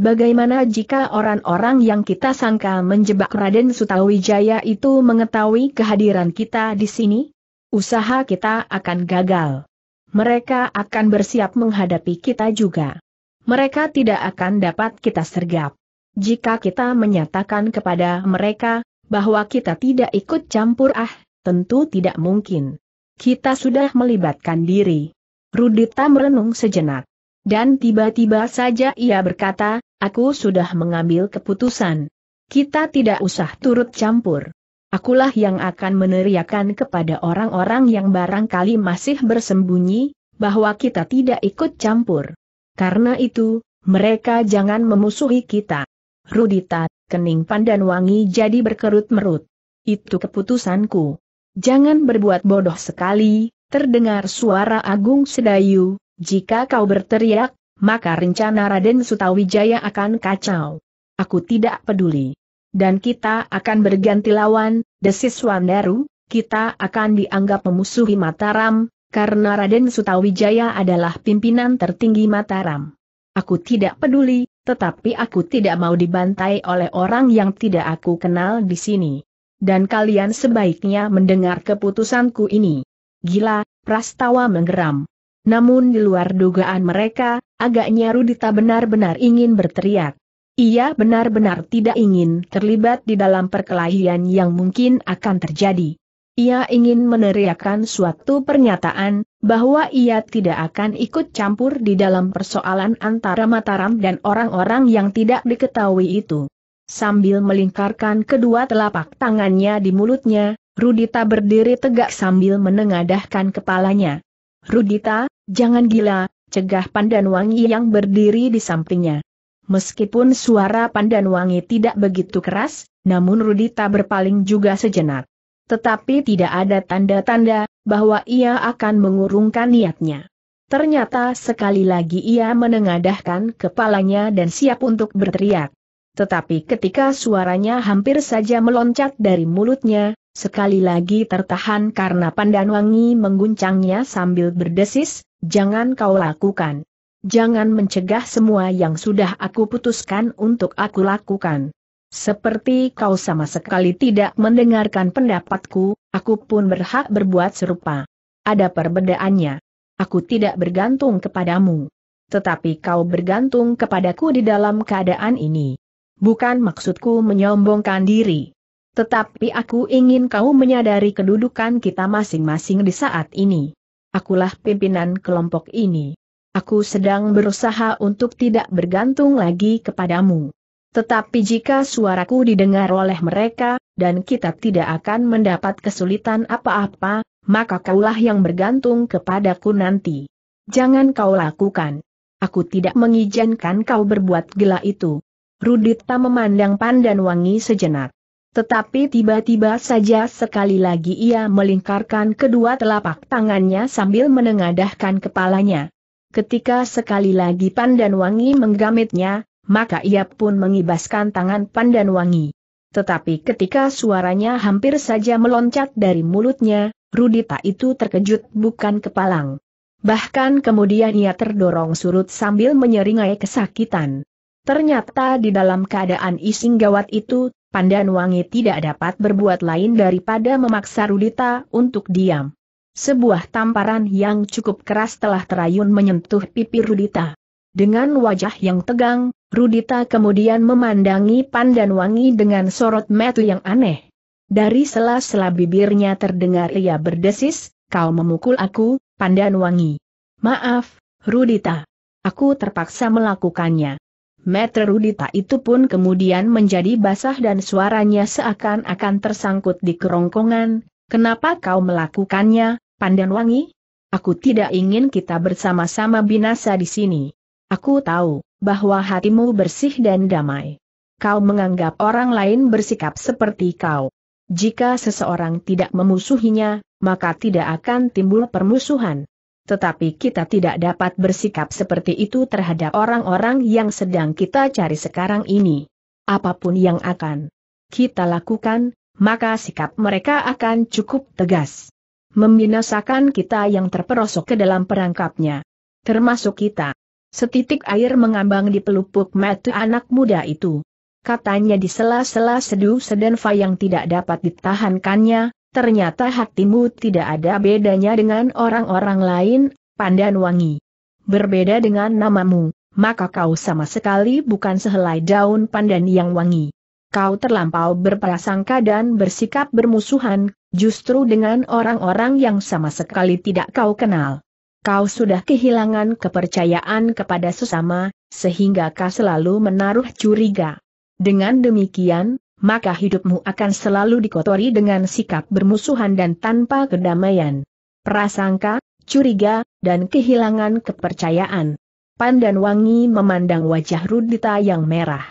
Bagaimana jika orang-orang yang kita sangka menjebak Raden Sutawijaya itu mengetahui kehadiran kita di sini? Usaha kita akan gagal. Mereka akan bersiap menghadapi kita juga. Mereka tidak akan dapat kita sergap. Jika kita menyatakan kepada mereka bahwa kita tidak ikut campur ah, tentu tidak mungkin. Kita sudah melibatkan diri. Rudita merenung sejenak. Dan tiba-tiba saja ia berkata, aku sudah mengambil keputusan. Kita tidak usah turut campur. Akulah yang akan meneriakan kepada orang-orang yang barangkali masih bersembunyi, bahwa kita tidak ikut campur. Karena itu, mereka jangan memusuhi kita. Rudita, kening pandan wangi jadi berkerut merut. Itu keputusanku. Jangan berbuat bodoh sekali, terdengar suara Agung Sedayu, jika kau berteriak, maka rencana Raden Sutawijaya akan kacau. Aku tidak peduli. Dan kita akan berganti lawan, desis Wandaru, kita akan dianggap memusuhi Mataram, karena Raden Sutawijaya adalah pimpinan tertinggi Mataram. Aku tidak peduli, tetapi aku tidak mau dibantai oleh orang yang tidak aku kenal di sini. Dan kalian sebaiknya mendengar keputusanku ini. Gila, Prastawa menggeram. Namun di luar dugaan mereka, agaknya Rudita benar-benar ingin berteriak. Ia benar-benar tidak ingin terlibat di dalam perkelahian yang mungkin akan terjadi. Ia ingin meneriakkan suatu pernyataan, bahwa ia tidak akan ikut campur di dalam persoalan antara Mataram dan orang-orang yang tidak diketahui itu. Sambil melingkarkan kedua telapak tangannya di mulutnya, Rudita berdiri tegak sambil menengadahkan kepalanya. Rudita, jangan gila, cegah Pandan Wangi yang berdiri di sampingnya. Meskipun suara Pandan Wangi tidak begitu keras, namun Rudita berpaling juga sejenak. Tetapi tidak ada tanda-tanda bahwa ia akan mengurungkan niatnya. Ternyata sekali lagi ia menengadahkan kepalanya dan siap untuk berteriak. Tetapi ketika suaranya hampir saja meloncat dari mulutnya, Sekali lagi tertahan karena pandan wangi mengguncangnya sambil berdesis, jangan kau lakukan. Jangan mencegah semua yang sudah aku putuskan untuk aku lakukan. Seperti kau sama sekali tidak mendengarkan pendapatku, aku pun berhak berbuat serupa. Ada perbedaannya. Aku tidak bergantung kepadamu. Tetapi kau bergantung kepadaku di dalam keadaan ini. Bukan maksudku menyombongkan diri. Tetapi aku ingin kau menyadari kedudukan kita masing-masing di saat ini. Akulah pimpinan kelompok ini. Aku sedang berusaha untuk tidak bergantung lagi kepadamu. Tetapi jika suaraku didengar oleh mereka, dan kita tidak akan mendapat kesulitan apa-apa, maka kaulah yang bergantung kepadaku nanti. Jangan kau lakukan. Aku tidak mengizinkan kau berbuat gila itu. Rudita memandang Pandan Wangi sejenak. Tetapi tiba-tiba saja sekali lagi ia melingkarkan kedua telapak tangannya sambil menengadahkan kepalanya. Ketika sekali lagi Pandan Wangi menggamitnya, maka ia pun mengibaskan tangan Pandan Wangi. Tetapi ketika suaranya hampir saja meloncat dari mulutnya, Rudita itu terkejut bukan kepalang. Bahkan kemudian ia terdorong surut sambil menyeringai kesakitan. Ternyata di dalam keadaan ising gawat itu, Pandan Wangi tidak dapat berbuat lain daripada memaksa Rudita untuk diam. Sebuah tamparan yang cukup keras telah terayun menyentuh pipi Rudita. Dengan wajah yang tegang, Rudita kemudian memandangi Pandan Wangi dengan sorot mata yang aneh. Dari sela-sela bibirnya terdengar ia berdesis, kau memukul aku, Pandan Wangi. Maaf, Rudita. Aku terpaksa melakukannya. Metre Rudita itu pun kemudian menjadi basah dan suaranya seakan-akan tersangkut di kerongkongan, kenapa kau melakukannya, Pandan Wangi? Aku tidak ingin kita bersama-sama binasa di sini. Aku tahu, bahwa hatimu bersih dan damai. Kau menganggap orang lain bersikap seperti kau. Jika seseorang tidak memusuhinya, maka tidak akan timbul permusuhan tetapi kita tidak dapat bersikap seperti itu terhadap orang-orang yang sedang kita cari sekarang ini. Apapun yang akan kita lakukan, maka sikap mereka akan cukup tegas. Membinasakan kita yang terperosok ke dalam perangkapnya. Termasuk kita. Setitik air mengambang di pelupuk mata anak muda itu. Katanya di sela-sela seduh sedenfa yang tidak dapat ditahankannya, ternyata hatimu tidak ada bedanya dengan orang-orang lain, pandan wangi. Berbeda dengan namamu, maka kau sama sekali bukan sehelai daun pandan yang wangi. Kau terlampau berprasangka dan bersikap bermusuhan, justru dengan orang-orang yang sama sekali tidak kau kenal. Kau sudah kehilangan kepercayaan kepada sesama, sehingga kau selalu menaruh curiga. Dengan demikian, maka hidupmu akan selalu dikotori dengan sikap bermusuhan dan tanpa kedamaian. Prasangka, curiga, dan kehilangan kepercayaan. Pandan Wangi memandang wajah Rudita yang merah.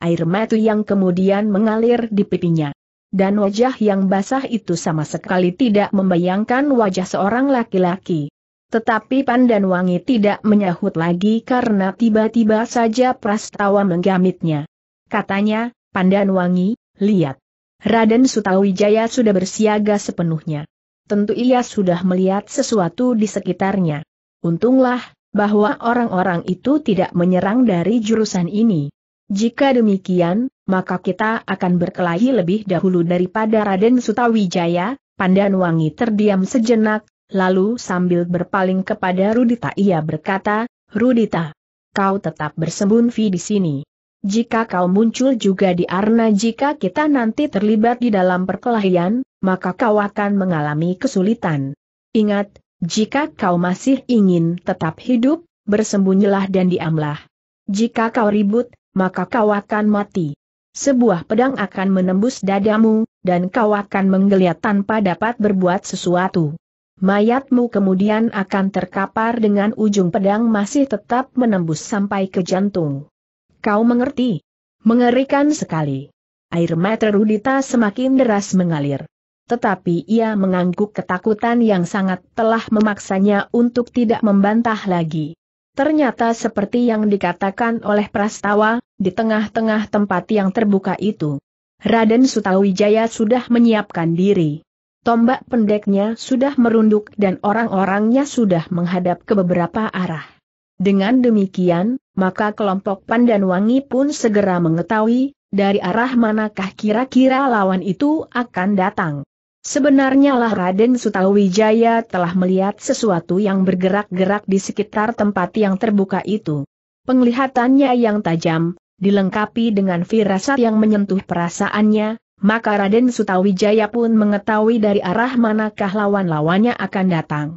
Air mata yang kemudian mengalir di pipinya. Dan wajah yang basah itu sama sekali tidak membayangkan wajah seorang laki-laki. Tetapi Pandan Wangi tidak menyahut lagi karena tiba-tiba saja Prastawa menggamitnya. Katanya, Pandan Wangi, lihat. Raden Sutawijaya sudah bersiaga sepenuhnya. Tentu ia sudah melihat sesuatu di sekitarnya. Untunglah, bahwa orang-orang itu tidak menyerang dari jurusan ini. Jika demikian, maka kita akan berkelahi lebih dahulu daripada Raden Sutawijaya, Pandan Wangi terdiam sejenak, lalu sambil berpaling kepada Rudita ia berkata, Rudita, kau tetap bersembunyi di sini. Jika kau muncul juga di Arna jika kita nanti terlibat di dalam perkelahian, maka kau akan mengalami kesulitan. Ingat, jika kau masih ingin tetap hidup, bersembunyilah dan diamlah. Jika kau ribut, maka kau akan mati. Sebuah pedang akan menembus dadamu, dan kau akan menggeliat tanpa dapat berbuat sesuatu. Mayatmu kemudian akan terkapar dengan ujung pedang masih tetap menembus sampai ke jantung. Kau mengerti? Mengerikan sekali. Air mata Rudita semakin deras mengalir. Tetapi ia mengangguk ketakutan yang sangat telah memaksanya untuk tidak membantah lagi. Ternyata seperti yang dikatakan oleh Prastawa, di tengah-tengah tempat yang terbuka itu, Raden Sutawijaya sudah menyiapkan diri. Tombak pendeknya sudah merunduk dan orang-orangnya sudah menghadap ke beberapa arah. Dengan demikian, maka kelompok Pandan Wangi pun segera mengetahui, dari arah manakah kira-kira lawan itu akan datang. Sebenarnya lah Raden Sutawijaya telah melihat sesuatu yang bergerak-gerak di sekitar tempat yang terbuka itu. Penglihatannya yang tajam, dilengkapi dengan firasat yang menyentuh perasaannya, maka Raden Sutawijaya pun mengetahui dari arah manakah lawan-lawannya akan datang.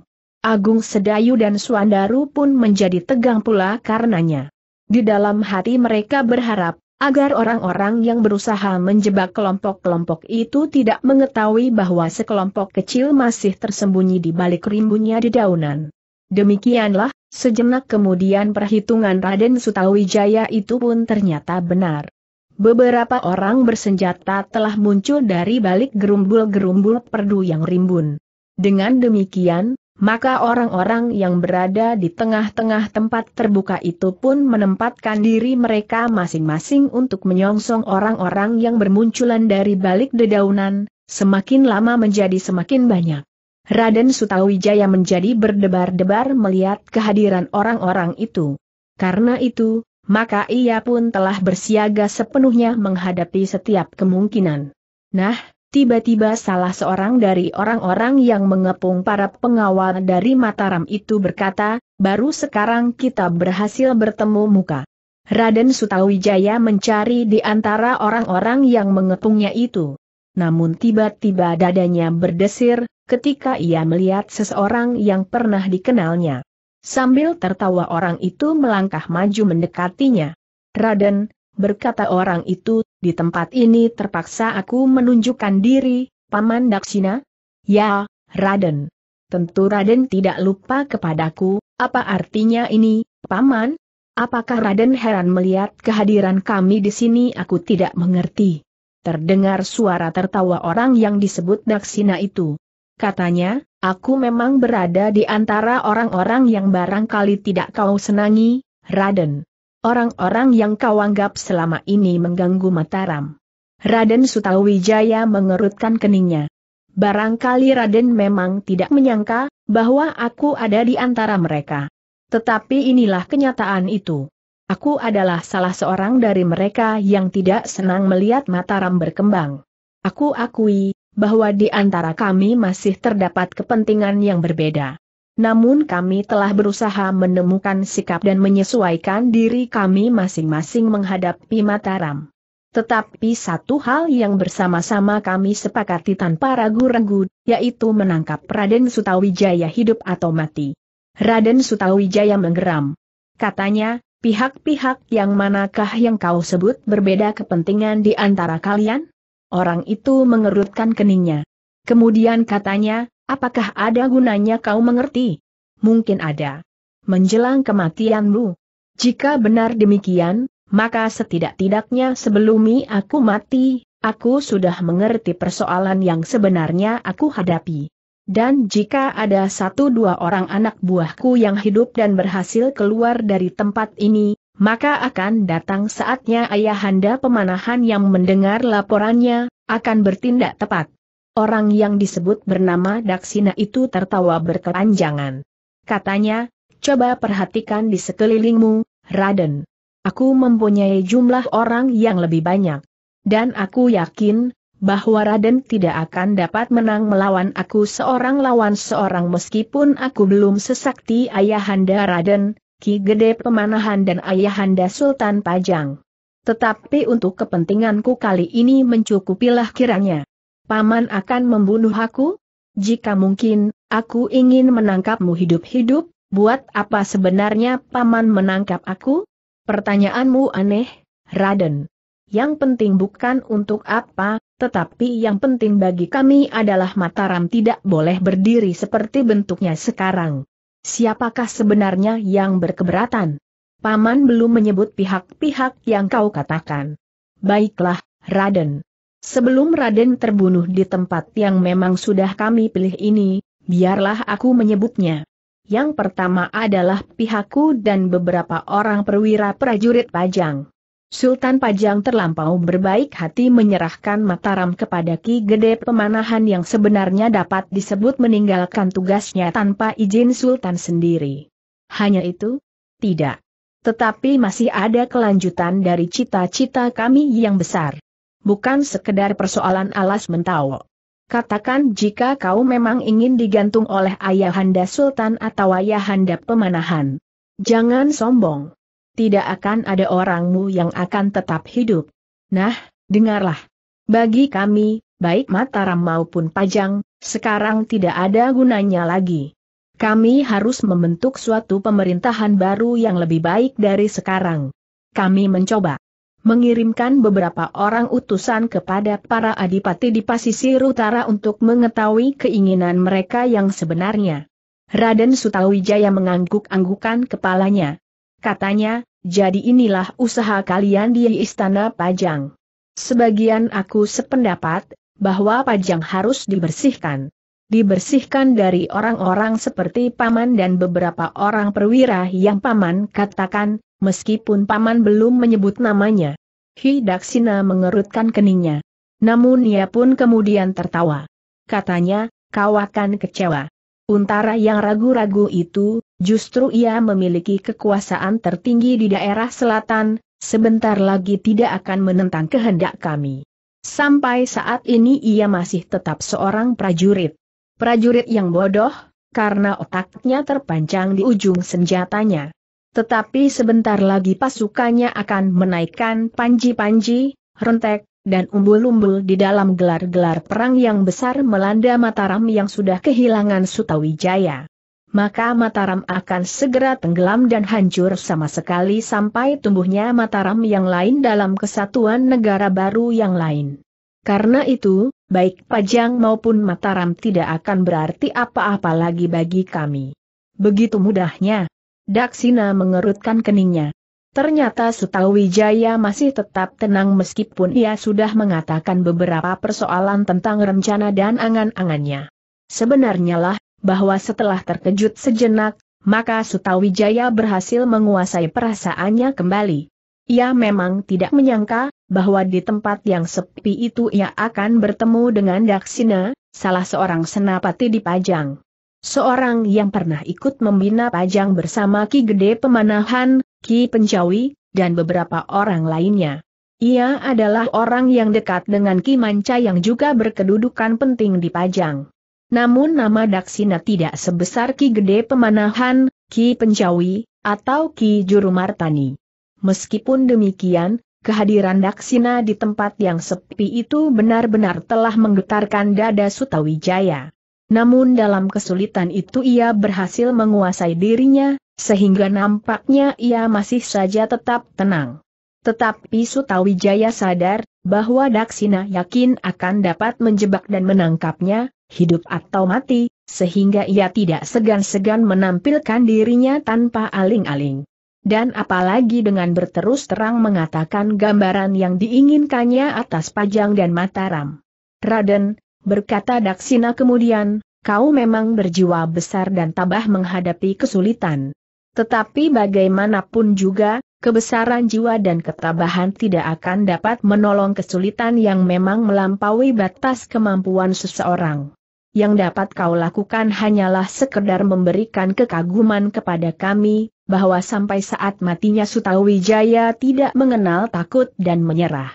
Agung Sedayu dan Suandaru pun menjadi tegang pula karenanya. Di dalam hati mereka berharap, agar orang-orang yang berusaha menjebak kelompok-kelompok itu tidak mengetahui bahwa sekelompok kecil masih tersembunyi di balik rimbunnya di daunan. Demikianlah, sejenak kemudian perhitungan Raden Sutawijaya itu pun ternyata benar. Beberapa orang bersenjata telah muncul dari balik gerumbul-gerumbul perdu yang rimbun. Dengan demikian, maka orang-orang yang berada di tengah-tengah tempat terbuka itu pun menempatkan diri mereka masing-masing untuk menyongsong orang-orang yang bermunculan dari balik dedaunan, semakin lama menjadi semakin banyak. Raden Sutawijaya menjadi berdebar-debar melihat kehadiran orang-orang itu. Karena itu, maka ia pun telah bersiaga sepenuhnya menghadapi setiap kemungkinan. Nah, Tiba-tiba salah seorang dari orang-orang yang mengepung para pengawal dari Mataram itu berkata, baru sekarang kita berhasil bertemu muka. Raden Sutawijaya mencari di antara orang-orang yang mengepungnya itu. Namun tiba-tiba dadanya berdesir, ketika ia melihat seseorang yang pernah dikenalnya. Sambil tertawa orang itu melangkah maju mendekatinya. Raden, berkata orang itu, di tempat ini terpaksa aku menunjukkan diri, Paman Daksina? Ya, Raden. Tentu Raden tidak lupa kepadaku, apa artinya ini, Paman? Apakah Raden heran melihat kehadiran kami di sini aku tidak mengerti. Terdengar suara tertawa orang yang disebut Daksina itu. Katanya, aku memang berada di antara orang-orang yang barangkali tidak kau senangi, Raden orang-orang yang kau anggap selama ini mengganggu Mataram. Raden Sutawijaya mengerutkan keningnya. Barangkali Raden memang tidak menyangka bahwa aku ada di antara mereka. Tetapi inilah kenyataan itu. Aku adalah salah seorang dari mereka yang tidak senang melihat Mataram berkembang. Aku akui bahwa di antara kami masih terdapat kepentingan yang berbeda. Namun kami telah berusaha menemukan sikap dan menyesuaikan diri kami masing-masing menghadapi Mataram. Tetapi satu hal yang bersama-sama kami sepakati tanpa ragu-ragu, yaitu menangkap Raden Sutawijaya hidup atau mati. Raden Sutawijaya menggeram. Katanya, pihak-pihak yang manakah yang kau sebut berbeda kepentingan di antara kalian? Orang itu mengerutkan keningnya. Kemudian katanya, Apakah ada gunanya kau mengerti? Mungkin ada. Menjelang kematianmu. Jika benar demikian, maka setidak-tidaknya sebelumi aku mati, aku sudah mengerti persoalan yang sebenarnya aku hadapi. Dan jika ada satu dua orang anak buahku yang hidup dan berhasil keluar dari tempat ini, maka akan datang saatnya ayahanda pemanahan yang mendengar laporannya, akan bertindak tepat. Orang yang disebut bernama Daksina itu tertawa berkepanjangan. Katanya, coba perhatikan di sekelilingmu, Raden. Aku mempunyai jumlah orang yang lebih banyak. Dan aku yakin, bahwa Raden tidak akan dapat menang melawan aku seorang lawan seorang meskipun aku belum sesakti ayahanda Raden, Ki Gede Pemanahan dan ayahanda Sultan Pajang. Tetapi untuk kepentinganku kali ini mencukupilah kiranya. Paman akan membunuh aku? Jika mungkin, aku ingin menangkapmu hidup-hidup, buat apa sebenarnya Paman menangkap aku? Pertanyaanmu aneh, Raden. Yang penting bukan untuk apa, tetapi yang penting bagi kami adalah Mataram tidak boleh berdiri seperti bentuknya sekarang. Siapakah sebenarnya yang berkeberatan? Paman belum menyebut pihak-pihak yang kau katakan. Baiklah, Raden. Sebelum Raden terbunuh di tempat yang memang sudah kami pilih ini, biarlah aku menyebutnya. Yang pertama adalah pihakku dan beberapa orang perwira prajurit Pajang. Sultan Pajang terlampau berbaik hati menyerahkan Mataram kepada Ki Gede Pemanahan yang sebenarnya dapat disebut meninggalkan tugasnya tanpa izin Sultan sendiri. Hanya itu? Tidak. Tetapi masih ada kelanjutan dari cita-cita kami yang besar bukan sekedar persoalan alas mentawa. Katakan jika kau memang ingin digantung oleh ayahanda sultan atau ayahanda pemanahan. Jangan sombong. Tidak akan ada orangmu yang akan tetap hidup. Nah, dengarlah. Bagi kami, baik Mataram maupun Pajang, sekarang tidak ada gunanya lagi. Kami harus membentuk suatu pemerintahan baru yang lebih baik dari sekarang. Kami mencoba mengirimkan beberapa orang utusan kepada para adipati di pasisir utara untuk mengetahui keinginan mereka yang sebenarnya. Raden Sutawijaya mengangguk-anggukan kepalanya. Katanya, jadi inilah usaha kalian di Istana Pajang. Sebagian aku sependapat, bahwa Pajang harus dibersihkan dibersihkan dari orang-orang seperti Paman dan beberapa orang perwira yang Paman katakan, meskipun Paman belum menyebut namanya. Hidaksina mengerutkan keningnya. Namun ia pun kemudian tertawa. Katanya, kau akan kecewa. Untara yang ragu-ragu itu, justru ia memiliki kekuasaan tertinggi di daerah selatan, sebentar lagi tidak akan menentang kehendak kami. Sampai saat ini ia masih tetap seorang prajurit prajurit yang bodoh, karena otaknya terpanjang di ujung senjatanya. Tetapi sebentar lagi pasukannya akan menaikkan panji-panji, rentek, dan umbul-umbul di dalam gelar-gelar perang yang besar melanda Mataram yang sudah kehilangan Sutawijaya maka Mataram akan segera tenggelam dan hancur sama sekali sampai tumbuhnya Mataram yang lain dalam kesatuan negara baru yang lain. Karena itu, baik Pajang maupun Mataram tidak akan berarti apa-apa lagi bagi kami. Begitu mudahnya. Daksina mengerutkan keningnya. Ternyata Sutawijaya masih tetap tenang meskipun ia sudah mengatakan beberapa persoalan tentang rencana dan angan-angannya. Sebenarnya lah, bahwa setelah terkejut sejenak, maka Sutawijaya berhasil menguasai perasaannya kembali. Ia memang tidak menyangka, bahwa di tempat yang sepi itu ia akan bertemu dengan Daksina, salah seorang senapati di Pajang. Seorang yang pernah ikut membina Pajang bersama Ki Gede Pemanahan, Ki Pencawi, dan beberapa orang lainnya. Ia adalah orang yang dekat dengan Ki Manca yang juga berkedudukan penting di Pajang. Namun nama Daksina tidak sebesar Ki Gede Pemanahan, Ki Pencawi, atau Ki Jurumartani. Meskipun demikian, Kehadiran Daksina di tempat yang sepi itu benar-benar telah menggetarkan dada Sutawijaya. Namun dalam kesulitan itu ia berhasil menguasai dirinya, sehingga nampaknya ia masih saja tetap tenang. Tetapi Sutawijaya sadar, bahwa Daksina yakin akan dapat menjebak dan menangkapnya, hidup atau mati, sehingga ia tidak segan-segan menampilkan dirinya tanpa aling-aling dan apalagi dengan berterus terang mengatakan gambaran yang diinginkannya atas Pajang dan Mataram. Raden, berkata Daksina kemudian, kau memang berjiwa besar dan tabah menghadapi kesulitan. Tetapi bagaimanapun juga, kebesaran jiwa dan ketabahan tidak akan dapat menolong kesulitan yang memang melampaui batas kemampuan seseorang. Yang dapat kau lakukan hanyalah sekedar memberikan kekaguman kepada kami, bahwa sampai saat matinya Sutawijaya tidak mengenal takut dan menyerah.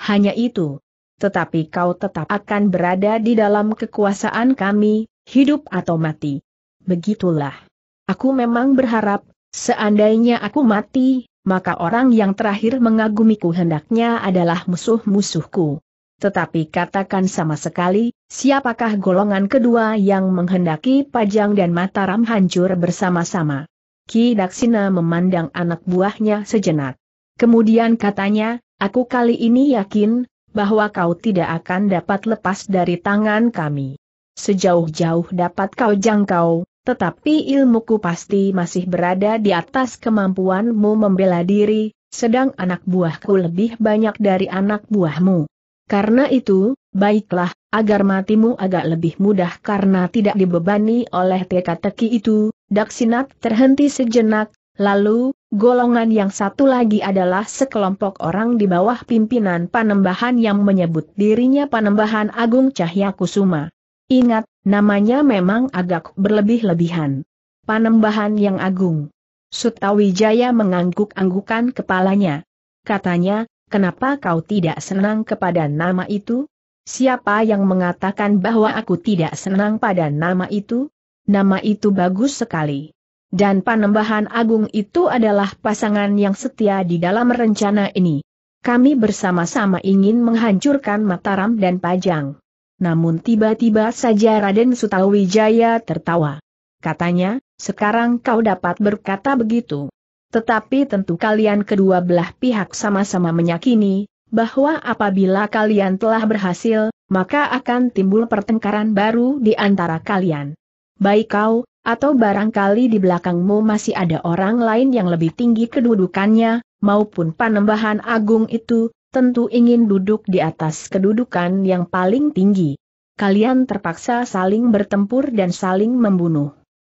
Hanya itu. Tetapi kau tetap akan berada di dalam kekuasaan kami, hidup atau mati. Begitulah. Aku memang berharap, seandainya aku mati, maka orang yang terakhir mengagumiku hendaknya adalah musuh-musuhku. Tetapi katakan sama sekali, siapakah golongan kedua yang menghendaki Pajang dan Mataram hancur bersama-sama? Ki Daksina memandang anak buahnya sejenak. Kemudian katanya, aku kali ini yakin, bahwa kau tidak akan dapat lepas dari tangan kami. Sejauh-jauh dapat kau jangkau, tetapi ilmuku pasti masih berada di atas kemampuanmu membela diri, sedang anak buahku lebih banyak dari anak buahmu. Karena itu, baiklah, agar matimu agak lebih mudah karena tidak dibebani oleh teka-teki itu, Daksinat terhenti sejenak, lalu, golongan yang satu lagi adalah sekelompok orang di bawah pimpinan Panembahan yang menyebut dirinya Panembahan Agung Cahya Kusuma. Ingat, namanya memang agak berlebih-lebihan. Panembahan yang agung. Sutawijaya mengangguk-anggukan kepalanya. Katanya, kenapa kau tidak senang kepada nama itu? Siapa yang mengatakan bahwa aku tidak senang pada nama itu? Nama itu bagus sekali. Dan Panembahan Agung itu adalah pasangan yang setia di dalam rencana ini. Kami bersama-sama ingin menghancurkan Mataram dan Pajang. Namun tiba-tiba saja Raden Sutawijaya tertawa. Katanya, sekarang kau dapat berkata begitu. Tetapi tentu kalian kedua belah pihak sama-sama menyakini, bahwa apabila kalian telah berhasil, maka akan timbul pertengkaran baru di antara kalian baik kau, atau barangkali di belakangmu masih ada orang lain yang lebih tinggi kedudukannya, maupun panembahan agung itu, tentu ingin duduk di atas kedudukan yang paling tinggi. Kalian terpaksa saling bertempur dan saling membunuh.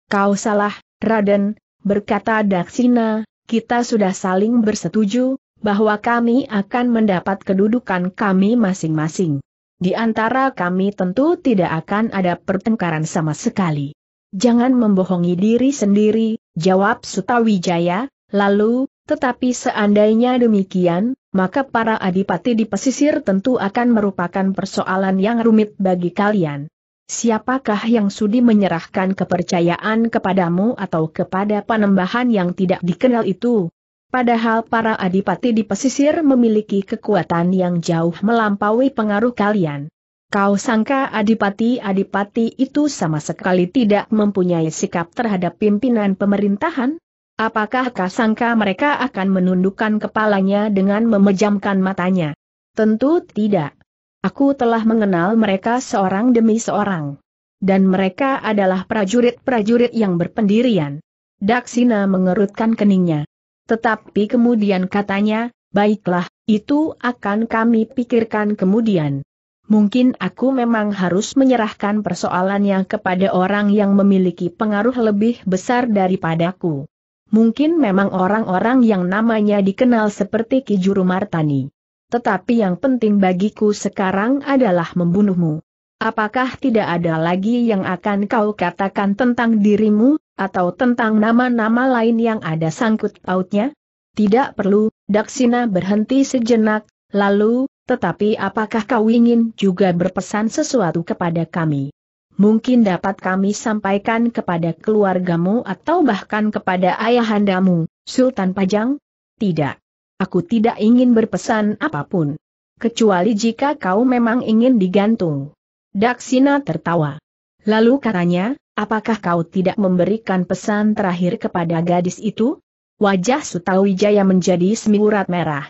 Kau salah, Raden, berkata Daksina, kita sudah saling bersetuju, bahwa kami akan mendapat kedudukan kami masing-masing. Di antara kami tentu tidak akan ada pertengkaran sama sekali. Jangan membohongi diri sendiri, jawab Sutawijaya, lalu, tetapi seandainya demikian, maka para adipati di pesisir tentu akan merupakan persoalan yang rumit bagi kalian. Siapakah yang sudi menyerahkan kepercayaan kepadamu atau kepada panembahan yang tidak dikenal itu? Padahal para adipati di pesisir memiliki kekuatan yang jauh melampaui pengaruh kalian. Kau sangka adipati-adipati itu sama sekali tidak mempunyai sikap terhadap pimpinan pemerintahan? Apakah kau sangka mereka akan menundukkan kepalanya dengan memejamkan matanya? Tentu tidak. Aku telah mengenal mereka seorang demi seorang. Dan mereka adalah prajurit-prajurit yang berpendirian. Daksina mengerutkan keningnya. Tetapi kemudian katanya, baiklah, itu akan kami pikirkan kemudian. Mungkin aku memang harus menyerahkan persoalannya kepada orang yang memiliki pengaruh lebih besar daripadaku. Mungkin memang orang-orang yang namanya dikenal seperti Ki Juru Martani. Tetapi yang penting bagiku sekarang adalah membunuhmu. Apakah tidak ada lagi yang akan kau katakan tentang dirimu? atau tentang nama-nama lain yang ada sangkut pautnya? Tidak perlu, Daksina berhenti sejenak, lalu, tetapi apakah kau ingin juga berpesan sesuatu kepada kami? Mungkin dapat kami sampaikan kepada keluargamu atau bahkan kepada ayahandamu, Sultan Pajang? Tidak. Aku tidak ingin berpesan apapun. Kecuali jika kau memang ingin digantung. Daksina tertawa. Lalu katanya, apakah kau tidak memberikan pesan terakhir kepada gadis itu? Wajah Sutawijaya menjadi semiurat merah.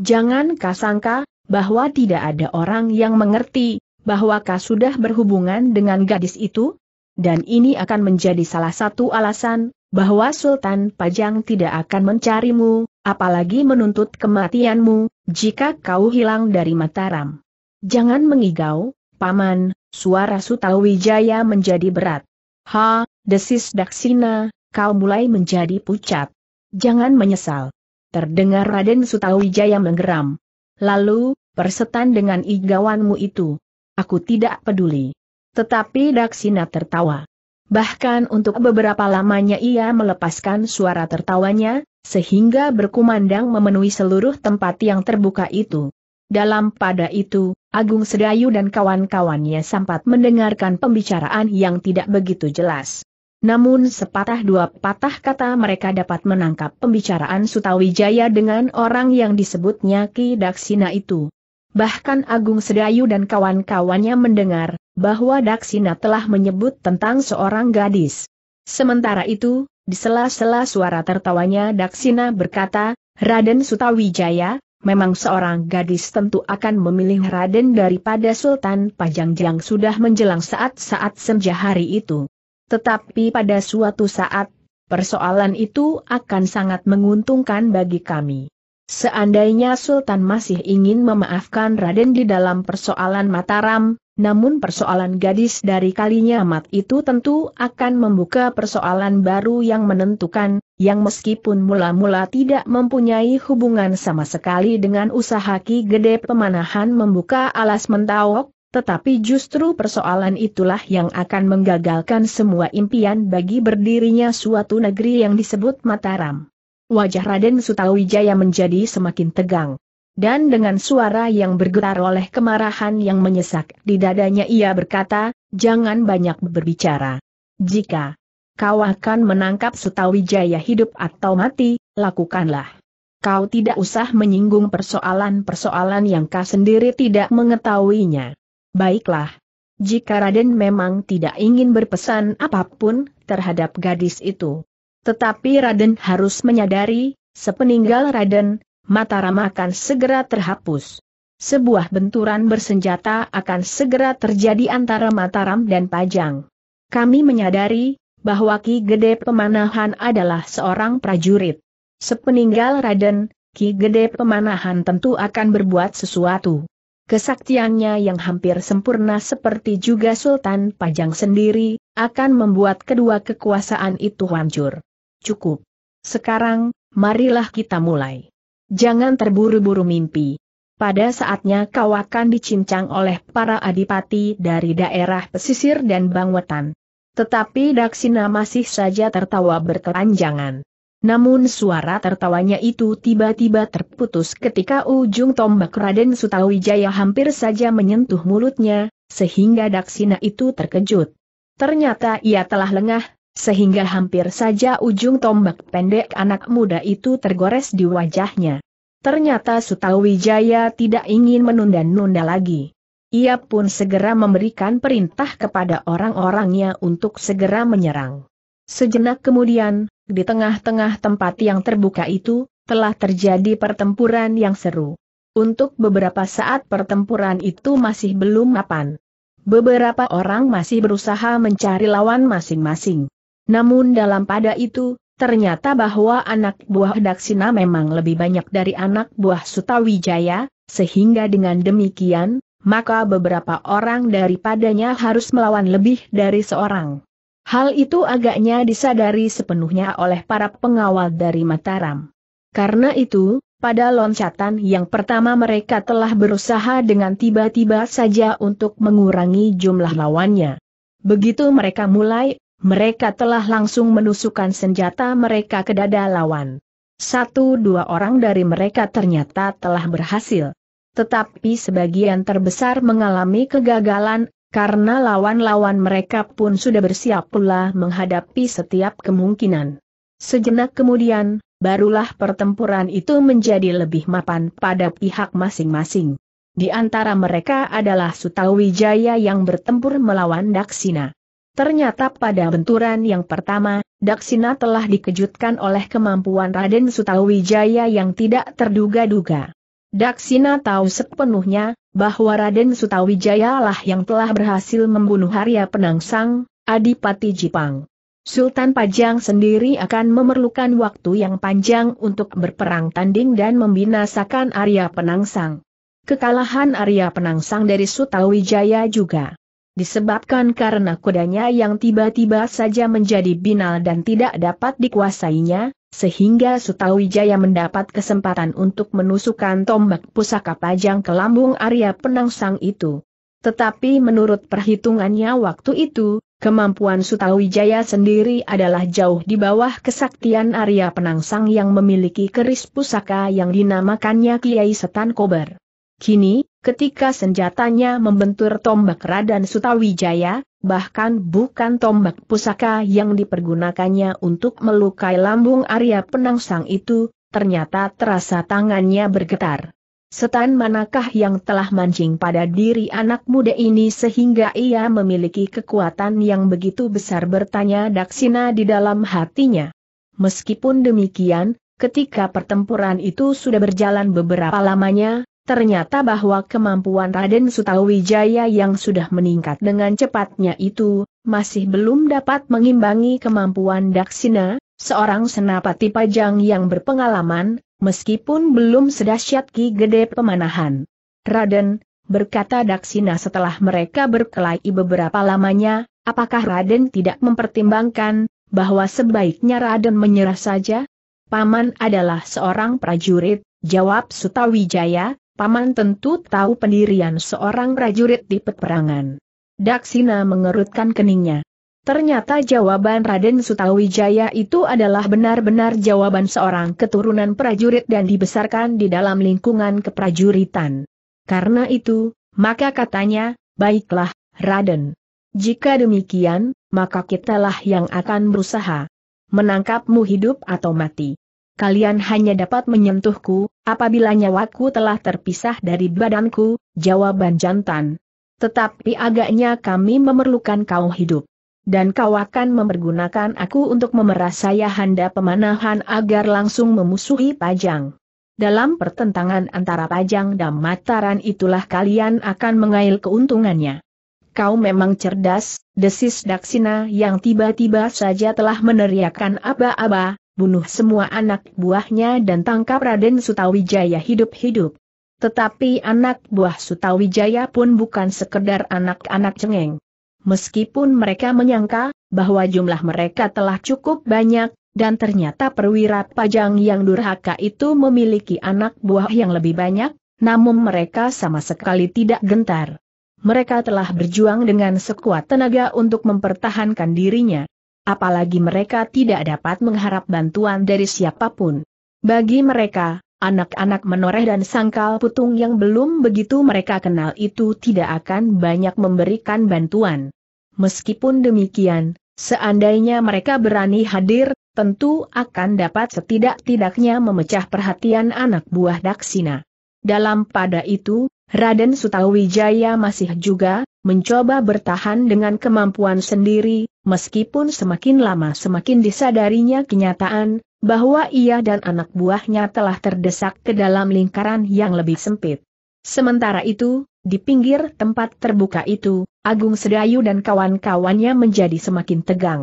Jangan kau sangka, bahwa tidak ada orang yang mengerti, bahwa kau sudah berhubungan dengan gadis itu? Dan ini akan menjadi salah satu alasan, bahwa Sultan Pajang tidak akan mencarimu, apalagi menuntut kematianmu, jika kau hilang dari Mataram. Jangan mengigau, Paman, suara Sutawijaya menjadi berat. Ha, desis Daksina, kau mulai menjadi pucat. Jangan menyesal. Terdengar Raden Sutawijaya menggeram. Lalu, persetan dengan igawanmu itu. Aku tidak peduli. Tetapi Daksina tertawa. Bahkan untuk beberapa lamanya ia melepaskan suara tertawanya, sehingga berkumandang memenuhi seluruh tempat yang terbuka itu. Dalam pada itu, Agung Sedayu dan kawan-kawannya sempat mendengarkan pembicaraan yang tidak begitu jelas. Namun sepatah dua patah kata mereka dapat menangkap pembicaraan Sutawijaya dengan orang yang disebutnya Ki Daksina itu. Bahkan Agung Sedayu dan kawan-kawannya mendengar bahwa Daksina telah menyebut tentang seorang gadis. Sementara itu, di sela-sela suara tertawanya Daksina berkata, Raden Sutawijaya, memang seorang gadis tentu akan memilih Raden daripada Sultan Pajang yang sudah menjelang saat-saat senja hari itu. Tetapi pada suatu saat, persoalan itu akan sangat menguntungkan bagi kami. Seandainya Sultan masih ingin memaafkan Raden di dalam persoalan Mataram, namun persoalan gadis dari kalinya amat itu tentu akan membuka persoalan baru yang menentukan, yang meskipun mula-mula tidak mempunyai hubungan sama sekali dengan usaha Ki Gede Pemanahan membuka alas mentawok, tetapi justru persoalan itulah yang akan menggagalkan semua impian bagi berdirinya suatu negeri yang disebut Mataram. Wajah Raden Sutawijaya menjadi semakin tegang. Dan dengan suara yang bergetar oleh kemarahan yang menyesak di dadanya ia berkata, jangan banyak berbicara. Jika kau akan menangkap Sutawijaya hidup atau mati, lakukanlah. Kau tidak usah menyinggung persoalan-persoalan yang kau sendiri tidak mengetahuinya. Baiklah. Jika Raden memang tidak ingin berpesan apapun terhadap gadis itu. Tetapi Raden harus menyadari, sepeninggal Raden, Mataram akan segera terhapus. Sebuah benturan bersenjata akan segera terjadi antara Mataram dan Pajang. Kami menyadari bahwa Ki Gede Pemanahan adalah seorang prajurit. Sepeninggal Raden, Ki Gede Pemanahan tentu akan berbuat sesuatu. Kesaktiannya yang hampir sempurna seperti juga Sultan Pajang sendiri, akan membuat kedua kekuasaan itu hancur. Cukup. Sekarang, marilah kita mulai. Jangan terburu-buru mimpi. Pada saatnya kau akan dicincang oleh para adipati dari daerah pesisir dan bangwetan. Tetapi Daksina masih saja tertawa berkelanjangan. Namun suara tertawanya itu tiba-tiba terputus ketika ujung tombak Raden Sutawijaya hampir saja menyentuh mulutnya, sehingga Daksina itu terkejut. Ternyata ia telah lengah, sehingga hampir saja ujung tombak pendek anak muda itu tergores di wajahnya. Ternyata Sutawijaya tidak ingin menunda-nunda lagi. Ia pun segera memberikan perintah kepada orang-orangnya untuk segera menyerang. Sejenak kemudian, di tengah-tengah tempat yang terbuka itu, telah terjadi pertempuran yang seru. Untuk beberapa saat pertempuran itu masih belum mapan. Beberapa orang masih berusaha mencari lawan masing-masing. Namun dalam pada itu, ternyata bahwa anak buah Daksina memang lebih banyak dari anak buah Sutawijaya, sehingga dengan demikian, maka beberapa orang daripadanya harus melawan lebih dari seorang. Hal itu agaknya disadari sepenuhnya oleh para pengawal dari Mataram. Karena itu, pada loncatan yang pertama mereka telah berusaha dengan tiba-tiba saja untuk mengurangi jumlah lawannya. Begitu mereka mulai, mereka telah langsung menusukkan senjata mereka ke dada lawan. Satu dua orang dari mereka ternyata telah berhasil. Tetapi sebagian terbesar mengalami kegagalan, karena lawan-lawan mereka pun sudah bersiap pula menghadapi setiap kemungkinan. Sejenak kemudian, barulah pertempuran itu menjadi lebih mapan pada pihak masing-masing. Di antara mereka adalah Sutawijaya yang bertempur melawan Daksina. Ternyata pada benturan yang pertama, Daksina telah dikejutkan oleh kemampuan Raden Sutawijaya yang tidak terduga-duga. Daksina tahu sepenuhnya, bahwa Raden Sutawijaya lah yang telah berhasil membunuh Arya Penangsang, Adipati Jipang. Sultan Pajang sendiri akan memerlukan waktu yang panjang untuk berperang tanding dan membinasakan Arya Penangsang. Kekalahan Arya Penangsang dari Sutawijaya juga disebabkan karena kudanya yang tiba-tiba saja menjadi binal dan tidak dapat dikuasainya, sehingga Sutawijaya mendapat kesempatan untuk menusukkan tombak pusaka pajang ke lambung Arya Penangsang itu. Tetapi menurut perhitungannya waktu itu, kemampuan Sutawijaya sendiri adalah jauh di bawah kesaktian Arya Penangsang yang memiliki keris pusaka yang dinamakannya Kiai Setan Kober. Kini, Ketika senjatanya membentur tombak Raden Sutawijaya, bahkan bukan tombak pusaka yang dipergunakannya untuk melukai lambung Arya Penangsang itu, ternyata terasa tangannya bergetar. Setan manakah yang telah mancing pada diri anak muda ini sehingga ia memiliki kekuatan yang begitu besar bertanya Daksina di dalam hatinya. Meskipun demikian, ketika pertempuran itu sudah berjalan beberapa lamanya, ternyata bahwa kemampuan Raden Sutawijaya yang sudah meningkat dengan cepatnya itu, masih belum dapat mengimbangi kemampuan Daksina, seorang senapati pajang yang berpengalaman, meskipun belum sedahsyat Ki Gede Pemanahan. Raden, berkata Daksina setelah mereka berkelahi beberapa lamanya, apakah Raden tidak mempertimbangkan, bahwa sebaiknya Raden menyerah saja? Paman adalah seorang prajurit, jawab Sutawijaya, Paman tentu tahu pendirian seorang prajurit di peperangan. Daksina mengerutkan keningnya. Ternyata jawaban Raden Sutawijaya itu adalah benar-benar jawaban seorang keturunan prajurit dan dibesarkan di dalam lingkungan keprajuritan. Karena itu, maka katanya, baiklah, Raden. Jika demikian, maka kitalah yang akan berusaha menangkapmu hidup atau mati kalian hanya dapat menyentuhku, apabila nyawaku telah terpisah dari badanku, jawaban jantan. Tetapi agaknya kami memerlukan kau hidup. Dan kau akan mempergunakan aku untuk memeras saya handa pemanahan agar langsung memusuhi Pajang. Dalam pertentangan antara Pajang dan Mataran itulah kalian akan mengail keuntungannya. Kau memang cerdas, desis Daksina yang tiba-tiba saja telah meneriakkan aba-aba, bunuh semua anak buahnya dan tangkap Raden Sutawijaya hidup-hidup. Tetapi anak buah Sutawijaya pun bukan sekedar anak-anak cengeng. Meskipun mereka menyangka bahwa jumlah mereka telah cukup banyak, dan ternyata perwira pajang yang durhaka itu memiliki anak buah yang lebih banyak, namun mereka sama sekali tidak gentar. Mereka telah berjuang dengan sekuat tenaga untuk mempertahankan dirinya apalagi mereka tidak dapat mengharap bantuan dari siapapun. Bagi mereka, anak-anak menoreh dan sangkal putung yang belum begitu mereka kenal itu tidak akan banyak memberikan bantuan. Meskipun demikian, seandainya mereka berani hadir, tentu akan dapat setidak-tidaknya memecah perhatian anak buah Daksina. Dalam pada itu, Raden Sutawijaya masih juga mencoba bertahan dengan kemampuan sendiri, meskipun semakin lama semakin disadarinya kenyataan, bahwa ia dan anak buahnya telah terdesak ke dalam lingkaran yang lebih sempit. Sementara itu, di pinggir tempat terbuka itu, Agung Sedayu dan kawan-kawannya menjadi semakin tegang.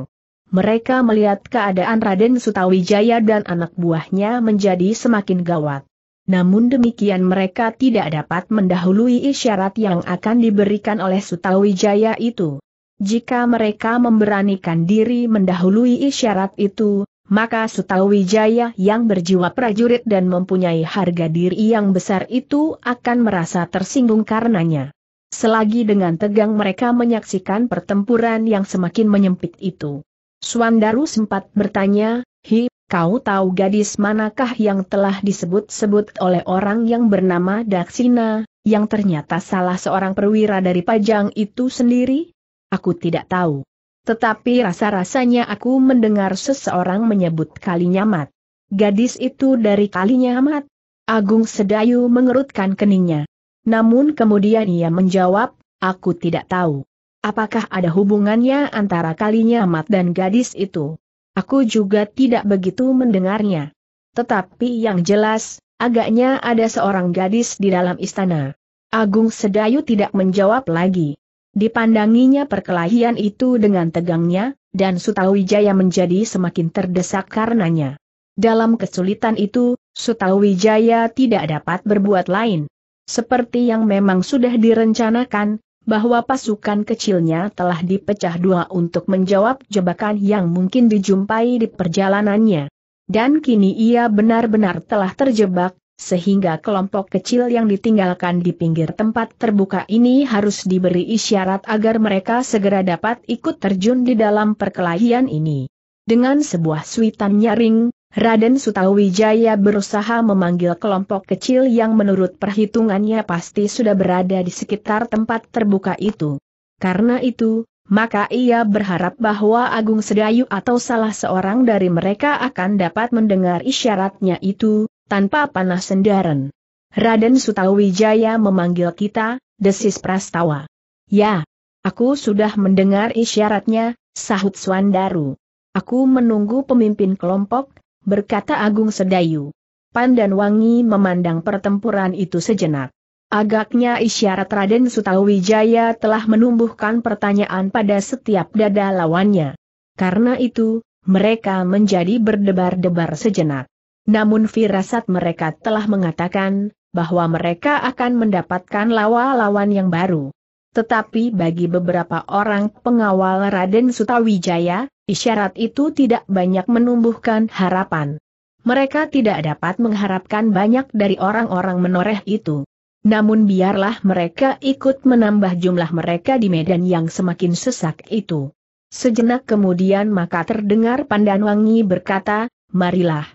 Mereka melihat keadaan Raden Sutawijaya dan anak buahnya menjadi semakin gawat. Namun demikian mereka tidak dapat mendahului isyarat yang akan diberikan oleh Sutawijaya itu. Jika mereka memberanikan diri mendahului isyarat itu, maka Sutawijaya yang berjiwa prajurit dan mempunyai harga diri yang besar itu akan merasa tersinggung karenanya. Selagi dengan tegang mereka menyaksikan pertempuran yang semakin menyempit itu. Suandaru sempat bertanya, Hi, Kau tahu gadis manakah yang telah disebut-sebut oleh orang yang bernama Daksina, yang ternyata salah seorang perwira dari Pajang itu sendiri? Aku tidak tahu. Tetapi rasa-rasanya aku mendengar seseorang menyebut Kalinyamat. Gadis itu dari Kalinyamat. Agung Sedayu mengerutkan keningnya. Namun kemudian ia menjawab, aku tidak tahu. Apakah ada hubungannya antara Kalinyamat dan gadis itu? Aku juga tidak begitu mendengarnya. Tetapi yang jelas, agaknya ada seorang gadis di dalam istana. Agung Sedayu tidak menjawab lagi. Dipandanginya perkelahian itu dengan tegangnya, dan Sutawijaya menjadi semakin terdesak karenanya. Dalam kesulitan itu, Sutawijaya tidak dapat berbuat lain. Seperti yang memang sudah direncanakan, bahwa pasukan kecilnya telah dipecah dua untuk menjawab jebakan yang mungkin dijumpai di perjalanannya. Dan kini ia benar-benar telah terjebak, sehingga kelompok kecil yang ditinggalkan di pinggir tempat terbuka ini harus diberi isyarat agar mereka segera dapat ikut terjun di dalam perkelahian ini. Dengan sebuah suitan nyaring, Raden Sutawijaya berusaha memanggil kelompok kecil yang menurut perhitungannya pasti sudah berada di sekitar tempat terbuka itu. Karena itu, maka ia berharap bahwa Agung Sedayu atau salah seorang dari mereka akan dapat mendengar isyaratnya itu, tanpa panah sendaran. Raden Sutawijaya memanggil kita, desis Prastawa. Ya, aku sudah mendengar isyaratnya, sahut Swandaru. Aku menunggu pemimpin kelompok, berkata Agung Sedayu. Pandan Wangi memandang pertempuran itu sejenak. Agaknya isyarat Raden Sutawijaya telah menumbuhkan pertanyaan pada setiap dada lawannya. Karena itu, mereka menjadi berdebar-debar sejenak. Namun firasat mereka telah mengatakan, bahwa mereka akan mendapatkan lawa lawan yang baru. Tetapi bagi beberapa orang pengawal Raden Sutawijaya, isyarat itu tidak banyak menumbuhkan harapan. Mereka tidak dapat mengharapkan banyak dari orang-orang menoreh itu. Namun biarlah mereka ikut menambah jumlah mereka di medan yang semakin sesak itu. Sejenak kemudian maka terdengar Pandanwangi berkata, Marilah.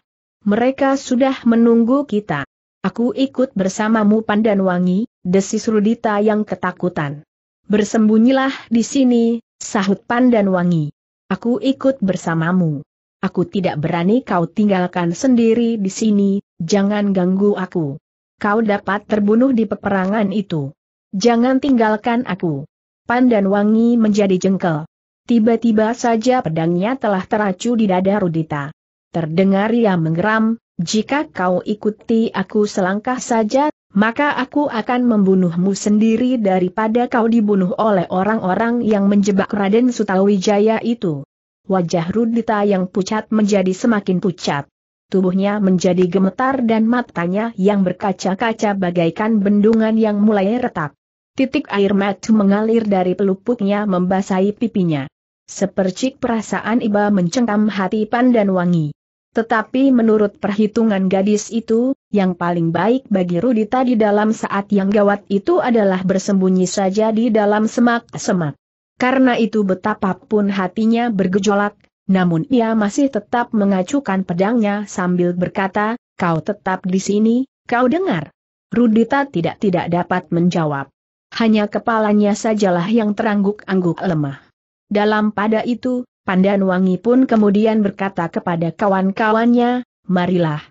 Mereka sudah menunggu kita. Aku ikut bersamamu Pandanwangi, desis Rudita yang ketakutan. Bersembunyilah di sini, sahut Pandan Wangi. Aku ikut bersamamu. Aku tidak berani kau tinggalkan sendiri di sini, jangan ganggu aku. Kau dapat terbunuh di peperangan itu. Jangan tinggalkan aku. Pandan Wangi menjadi jengkel. Tiba-tiba saja pedangnya telah teracu di dada Rudita. Terdengar ia menggeram, jika kau ikuti aku selangkah saja, maka aku akan membunuhmu sendiri daripada kau dibunuh oleh orang-orang yang menjebak Raden Sutawijaya itu. Wajah Rudita yang pucat menjadi semakin pucat. Tubuhnya menjadi gemetar dan matanya yang berkaca-kaca bagaikan bendungan yang mulai retak. Titik air mata mengalir dari pelupuknya membasahi pipinya. Sepercik perasaan iba mencengkam hati Pandan Wangi. Tetapi menurut perhitungan gadis itu, yang paling baik bagi Rudita di dalam saat yang gawat itu adalah bersembunyi saja di dalam semak-semak. Karena itu betapapun hatinya bergejolak, namun ia masih tetap mengacukan pedangnya sambil berkata, kau tetap di sini, kau dengar. Rudita tidak-tidak dapat menjawab. Hanya kepalanya sajalah yang terangguk-angguk lemah. Dalam pada itu, Pandan Wangi pun kemudian berkata kepada kawan-kawannya, marilah,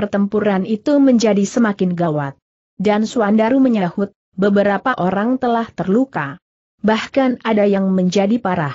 pertempuran itu menjadi semakin gawat. Dan Suandaru menyahut, beberapa orang telah terluka. Bahkan ada yang menjadi parah.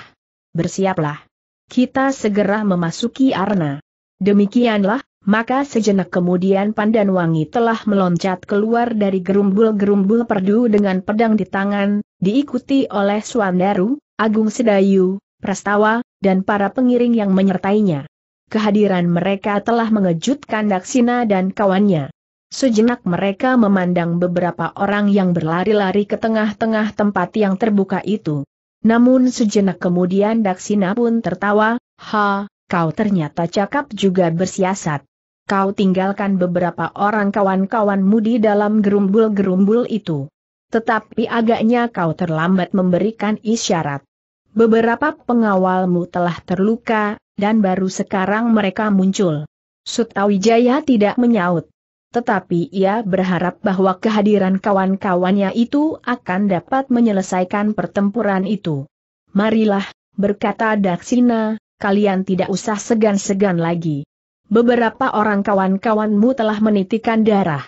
Bersiaplah. Kita segera memasuki Arna. Demikianlah, maka sejenak kemudian Pandanwangi telah meloncat keluar dari gerumbul-gerumbul perdu dengan pedang di tangan, diikuti oleh Suandaru, Agung Sedayu, Prastawa, dan para pengiring yang menyertainya kehadiran mereka telah mengejutkan Daksina dan kawannya. Sejenak mereka memandang beberapa orang yang berlari-lari ke tengah-tengah tempat yang terbuka itu. Namun sejenak kemudian Daksina pun tertawa, Ha, kau ternyata cakap juga bersiasat. Kau tinggalkan beberapa orang kawan-kawanmu di dalam gerumbul-gerumbul itu. Tetapi agaknya kau terlambat memberikan isyarat. Beberapa pengawalmu telah terluka, dan baru sekarang mereka muncul. Sutawijaya tidak menyaut. Tetapi ia berharap bahwa kehadiran kawan-kawannya itu akan dapat menyelesaikan pertempuran itu. Marilah, berkata Daksina, kalian tidak usah segan-segan lagi. Beberapa orang kawan-kawanmu telah menitikan darah.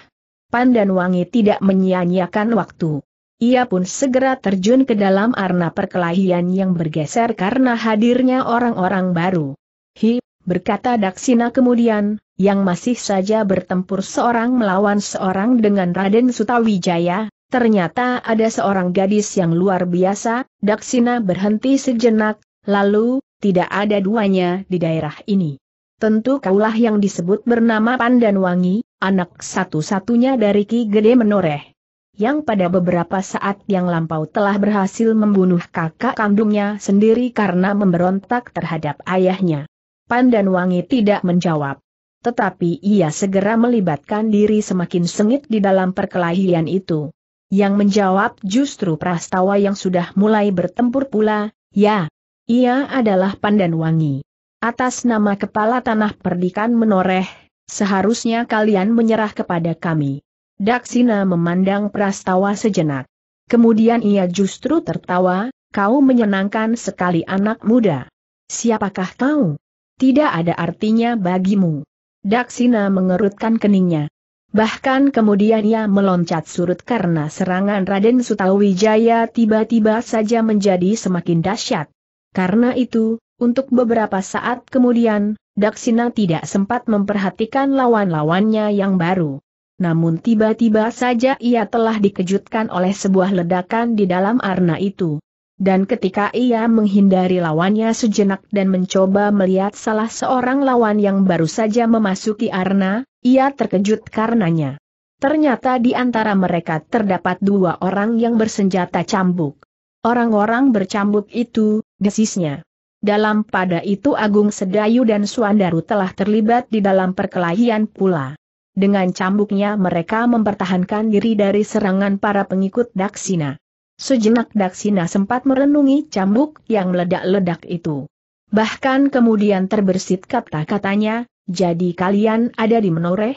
Pandan Wangi tidak menyia-nyiakan waktu. Ia pun segera terjun ke dalam arena perkelahian yang bergeser karena hadirnya orang-orang baru. Hi, berkata Daksina kemudian, yang masih saja bertempur seorang melawan seorang dengan Raden Sutawijaya, ternyata ada seorang gadis yang luar biasa, Daksina berhenti sejenak, lalu, tidak ada duanya di daerah ini. Tentu kaulah yang disebut bernama Pandanwangi, anak satu-satunya dari Ki Gede Menoreh yang pada beberapa saat yang lampau telah berhasil membunuh kakak kandungnya sendiri karena memberontak terhadap ayahnya. Wangi tidak menjawab. Tetapi ia segera melibatkan diri semakin sengit di dalam perkelahian itu. Yang menjawab justru Prastawa yang sudah mulai bertempur pula, ya, ia adalah Wangi. Atas nama kepala tanah perdikan menoreh, seharusnya kalian menyerah kepada kami. Daksina memandang Prastawa sejenak. Kemudian ia justru tertawa, kau menyenangkan sekali anak muda. Siapakah kau? Tidak ada artinya bagimu. Daksina mengerutkan keningnya. Bahkan kemudian ia meloncat surut karena serangan Raden Sutawijaya tiba-tiba saja menjadi semakin dahsyat. Karena itu, untuk beberapa saat kemudian, Daksina tidak sempat memperhatikan lawan-lawannya yang baru namun tiba-tiba saja ia telah dikejutkan oleh sebuah ledakan di dalam arna itu. Dan ketika ia menghindari lawannya sejenak dan mencoba melihat salah seorang lawan yang baru saja memasuki arna, ia terkejut karenanya. Ternyata di antara mereka terdapat dua orang yang bersenjata cambuk. Orang-orang bercambuk itu, desisnya. Dalam pada itu Agung Sedayu dan Suandaru telah terlibat di dalam perkelahian pula. Dengan cambuknya mereka mempertahankan diri dari serangan para pengikut Daksina. Sejenak Daksina sempat merenungi cambuk yang meledak-ledak itu. Bahkan kemudian terbersit kata-katanya, jadi kalian ada di menoreh?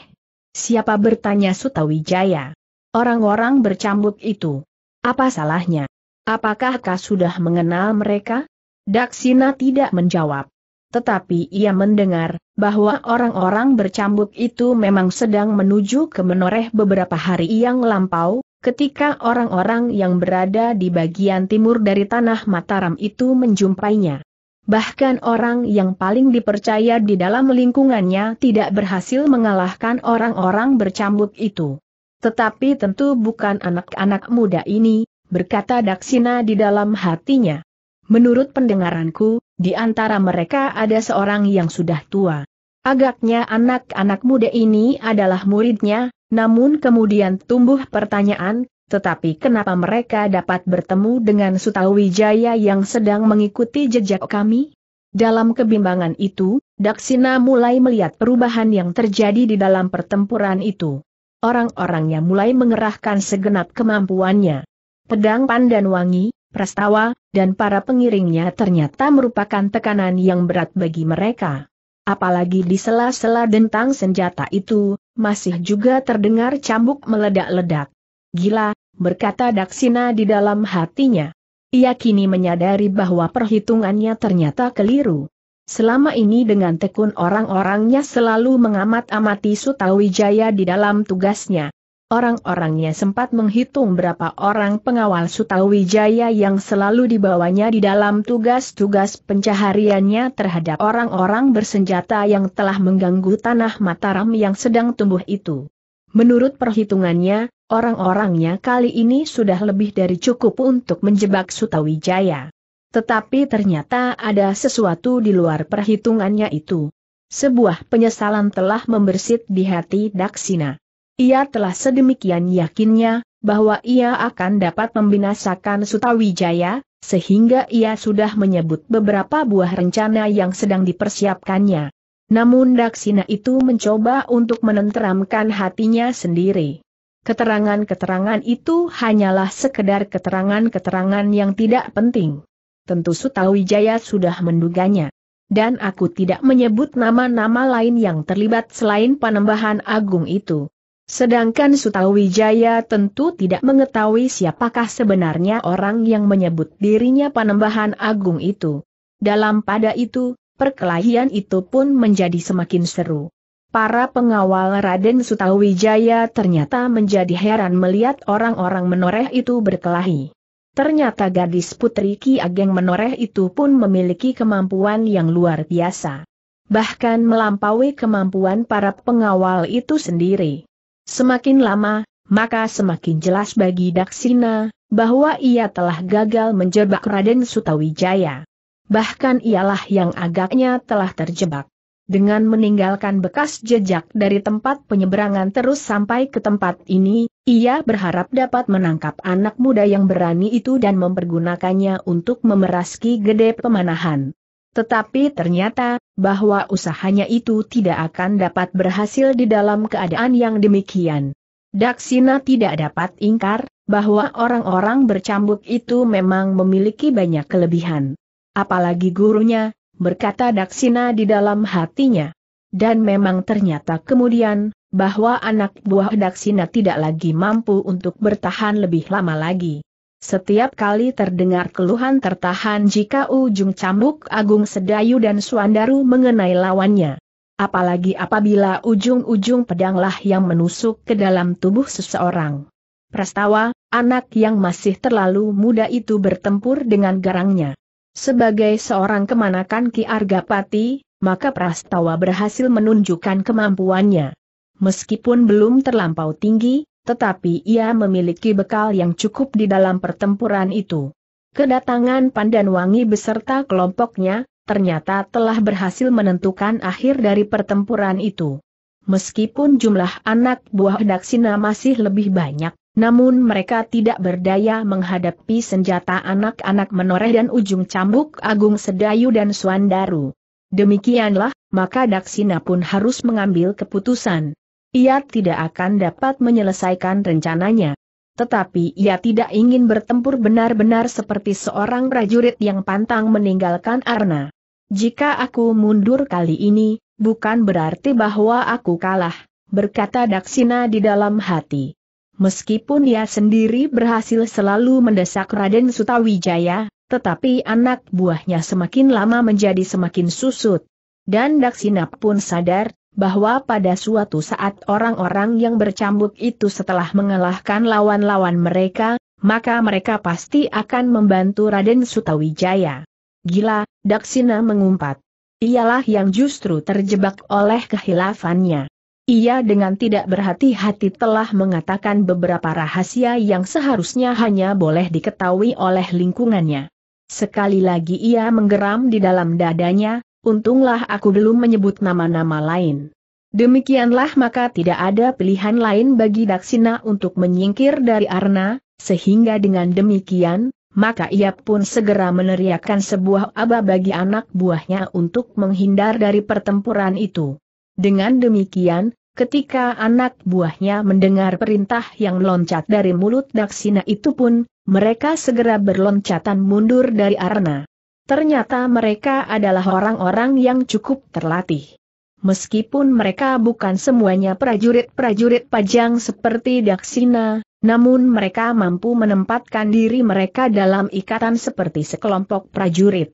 Siapa bertanya Sutawijaya? Orang-orang bercambuk itu. Apa salahnya? Apakah kau sudah mengenal mereka? Daksina tidak menjawab. Tetapi ia mendengar bahwa orang-orang bercambuk itu memang sedang menuju ke menoreh beberapa hari yang lampau, ketika orang-orang yang berada di bagian timur dari tanah Mataram itu menjumpainya. Bahkan orang yang paling dipercaya di dalam lingkungannya tidak berhasil mengalahkan orang-orang bercambuk itu. Tetapi tentu bukan anak-anak muda ini, berkata Daksina di dalam hatinya. Menurut pendengaranku, di antara mereka ada seorang yang sudah tua. Agaknya anak-anak muda ini adalah muridnya, namun kemudian tumbuh pertanyaan, tetapi kenapa mereka dapat bertemu dengan Sutawijaya yang sedang mengikuti jejak kami? Dalam kebimbangan itu, Daksina mulai melihat perubahan yang terjadi di dalam pertempuran itu. Orang-orangnya mulai mengerahkan segenap kemampuannya. Pedang pandan wangi, Prastawa, dan para pengiringnya ternyata merupakan tekanan yang berat bagi mereka. Apalagi di sela-sela dentang senjata itu, masih juga terdengar cambuk meledak-ledak. Gila, berkata Daksina di dalam hatinya. Ia kini menyadari bahwa perhitungannya ternyata keliru. Selama ini dengan tekun orang-orangnya selalu mengamat-amati Sutawijaya di dalam tugasnya. Orang-orangnya sempat menghitung berapa orang pengawal Sutawijaya yang selalu dibawanya di dalam tugas-tugas pencahariannya terhadap orang-orang bersenjata yang telah mengganggu tanah Mataram yang sedang tumbuh itu. Menurut perhitungannya, orang-orangnya kali ini sudah lebih dari cukup untuk menjebak Sutawijaya. Tetapi ternyata ada sesuatu di luar perhitungannya itu. Sebuah penyesalan telah membersit di hati Daksina. Ia telah sedemikian yakinnya, bahwa ia akan dapat membinasakan Sutawijaya, sehingga ia sudah menyebut beberapa buah rencana yang sedang dipersiapkannya. Namun Daksina itu mencoba untuk menenteramkan hatinya sendiri. Keterangan-keterangan itu hanyalah sekedar keterangan-keterangan yang tidak penting. Tentu Sutawijaya sudah menduganya. Dan aku tidak menyebut nama-nama lain yang terlibat selain panembahan agung itu. Sedangkan Sutawijaya tentu tidak mengetahui siapakah sebenarnya orang yang menyebut dirinya Panembahan Agung itu. Dalam pada itu, perkelahian itu pun menjadi semakin seru. Para pengawal Raden Sutawijaya ternyata menjadi heran melihat orang-orang menoreh itu berkelahi. Ternyata gadis putri Ki Ageng menoreh itu pun memiliki kemampuan yang luar biasa. Bahkan melampaui kemampuan para pengawal itu sendiri. Semakin lama, maka semakin jelas bagi Daksina, bahwa ia telah gagal menjebak Raden Sutawijaya. Bahkan ialah yang agaknya telah terjebak. Dengan meninggalkan bekas jejak dari tempat penyeberangan terus sampai ke tempat ini, ia berharap dapat menangkap anak muda yang berani itu dan mempergunakannya untuk memeraski Gede Pemanahan. Tetapi ternyata, bahwa usahanya itu tidak akan dapat berhasil di dalam keadaan yang demikian. Daksina tidak dapat ingkar, bahwa orang-orang bercambuk itu memang memiliki banyak kelebihan. Apalagi gurunya, berkata Daksina di dalam hatinya. Dan memang ternyata kemudian, bahwa anak buah Daksina tidak lagi mampu untuk bertahan lebih lama lagi. Setiap kali terdengar keluhan tertahan jika ujung cambuk Agung Sedayu dan Suandaru mengenai lawannya. Apalagi apabila ujung-ujung pedanglah yang menusuk ke dalam tubuh seseorang. Prastawa, anak yang masih terlalu muda itu bertempur dengan garangnya. Sebagai seorang kemanakan Ki Argapati, maka Prastawa berhasil menunjukkan kemampuannya. Meskipun belum terlampau tinggi, tetapi ia memiliki bekal yang cukup di dalam pertempuran itu. Kedatangan Pandan Wangi beserta kelompoknya, ternyata telah berhasil menentukan akhir dari pertempuran itu. Meskipun jumlah anak buah Daksina masih lebih banyak, namun mereka tidak berdaya menghadapi senjata anak-anak menoreh dan ujung cambuk Agung Sedayu dan Suandaru. Demikianlah, maka Daksina pun harus mengambil keputusan. Ia tidak akan dapat menyelesaikan rencananya. Tetapi ia tidak ingin bertempur benar-benar seperti seorang prajurit yang pantang meninggalkan Arna. Jika aku mundur kali ini, bukan berarti bahwa aku kalah, berkata Daksina di dalam hati. Meskipun ia sendiri berhasil selalu mendesak Raden Sutawijaya, tetapi anak buahnya semakin lama menjadi semakin susut. Dan Daksina pun sadar, bahwa pada suatu saat orang-orang yang bercambuk itu setelah mengalahkan lawan-lawan mereka, maka mereka pasti akan membantu Raden Sutawijaya. Gila, Daksina mengumpat. Ialah yang justru terjebak oleh kehilafannya. Ia dengan tidak berhati-hati telah mengatakan beberapa rahasia yang seharusnya hanya boleh diketahui oleh lingkungannya. Sekali lagi ia menggeram di dalam dadanya, Untunglah aku belum menyebut nama-nama lain. Demikianlah maka tidak ada pilihan lain bagi Daksina untuk menyingkir dari Arna, sehingga dengan demikian, maka ia pun segera meneriakkan sebuah aba bagi anak buahnya untuk menghindar dari pertempuran itu. Dengan demikian, Ketika anak buahnya mendengar perintah yang loncat dari mulut Daksina itu pun, mereka segera berloncatan mundur dari arna. Ternyata mereka adalah orang-orang yang cukup terlatih. Meskipun mereka bukan semuanya prajurit-prajurit pajang seperti Daksina, namun mereka mampu menempatkan diri mereka dalam ikatan seperti sekelompok prajurit.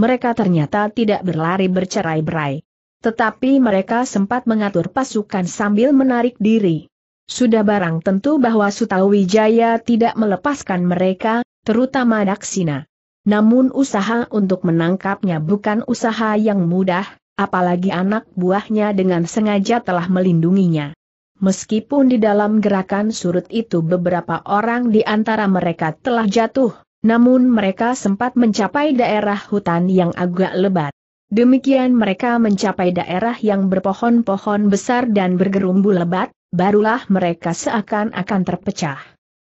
Mereka ternyata tidak berlari bercerai-berai. Tetapi mereka sempat mengatur pasukan sambil menarik diri. Sudah barang tentu bahwa Sutawijaya tidak melepaskan mereka, terutama Daksina. Namun usaha untuk menangkapnya bukan usaha yang mudah, apalagi anak buahnya dengan sengaja telah melindunginya. Meskipun di dalam gerakan surut itu beberapa orang di antara mereka telah jatuh, namun mereka sempat mencapai daerah hutan yang agak lebat. Demikian mereka mencapai daerah yang berpohon-pohon besar dan bergerumbu lebat, barulah mereka seakan-akan terpecah.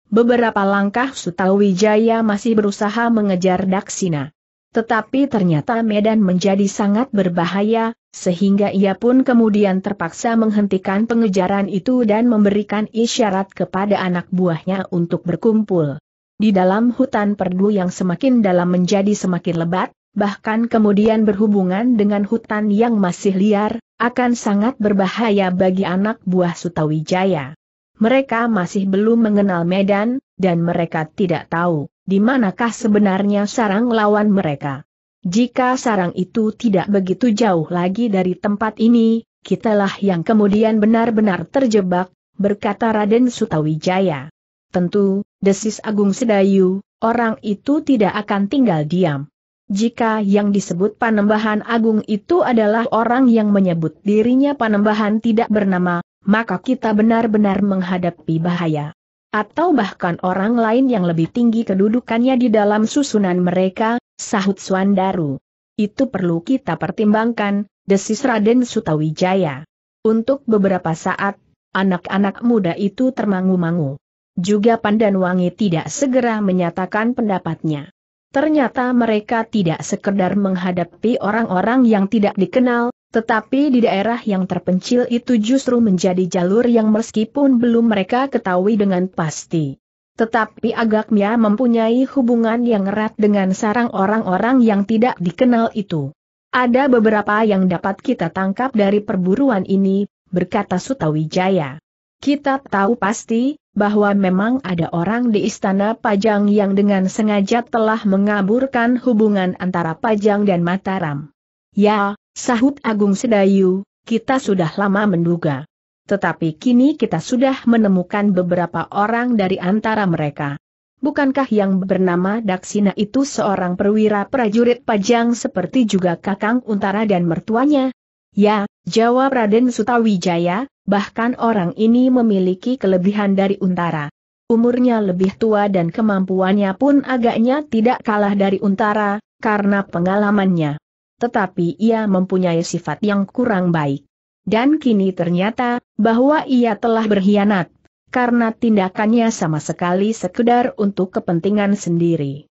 Beberapa langkah Sutawijaya masih berusaha mengejar Daksina. Tetapi ternyata medan menjadi sangat berbahaya, sehingga ia pun kemudian terpaksa menghentikan pengejaran itu dan memberikan isyarat kepada anak buahnya untuk berkumpul. Di dalam hutan perdu yang semakin dalam menjadi semakin lebat, bahkan kemudian berhubungan dengan hutan yang masih liar, akan sangat berbahaya bagi anak buah Sutawijaya mereka masih belum mengenal medan, dan mereka tidak tahu di manakah sebenarnya sarang lawan mereka. Jika sarang itu tidak begitu jauh lagi dari tempat ini, kitalah yang kemudian benar-benar terjebak, berkata Raden Sutawijaya. Tentu, desis Agung Sedayu, orang itu tidak akan tinggal diam. Jika yang disebut Panembahan Agung itu adalah orang yang menyebut dirinya Panembahan tidak bernama, maka kita benar-benar menghadapi bahaya. Atau bahkan orang lain yang lebih tinggi kedudukannya di dalam susunan mereka, sahut Swandaru. Itu perlu kita pertimbangkan, desis Raden Sutawijaya. Untuk beberapa saat, anak-anak muda itu termangu-mangu. Juga Pandan Wangi tidak segera menyatakan pendapatnya. Ternyata mereka tidak sekedar menghadapi orang-orang yang tidak dikenal, tetapi di daerah yang terpencil itu justru menjadi jalur yang meskipun belum mereka ketahui dengan pasti. Tetapi agaknya mempunyai hubungan yang erat dengan sarang orang-orang yang tidak dikenal itu. Ada beberapa yang dapat kita tangkap dari perburuan ini, berkata Sutawijaya. Kita tahu pasti, bahwa memang ada orang di istana Pajang yang dengan sengaja telah mengaburkan hubungan antara Pajang dan Mataram. Ya, Sahut Agung Sedayu, kita sudah lama menduga. Tetapi kini kita sudah menemukan beberapa orang dari antara mereka. Bukankah yang bernama Daksina itu seorang perwira prajurit pajang seperti juga Kakang Untara dan mertuanya? Ya, jawab Raden Sutawijaya, bahkan orang ini memiliki kelebihan dari Untara. Umurnya lebih tua dan kemampuannya pun agaknya tidak kalah dari Untara, karena pengalamannya tetapi ia mempunyai sifat yang kurang baik. Dan kini ternyata, bahwa ia telah berkhianat, karena tindakannya sama sekali sekedar untuk kepentingan sendiri.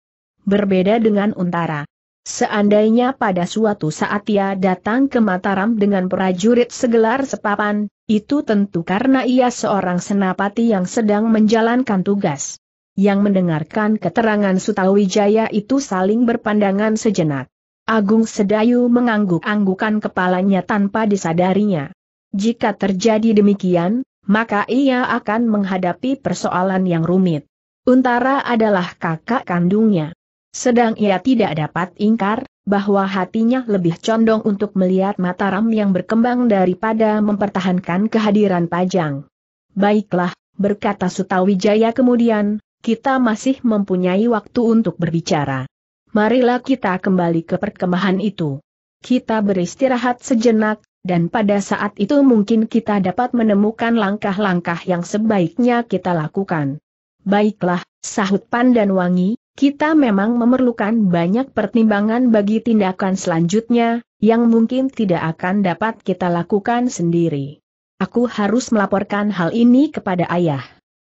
Berbeda dengan Untara. Seandainya pada suatu saat ia datang ke Mataram dengan prajurit segelar sepapan, itu tentu karena ia seorang senapati yang sedang menjalankan tugas. Yang mendengarkan keterangan Sutawijaya itu saling berpandangan sejenak. Agung Sedayu mengangguk-anggukan kepalanya tanpa disadarinya. Jika terjadi demikian, maka ia akan menghadapi persoalan yang rumit. Untara adalah kakak kandungnya. Sedang ia tidak dapat ingkar, bahwa hatinya lebih condong untuk melihat Mataram yang berkembang daripada mempertahankan kehadiran Pajang. Baiklah, berkata Sutawijaya kemudian, kita masih mempunyai waktu untuk berbicara marilah kita kembali ke perkemahan itu. Kita beristirahat sejenak, dan pada saat itu mungkin kita dapat menemukan langkah-langkah yang sebaiknya kita lakukan. Baiklah, sahut Pandan Wangi, kita memang memerlukan banyak pertimbangan bagi tindakan selanjutnya, yang mungkin tidak akan dapat kita lakukan sendiri. Aku harus melaporkan hal ini kepada ayah.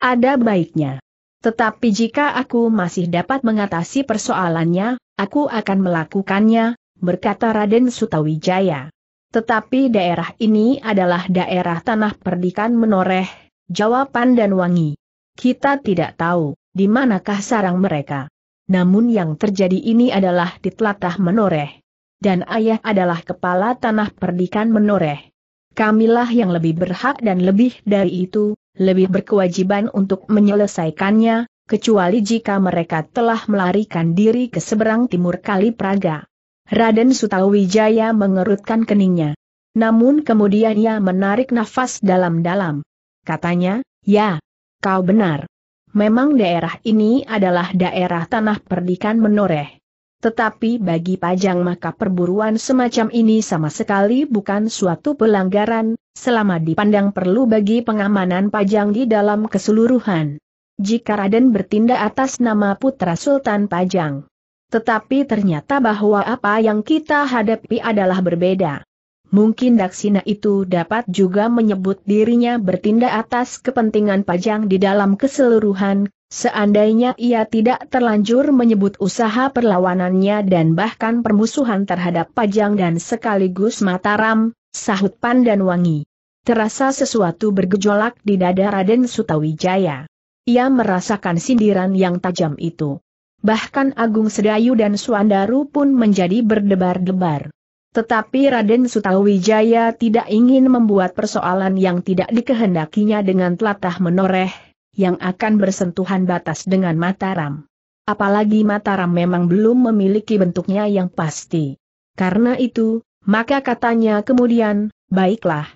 Ada baiknya. Tetapi jika aku masih dapat mengatasi persoalannya, aku akan melakukannya, berkata Raden Sutawijaya. Tetapi daerah ini adalah daerah tanah perdikan menoreh, jawaban dan wangi. Kita tidak tahu, di manakah sarang mereka. Namun yang terjadi ini adalah di telatah menoreh. Dan ayah adalah kepala tanah perdikan menoreh. Kamilah yang lebih berhak dan lebih dari itu, lebih berkewajiban untuk menyelesaikannya, kecuali jika mereka telah melarikan diri ke seberang timur Kali Praga. Raden Sutawijaya mengerutkan keningnya. Namun kemudian ia menarik nafas dalam-dalam. Katanya, ya, kau benar. Memang daerah ini adalah daerah tanah perdikan menoreh. Tetapi bagi Pajang maka perburuan semacam ini sama sekali bukan suatu pelanggaran, selama dipandang perlu bagi pengamanan Pajang di dalam keseluruhan. Jika Raden bertindak atas nama Putra Sultan Pajang. Tetapi ternyata bahwa apa yang kita hadapi adalah berbeda. Mungkin Daksina itu dapat juga menyebut dirinya bertindak atas kepentingan Pajang di dalam keseluruhan, seandainya ia tidak terlanjur menyebut usaha perlawanannya dan bahkan permusuhan terhadap Pajang dan sekaligus Mataram, sahut Pan dan Wangi. Terasa sesuatu bergejolak di dada Raden Sutawijaya. Ia merasakan sindiran yang tajam itu. Bahkan Agung Sedayu dan Suandaru pun menjadi berdebar-debar. Tetapi Raden Sutawijaya tidak ingin membuat persoalan yang tidak dikehendakinya dengan telatah menoreh, yang akan bersentuhan batas dengan Mataram. Apalagi Mataram memang belum memiliki bentuknya yang pasti. Karena itu, maka katanya kemudian, baiklah.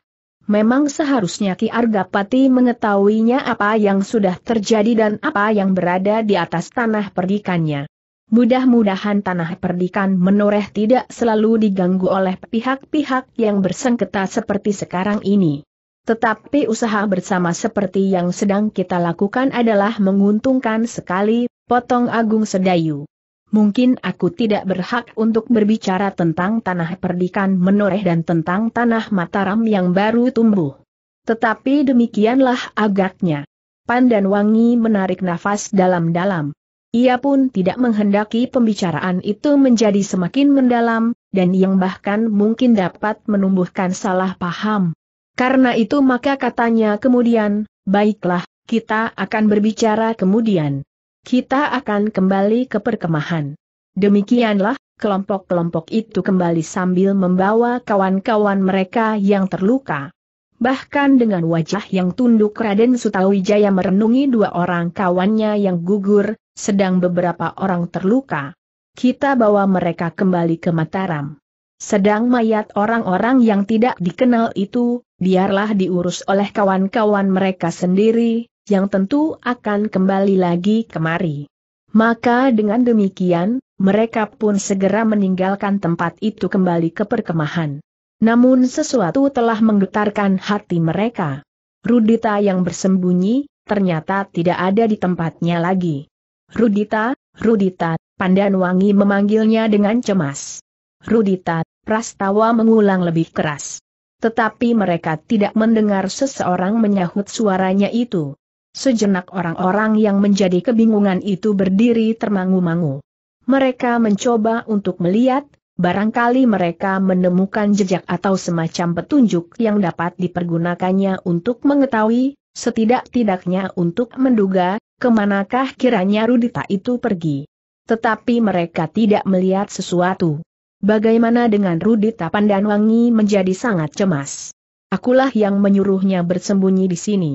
Memang seharusnya Ki Argapati mengetahuinya apa yang sudah terjadi dan apa yang berada di atas tanah perdikannya. Mudah-mudahan tanah perdikan menoreh tidak selalu diganggu oleh pihak-pihak yang bersengketa seperti sekarang ini. Tetapi usaha bersama seperti yang sedang kita lakukan adalah menguntungkan sekali, potong Agung Sedayu. Mungkin aku tidak berhak untuk berbicara tentang tanah perdikan menoreh dan tentang tanah Mataram yang baru tumbuh. Tetapi demikianlah agaknya. Pandan Wangi menarik nafas dalam-dalam. Ia pun tidak menghendaki pembicaraan itu menjadi semakin mendalam, dan yang bahkan mungkin dapat menumbuhkan salah paham. Karena itu maka katanya kemudian, baiklah, kita akan berbicara kemudian. Kita akan kembali ke perkemahan. Demikianlah, kelompok-kelompok itu kembali sambil membawa kawan-kawan mereka yang terluka. Bahkan dengan wajah yang tunduk Raden Sutawijaya merenungi dua orang kawannya yang gugur, sedang beberapa orang terluka. Kita bawa mereka kembali ke Mataram. Sedang mayat orang-orang yang tidak dikenal itu, biarlah diurus oleh kawan-kawan mereka sendiri, yang tentu akan kembali lagi kemari. Maka dengan demikian, mereka pun segera meninggalkan tempat itu kembali ke perkemahan. Namun sesuatu telah menggetarkan hati mereka. Rudita yang bersembunyi, ternyata tidak ada di tempatnya lagi. Rudita, Rudita, Pandan Wangi memanggilnya dengan cemas. Rudita, Prastawa mengulang lebih keras. Tetapi mereka tidak mendengar seseorang menyahut suaranya itu. Sejenak orang-orang yang menjadi kebingungan itu berdiri termangu-mangu. Mereka mencoba untuk melihat, Barangkali mereka menemukan jejak atau semacam petunjuk yang dapat dipergunakannya untuk mengetahui, setidak-tidaknya untuk menduga, kemanakah kiranya Rudita itu pergi. Tetapi mereka tidak melihat sesuatu. Bagaimana dengan Rudita Pandanwangi menjadi sangat cemas. Akulah yang menyuruhnya bersembunyi di sini.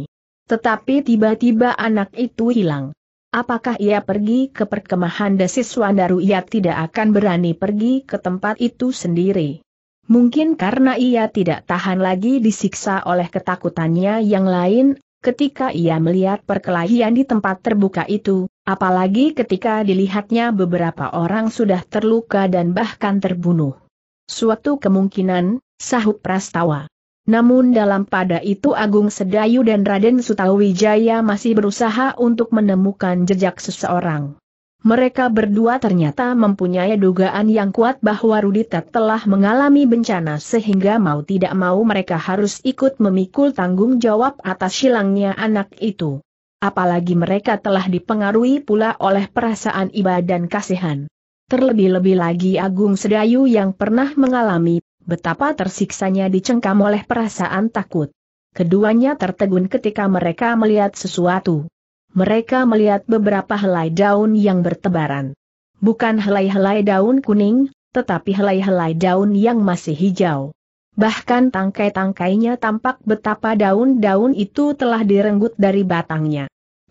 Tetapi tiba-tiba anak itu hilang. Apakah ia pergi ke perkemahan desis Wandaru ia tidak akan berani pergi ke tempat itu sendiri. Mungkin karena ia tidak tahan lagi disiksa oleh ketakutannya yang lain, ketika ia melihat perkelahian di tempat terbuka itu, apalagi ketika dilihatnya beberapa orang sudah terluka dan bahkan terbunuh. Suatu kemungkinan, sahut Prastawa. Namun dalam pada itu Agung Sedayu dan Raden Sutawijaya masih berusaha untuk menemukan jejak seseorang. Mereka berdua ternyata mempunyai dugaan yang kuat bahwa Rudita telah mengalami bencana sehingga mau tidak mau mereka harus ikut memikul tanggung jawab atas hilangnya anak itu. Apalagi mereka telah dipengaruhi pula oleh perasaan iba dan kasihan. Terlebih-lebih lagi Agung Sedayu yang pernah mengalami Betapa tersiksanya dicengkam oleh perasaan takut. Keduanya tertegun ketika mereka melihat sesuatu. Mereka melihat beberapa helai daun yang bertebaran. Bukan helai-helai daun kuning, tetapi helai-helai daun yang masih hijau. Bahkan tangkai-tangkainya tampak betapa daun-daun itu telah direnggut dari batangnya.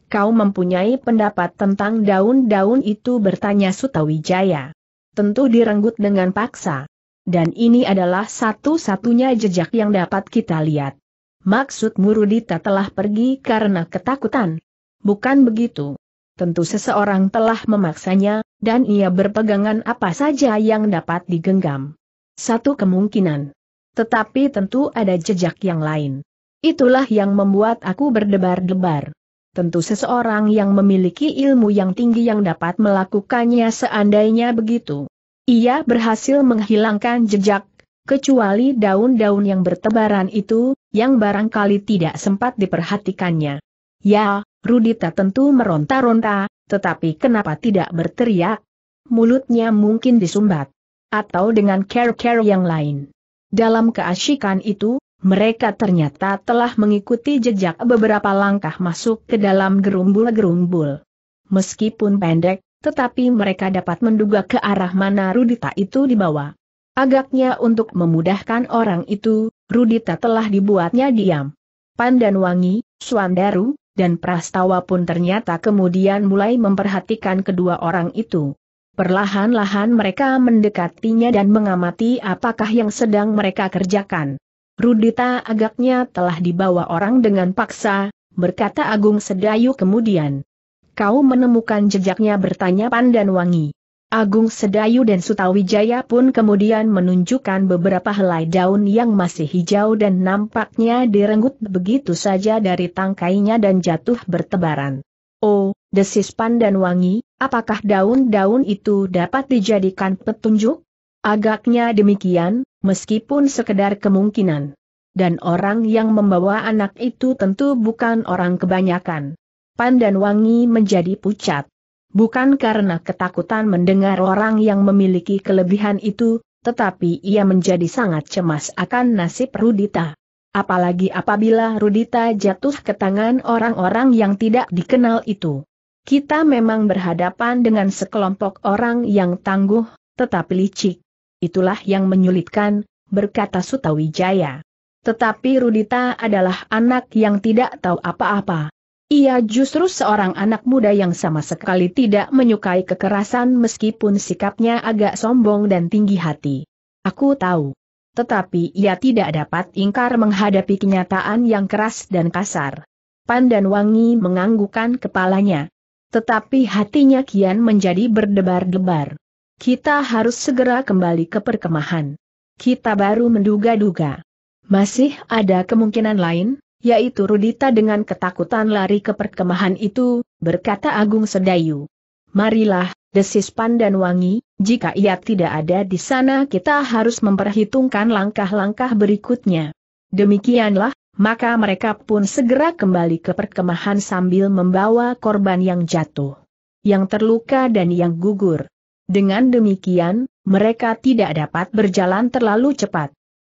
Kau mempunyai pendapat tentang daun-daun itu bertanya Sutawijaya. Tentu direnggut dengan paksa. Dan ini adalah satu-satunya jejak yang dapat kita lihat. Maksud Murudita telah pergi karena ketakutan? Bukan begitu. Tentu seseorang telah memaksanya, dan ia berpegangan apa saja yang dapat digenggam. Satu kemungkinan. Tetapi tentu ada jejak yang lain. Itulah yang membuat aku berdebar-debar. Tentu seseorang yang memiliki ilmu yang tinggi yang dapat melakukannya seandainya begitu. Ia berhasil menghilangkan jejak, kecuali daun-daun yang bertebaran itu, yang barangkali tidak sempat diperhatikannya. Ya, Rudita tentu meronta-ronta, tetapi kenapa tidak berteriak? Mulutnya mungkin disumbat. Atau dengan care-care yang lain. Dalam keasyikan itu, mereka ternyata telah mengikuti jejak beberapa langkah masuk ke dalam gerumbul-gerumbul. Meskipun pendek, tetapi mereka dapat menduga ke arah mana Rudita itu dibawa. Agaknya untuk memudahkan orang itu, Rudita telah dibuatnya diam. Pandan Wangi, Suandaru, dan Prastawa pun ternyata kemudian mulai memperhatikan kedua orang itu. Perlahan-lahan mereka mendekatinya dan mengamati apakah yang sedang mereka kerjakan. Rudita agaknya telah dibawa orang dengan paksa, berkata Agung Sedayu kemudian kau menemukan jejaknya bertanya Pandan Wangi. Agung Sedayu dan Sutawijaya pun kemudian menunjukkan beberapa helai daun yang masih hijau dan nampaknya direnggut begitu saja dari tangkainya dan jatuh bertebaran. Oh, desis pandan wangi, apakah daun-daun itu dapat dijadikan petunjuk? Agaknya demikian, meskipun sekedar kemungkinan. Dan orang yang membawa anak itu tentu bukan orang kebanyakan dan Wangi menjadi pucat. Bukan karena ketakutan mendengar orang yang memiliki kelebihan itu, tetapi ia menjadi sangat cemas akan nasib Rudita. Apalagi apabila Rudita jatuh ke tangan orang-orang yang tidak dikenal itu. Kita memang berhadapan dengan sekelompok orang yang tangguh, tetapi licik. Itulah yang menyulitkan, berkata Sutawijaya. Tetapi Rudita adalah anak yang tidak tahu apa-apa. Ia justru seorang anak muda yang sama sekali tidak menyukai kekerasan meskipun sikapnya agak sombong dan tinggi hati. Aku tahu. Tetapi ia tidak dapat ingkar menghadapi kenyataan yang keras dan kasar. Pandan Wangi menganggukkan kepalanya. Tetapi hatinya kian menjadi berdebar-debar. Kita harus segera kembali ke perkemahan. Kita baru menduga-duga. Masih ada kemungkinan lain? yaitu Rudita dengan ketakutan lari ke perkemahan itu, berkata Agung Sedayu. Marilah, desis Pandan Wangi, jika ia tidak ada di sana kita harus memperhitungkan langkah-langkah berikutnya. Demikianlah, maka mereka pun segera kembali ke perkemahan sambil membawa korban yang jatuh, yang terluka dan yang gugur. Dengan demikian, mereka tidak dapat berjalan terlalu cepat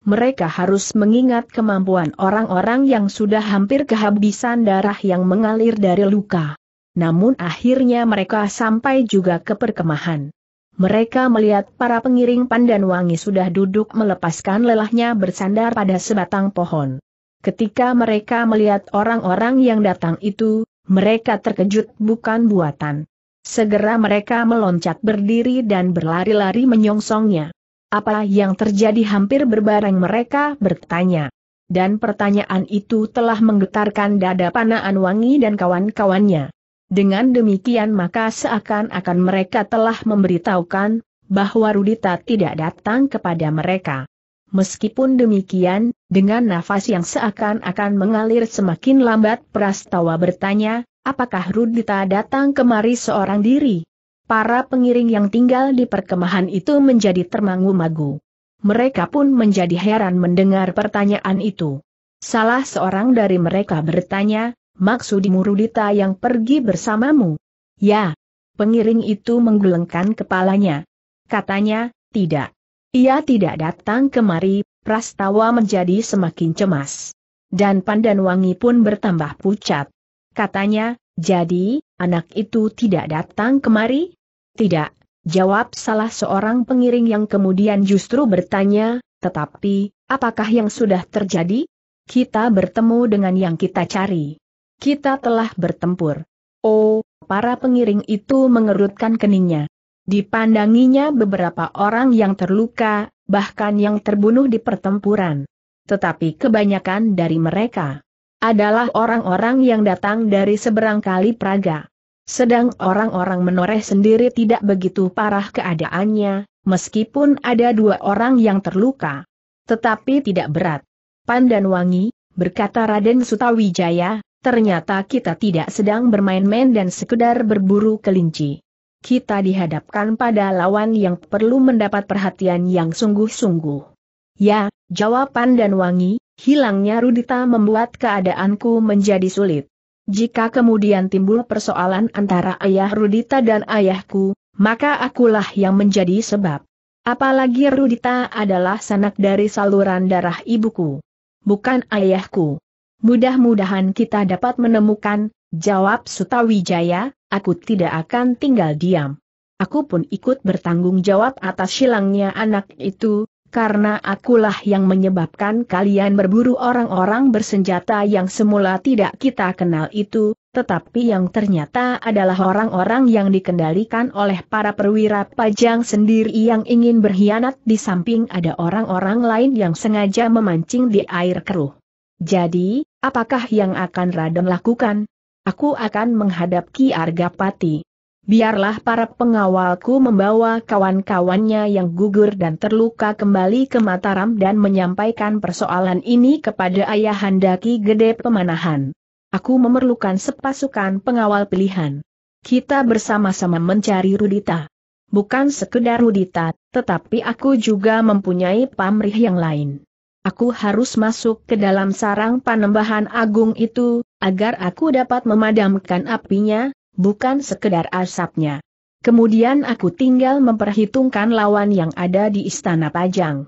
mereka harus mengingat kemampuan orang-orang yang sudah hampir kehabisan darah yang mengalir dari luka. Namun akhirnya mereka sampai juga ke perkemahan. Mereka melihat para pengiring pandan wangi sudah duduk melepaskan lelahnya bersandar pada sebatang pohon. Ketika mereka melihat orang-orang yang datang itu, mereka terkejut bukan buatan. Segera mereka meloncat berdiri dan berlari-lari menyongsongnya. Apa yang terjadi hampir berbareng mereka bertanya. Dan pertanyaan itu telah menggetarkan dada Panaan Wangi dan kawan-kawannya. Dengan demikian maka seakan-akan mereka telah memberitahukan bahwa Rudita tidak datang kepada mereka. Meskipun demikian, dengan nafas yang seakan-akan mengalir semakin lambat Prastawa bertanya, apakah Rudita datang kemari seorang diri? para pengiring yang tinggal di perkemahan itu menjadi termangu-magu. Mereka pun menjadi heran mendengar pertanyaan itu. Salah seorang dari mereka bertanya, maksudmu Rudita yang pergi bersamamu? Ya. Pengiring itu menggelengkan kepalanya. Katanya, tidak. Ia tidak datang kemari, Prastawa menjadi semakin cemas. Dan Pandan Wangi pun bertambah pucat. Katanya, jadi, anak itu tidak datang kemari? Tidak, jawab salah seorang pengiring yang kemudian justru bertanya, tetapi, apakah yang sudah terjadi? Kita bertemu dengan yang kita cari. Kita telah bertempur. Oh, para pengiring itu mengerutkan keningnya. Dipandanginya beberapa orang yang terluka, bahkan yang terbunuh di pertempuran. Tetapi kebanyakan dari mereka adalah orang-orang yang datang dari seberang kali Praga. Sedang orang-orang menoreh sendiri tidak begitu parah keadaannya, meskipun ada dua orang yang terluka. Tetapi tidak berat. Pandan Wangi, berkata Raden Sutawijaya, ternyata kita tidak sedang bermain-main dan sekedar berburu kelinci. Kita dihadapkan pada lawan yang perlu mendapat perhatian yang sungguh-sungguh. Ya, jawaban dan wangi, hilangnya Rudita membuat keadaanku menjadi sulit. Jika kemudian timbul persoalan antara ayah Rudita dan ayahku, maka akulah yang menjadi sebab. Apalagi Rudita adalah sanak dari saluran darah ibuku. Bukan ayahku. Mudah-mudahan kita dapat menemukan, jawab Sutawijaya, aku tidak akan tinggal diam. Aku pun ikut bertanggung jawab atas silangnya anak itu, karena akulah yang menyebabkan kalian berburu orang-orang bersenjata yang semula tidak kita kenal itu, tetapi yang ternyata adalah orang-orang yang dikendalikan oleh para perwira pajang sendiri yang ingin berkhianat di samping ada orang-orang lain yang sengaja memancing di air keruh. Jadi, apakah yang akan Raden lakukan? Aku akan menghadapi Ki Argapati biarlah para pengawalku membawa kawan-kawannya yang gugur dan terluka kembali ke Mataram dan menyampaikan persoalan ini kepada ayah Handaki Gede Pemanahan. Aku memerlukan sepasukan pengawal pilihan. Kita bersama-sama mencari Rudita. Bukan sekedar Rudita, tetapi aku juga mempunyai pamrih yang lain. Aku harus masuk ke dalam sarang panembahan agung itu, agar aku dapat memadamkan apinya, bukan sekedar asapnya. Kemudian aku tinggal memperhitungkan lawan yang ada di istana Pajang.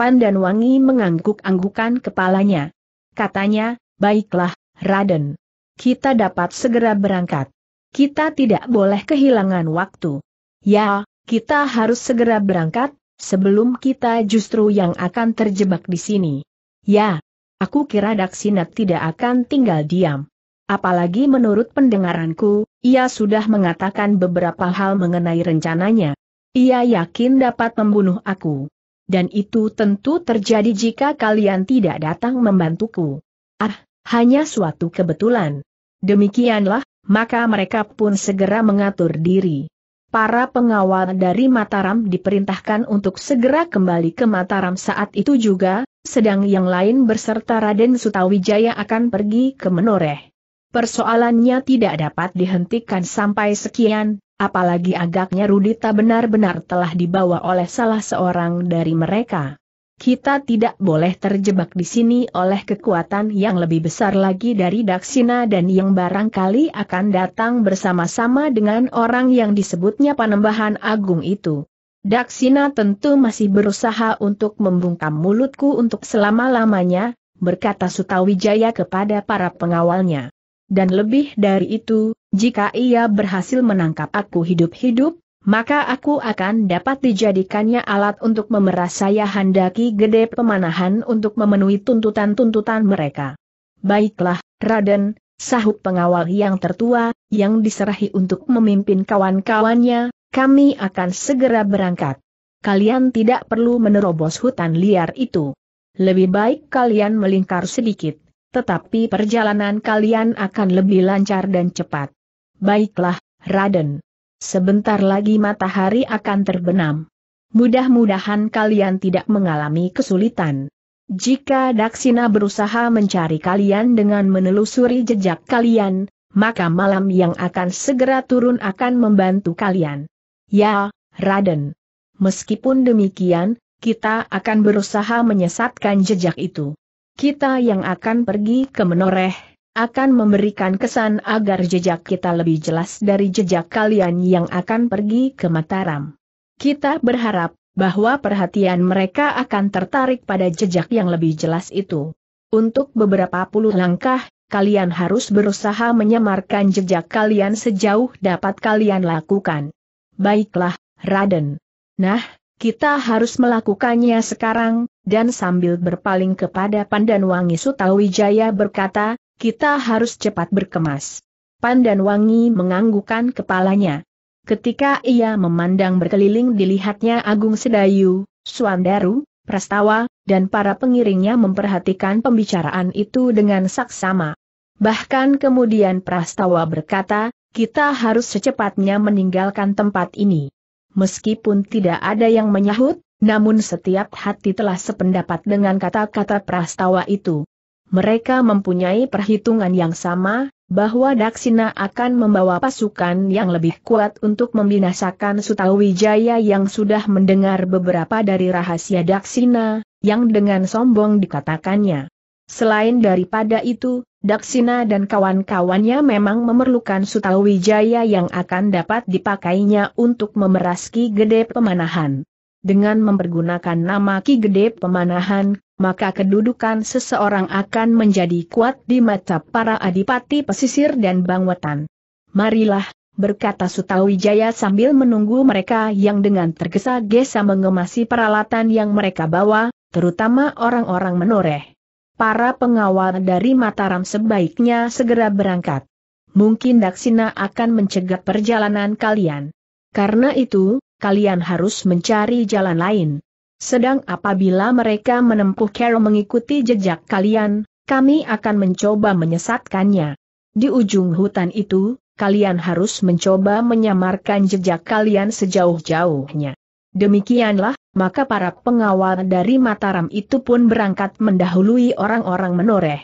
Wangi mengangguk-anggukan kepalanya. Katanya, baiklah, Raden. Kita dapat segera berangkat. Kita tidak boleh kehilangan waktu. Ya, kita harus segera berangkat, sebelum kita justru yang akan terjebak di sini. Ya, aku kira Daksinat tidak akan tinggal diam. Apalagi menurut pendengaranku, ia sudah mengatakan beberapa hal mengenai rencananya. Ia yakin dapat membunuh aku. Dan itu tentu terjadi jika kalian tidak datang membantuku. Ah, hanya suatu kebetulan. Demikianlah, maka mereka pun segera mengatur diri. Para pengawal dari Mataram diperintahkan untuk segera kembali ke Mataram saat itu juga, sedang yang lain berserta Raden Sutawijaya akan pergi ke Menoreh. Persoalannya tidak dapat dihentikan sampai sekian, apalagi agaknya Rudita benar-benar telah dibawa oleh salah seorang dari mereka. Kita tidak boleh terjebak di sini oleh kekuatan yang lebih besar lagi dari Daksina dan yang barangkali akan datang bersama-sama dengan orang yang disebutnya Panembahan Agung itu. Daksina tentu masih berusaha untuk membungkam mulutku untuk selama-lamanya, berkata Sutawijaya kepada para pengawalnya dan lebih dari itu, jika ia berhasil menangkap aku hidup-hidup, maka aku akan dapat dijadikannya alat untuk memeras saya handaki gede pemanahan untuk memenuhi tuntutan-tuntutan mereka. Baiklah, Raden, sahut pengawal yang tertua, yang diserahi untuk memimpin kawan-kawannya, kami akan segera berangkat. Kalian tidak perlu menerobos hutan liar itu. Lebih baik kalian melingkar sedikit, tetapi perjalanan kalian akan lebih lancar dan cepat. Baiklah, Raden. Sebentar lagi matahari akan terbenam. Mudah-mudahan kalian tidak mengalami kesulitan. Jika Daksina berusaha mencari kalian dengan menelusuri jejak kalian, maka malam yang akan segera turun akan membantu kalian. Ya, Raden. Meskipun demikian, kita akan berusaha menyesatkan jejak itu kita yang akan pergi ke menoreh, akan memberikan kesan agar jejak kita lebih jelas dari jejak kalian yang akan pergi ke Mataram. Kita berharap bahwa perhatian mereka akan tertarik pada jejak yang lebih jelas itu. Untuk beberapa puluh langkah, kalian harus berusaha menyamarkan jejak kalian sejauh dapat kalian lakukan. Baiklah, Raden. Nah, kita harus melakukannya sekarang, dan sambil berpaling kepada Pandan Pandanwangi Sutawijaya berkata, kita harus cepat berkemas. Pandan Wangi menganggukkan kepalanya. Ketika ia memandang berkeliling dilihatnya Agung Sedayu, Suandaru, Prastawa, dan para pengiringnya memperhatikan pembicaraan itu dengan saksama. Bahkan kemudian Prastawa berkata, kita harus secepatnya meninggalkan tempat ini. Meskipun tidak ada yang menyahut, namun setiap hati telah sependapat dengan kata-kata prastawa itu. Mereka mempunyai perhitungan yang sama, bahwa Daksina akan membawa pasukan yang lebih kuat untuk membinasakan Sutawijaya yang sudah mendengar beberapa dari rahasia Daksina, yang dengan sombong dikatakannya. Selain daripada itu, Daksina dan kawan-kawannya memang memerlukan Sutawijaya yang akan dapat dipakainya untuk memeraski Gede Pemanahan. Dengan mempergunakan nama Ki Gede Pemanahan, maka kedudukan seseorang akan menjadi kuat di mata para adipati pesisir dan bangwetan. Marilah, berkata Sutawijaya sambil menunggu mereka yang dengan tergesa-gesa mengemasi peralatan yang mereka bawa, terutama orang-orang menoreh. Para pengawal dari Mataram sebaiknya segera berangkat. Mungkin Daksina akan mencegah perjalanan kalian. Karena itu, kalian harus mencari jalan lain. Sedang apabila mereka menempuh cara mengikuti jejak kalian, kami akan mencoba menyesatkannya. Di ujung hutan itu, kalian harus mencoba menyamarkan jejak kalian sejauh-jauhnya. Demikianlah, maka para pengawal dari Mataram itu pun berangkat mendahului orang-orang menoreh.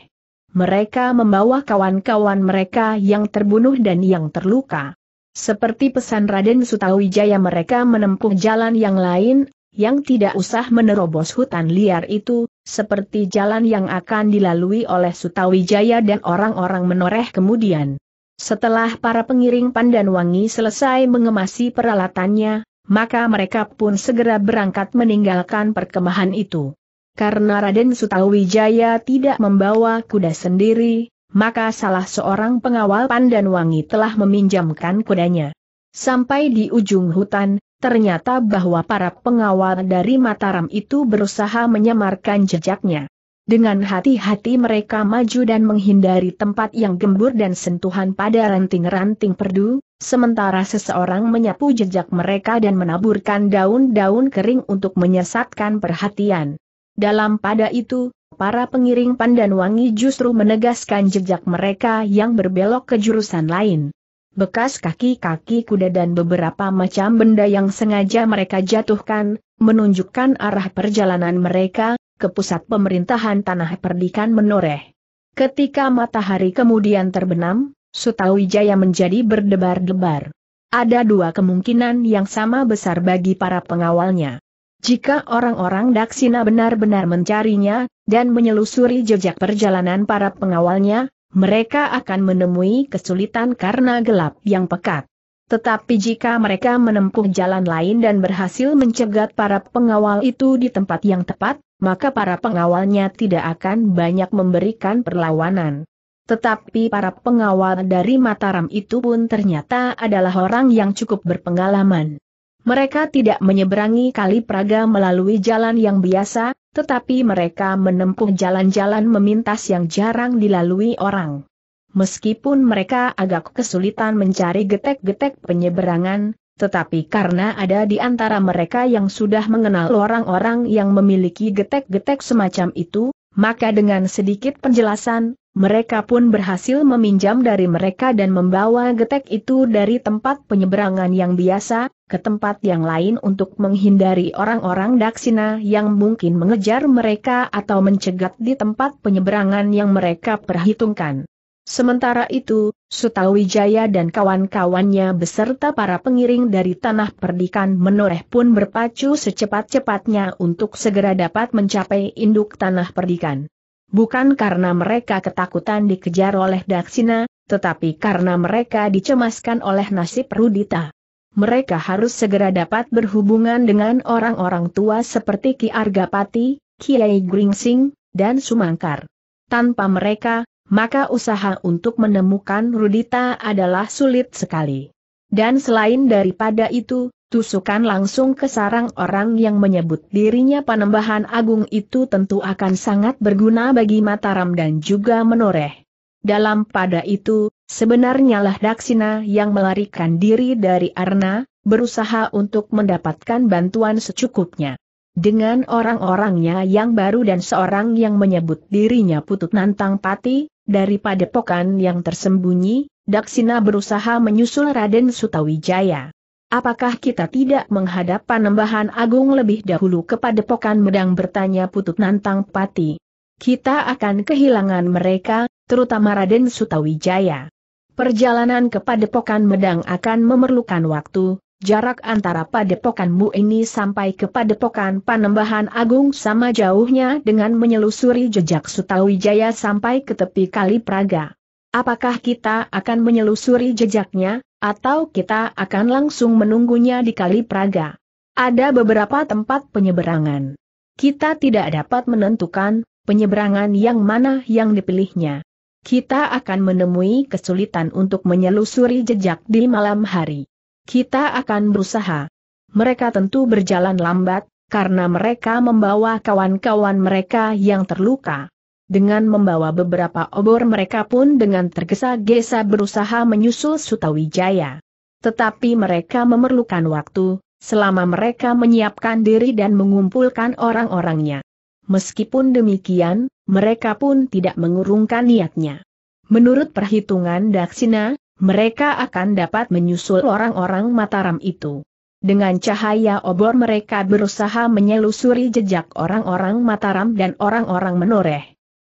Mereka membawa kawan-kawan mereka yang terbunuh dan yang terluka. Seperti pesan Raden Sutawijaya mereka menempuh jalan yang lain, yang tidak usah menerobos hutan liar itu, seperti jalan yang akan dilalui oleh Sutawijaya dan orang-orang menoreh kemudian. Setelah para pengiring Pandanwangi selesai mengemasi peralatannya, maka mereka pun segera berangkat meninggalkan perkemahan itu. Karena Raden Sutawijaya tidak membawa kuda sendiri, maka salah seorang pengawal pandan Wangi telah meminjamkan kudanya. Sampai di ujung hutan, ternyata bahwa para pengawal dari Mataram itu berusaha menyamarkan jejaknya. Dengan hati-hati mereka maju dan menghindari tempat yang gembur dan sentuhan pada ranting-ranting perdu, sementara seseorang menyapu jejak mereka dan menaburkan daun-daun kering untuk menyesatkan perhatian. Dalam pada itu, Para pengiring pandan wangi justru menegaskan jejak mereka yang berbelok ke jurusan lain. Bekas kaki-kaki kuda dan beberapa macam benda yang sengaja mereka jatuhkan, menunjukkan arah perjalanan mereka, ke pusat pemerintahan tanah perdikan menoreh. Ketika matahari kemudian terbenam, Sutawijaya menjadi berdebar-debar. Ada dua kemungkinan yang sama besar bagi para pengawalnya. Jika orang-orang Daksina benar-benar mencarinya, dan menyelusuri jejak perjalanan para pengawalnya, mereka akan menemui kesulitan karena gelap yang pekat. Tetapi jika mereka menempuh jalan lain dan berhasil mencegat para pengawal itu di tempat yang tepat, maka para pengawalnya tidak akan banyak memberikan perlawanan. Tetapi para pengawal dari Mataram itu pun ternyata adalah orang yang cukup berpengalaman. Mereka tidak menyeberangi kali Praga melalui jalan yang biasa, tetapi mereka menempuh jalan-jalan memintas yang jarang dilalui orang. Meskipun mereka agak kesulitan mencari getek-getek penyeberangan, tetapi karena ada di antara mereka yang sudah mengenal orang-orang yang memiliki getek-getek semacam itu, maka dengan sedikit penjelasan, mereka pun berhasil meminjam dari mereka dan membawa getek itu dari tempat penyeberangan yang biasa, ke tempat yang lain untuk menghindari orang-orang Daksina yang mungkin mengejar mereka atau mencegat di tempat penyeberangan yang mereka perhitungkan. Sementara itu, Sutawijaya dan kawan-kawannya beserta para pengiring dari tanah perdikan menoreh pun berpacu secepat-cepatnya untuk segera dapat mencapai induk tanah perdikan. Bukan karena mereka ketakutan dikejar oleh Daksina, tetapi karena mereka dicemaskan oleh nasib Rudita. Mereka harus segera dapat berhubungan dengan orang-orang tua seperti Ki Argapati, Kiai Gringsing, dan Sumangkar. Tanpa mereka, maka usaha untuk menemukan Rudita adalah sulit sekali. Dan selain daripada itu, tusukan langsung ke sarang orang yang menyebut dirinya panembahan agung itu tentu akan sangat berguna bagi Mataram dan juga menoreh. Dalam pada itu, sebenarnya lah Daksina yang melarikan diri dari Arna, berusaha untuk mendapatkan bantuan secukupnya. Dengan orang-orangnya yang baru dan seorang yang menyebut dirinya Putut Nantang Pati, dari padepokan yang tersembunyi, Daksina berusaha menyusul Raden Sutawijaya. Apakah kita tidak menghadap Panembahan Agung lebih dahulu kepada pokan medang bertanya Putut Nantang Pati? Kita akan kehilangan mereka, terutama Raden Sutawijaya. Perjalanan kepada pokan medang akan memerlukan waktu, Jarak antara padepokanmu ini sampai ke padepokan Panembahan Agung sama jauhnya dengan menyelusuri jejak Sutawijaya sampai ke tepi Kali Praga. Apakah kita akan menyelusuri jejaknya, atau kita akan langsung menunggunya di Kali Praga? Ada beberapa tempat penyeberangan. Kita tidak dapat menentukan penyeberangan yang mana yang dipilihnya. Kita akan menemui kesulitan untuk menyelusuri jejak di malam hari. Kita akan berusaha. Mereka tentu berjalan lambat, karena mereka membawa kawan-kawan mereka yang terluka. Dengan membawa beberapa obor mereka pun dengan tergesa-gesa berusaha menyusul Sutawijaya. Tetapi mereka memerlukan waktu, selama mereka menyiapkan diri dan mengumpulkan orang-orangnya. Meskipun demikian, mereka pun tidak mengurungkan niatnya. Menurut perhitungan Daksina, mereka akan dapat menyusul orang-orang Mataram itu. Dengan cahaya obor mereka berusaha menyelusuri jejak orang-orang Mataram dan orang-orang menoreh.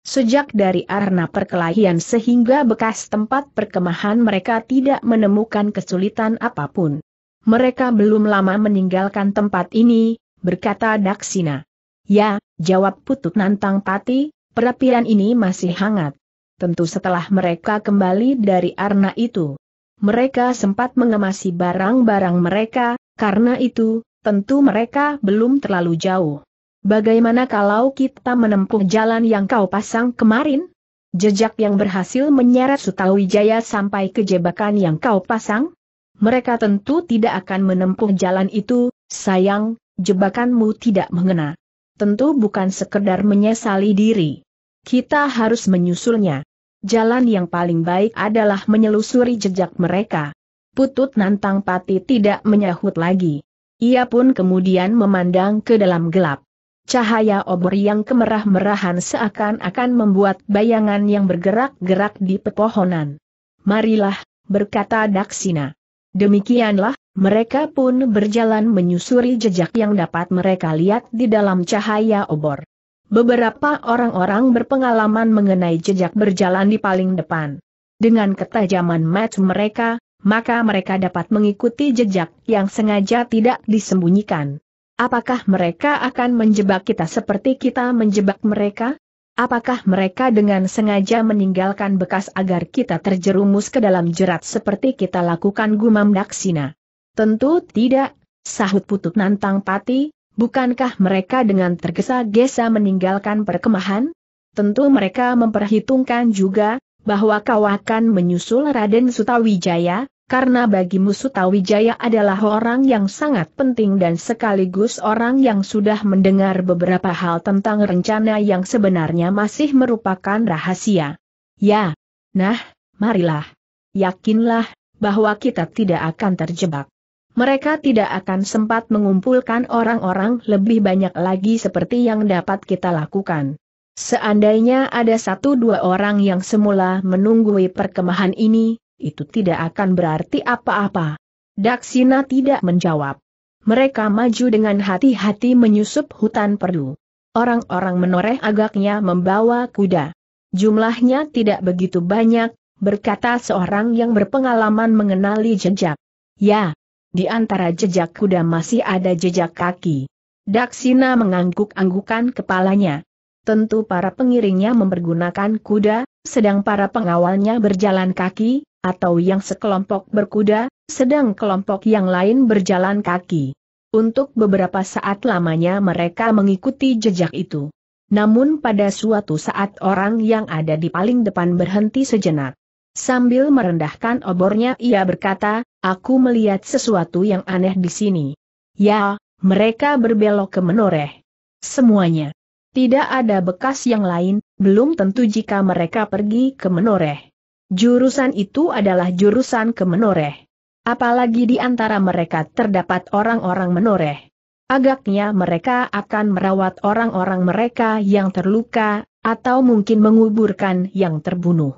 Sejak dari arna perkelahian sehingga bekas tempat perkemahan mereka tidak menemukan kesulitan apapun. Mereka belum lama meninggalkan tempat ini, berkata Daksina. Ya, jawab Putut Nantang Pati, perapian ini masih hangat tentu setelah mereka kembali dari arna itu. Mereka sempat mengemasi barang-barang mereka, karena itu, tentu mereka belum terlalu jauh. Bagaimana kalau kita menempuh jalan yang kau pasang kemarin? Jejak yang berhasil menyeret Sutawijaya sampai ke jebakan yang kau pasang? Mereka tentu tidak akan menempuh jalan itu, sayang, jebakanmu tidak mengena. Tentu bukan sekedar menyesali diri. Kita harus menyusulnya jalan yang paling baik adalah menyelusuri jejak mereka. Putut Nantang Pati tidak menyahut lagi. Ia pun kemudian memandang ke dalam gelap. Cahaya obor yang kemerah-merahan seakan-akan membuat bayangan yang bergerak-gerak di pepohonan. Marilah, berkata Daksina. Demikianlah, mereka pun berjalan menyusuri jejak yang dapat mereka lihat di dalam cahaya obor. Beberapa orang-orang berpengalaman mengenai jejak berjalan di paling depan. Dengan ketajaman match mereka, maka mereka dapat mengikuti jejak yang sengaja tidak disembunyikan. Apakah mereka akan menjebak kita seperti kita menjebak mereka? Apakah mereka dengan sengaja meninggalkan bekas agar kita terjerumus ke dalam jerat seperti kita lakukan Gumam Daksina? Tentu tidak, sahut putut nantang pati, Bukankah mereka dengan tergesa-gesa meninggalkan perkemahan? Tentu mereka memperhitungkan juga, bahwa kau akan menyusul Raden Sutawijaya, karena bagimu Sutawijaya adalah orang yang sangat penting dan sekaligus orang yang sudah mendengar beberapa hal tentang rencana yang sebenarnya masih merupakan rahasia. Ya, nah, marilah. Yakinlah, bahwa kita tidak akan terjebak mereka tidak akan sempat mengumpulkan orang-orang lebih banyak lagi seperti yang dapat kita lakukan. Seandainya ada satu dua orang yang semula menunggui perkemahan ini, itu tidak akan berarti apa-apa. Daksina tidak menjawab. Mereka maju dengan hati-hati menyusup hutan perdu. Orang-orang menoreh agaknya membawa kuda. Jumlahnya tidak begitu banyak, berkata seorang yang berpengalaman mengenali jejak. Ya, di antara jejak kuda masih ada jejak kaki. Daksina mengangguk-anggukan kepalanya. Tentu para pengiringnya mempergunakan kuda, sedang para pengawalnya berjalan kaki, atau yang sekelompok berkuda, sedang kelompok yang lain berjalan kaki. Untuk beberapa saat lamanya mereka mengikuti jejak itu. Namun pada suatu saat orang yang ada di paling depan berhenti sejenak. Sambil merendahkan obornya ia berkata, aku melihat sesuatu yang aneh di sini. Ya, mereka berbelok ke menoreh. Semuanya. Tidak ada bekas yang lain, belum tentu jika mereka pergi ke menoreh. Jurusan itu adalah jurusan ke menoreh. Apalagi di antara mereka terdapat orang-orang menoreh. Agaknya mereka akan merawat orang-orang mereka yang terluka, atau mungkin menguburkan yang terbunuh.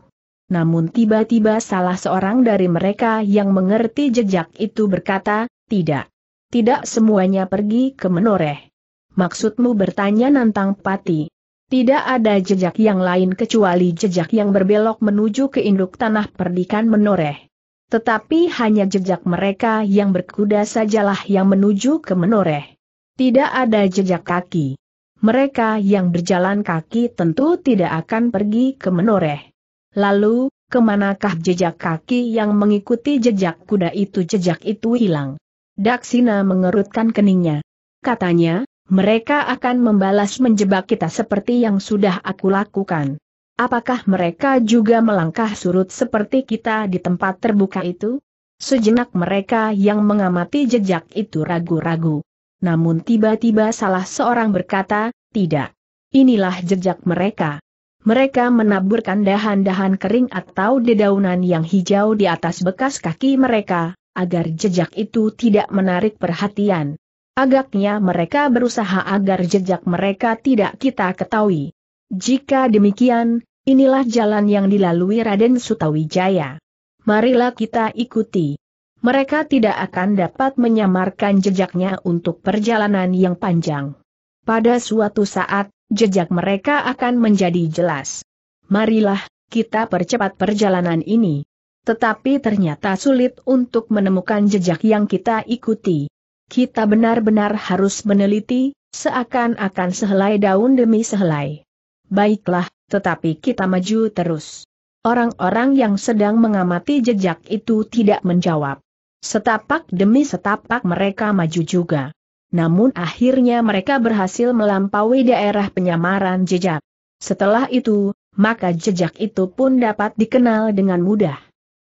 Namun tiba-tiba salah seorang dari mereka yang mengerti jejak itu berkata, tidak. Tidak semuanya pergi ke menoreh. Maksudmu bertanya nantang pati. Tidak ada jejak yang lain kecuali jejak yang berbelok menuju ke induk tanah perdikan menoreh. Tetapi hanya jejak mereka yang berkuda sajalah yang menuju ke menoreh. Tidak ada jejak kaki. Mereka yang berjalan kaki tentu tidak akan pergi ke menoreh. Lalu, kemanakah jejak kaki yang mengikuti jejak kuda itu? Jejak itu hilang. Daksina mengerutkan keningnya. Katanya, mereka akan membalas menjebak kita seperti yang sudah aku lakukan. Apakah mereka juga melangkah surut seperti kita di tempat terbuka itu? Sejenak mereka yang mengamati jejak itu ragu-ragu. Namun tiba-tiba salah seorang berkata, tidak. Inilah jejak mereka mereka menaburkan dahan-dahan kering atau dedaunan yang hijau di atas bekas kaki mereka, agar jejak itu tidak menarik perhatian. Agaknya mereka berusaha agar jejak mereka tidak kita ketahui. Jika demikian, inilah jalan yang dilalui Raden Sutawijaya. Marilah kita ikuti. Mereka tidak akan dapat menyamarkan jejaknya untuk perjalanan yang panjang. Pada suatu saat, jejak mereka akan menjadi jelas. Marilah, kita percepat perjalanan ini. Tetapi ternyata sulit untuk menemukan jejak yang kita ikuti. Kita benar-benar harus meneliti, seakan-akan sehelai daun demi sehelai. Baiklah, tetapi kita maju terus. Orang-orang yang sedang mengamati jejak itu tidak menjawab. Setapak demi setapak mereka maju juga namun akhirnya mereka berhasil melampaui daerah penyamaran jejak. Setelah itu, maka jejak itu pun dapat dikenal dengan mudah.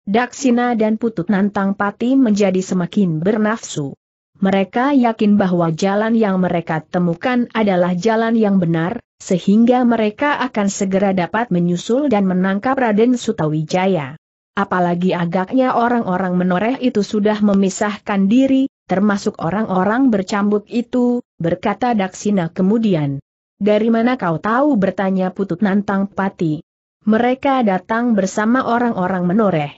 Daksina dan Putut Nantang Pati menjadi semakin bernafsu. Mereka yakin bahwa jalan yang mereka temukan adalah jalan yang benar, sehingga mereka akan segera dapat menyusul dan menangkap Raden Sutawijaya. Apalagi agaknya orang-orang menoreh itu sudah memisahkan diri, termasuk orang-orang bercambuk itu, berkata Daksina kemudian. Dari mana kau tahu bertanya Putut Nantang Pati? Mereka datang bersama orang-orang menoreh.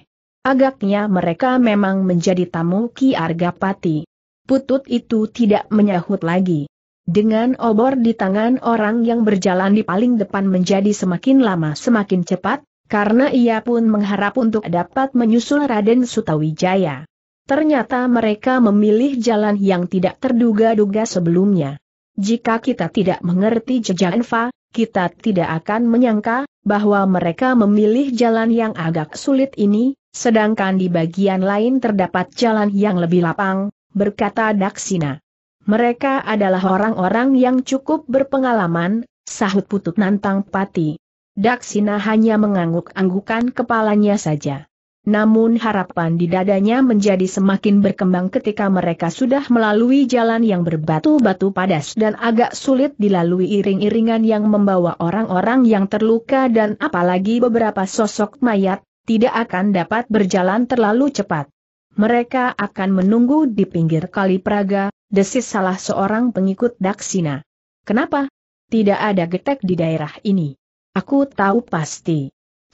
Agaknya mereka memang menjadi tamu Ki Arga Pati. Putut itu tidak menyahut lagi. Dengan obor di tangan orang yang berjalan di paling depan menjadi semakin lama semakin cepat, karena ia pun mengharap untuk dapat menyusul Raden Sutawijaya. Ternyata mereka memilih jalan yang tidak terduga-duga sebelumnya. Jika kita tidak mengerti jejak Enfa, kita tidak akan menyangka bahwa mereka memilih jalan yang agak sulit ini, sedangkan di bagian lain terdapat jalan yang lebih lapang, berkata Daksina. Mereka adalah orang-orang yang cukup berpengalaman, sahut putut nantang pati. Daksina hanya mengangguk-anggukan kepalanya saja. Namun harapan di dadanya menjadi semakin berkembang ketika mereka sudah melalui jalan yang berbatu-batu padas dan agak sulit dilalui iring-iringan yang membawa orang-orang yang terluka dan apalagi beberapa sosok mayat, tidak akan dapat berjalan terlalu cepat. Mereka akan menunggu di pinggir kali Praga, desis salah seorang pengikut Daksina. Kenapa? Tidak ada getek di daerah ini. Aku tahu pasti.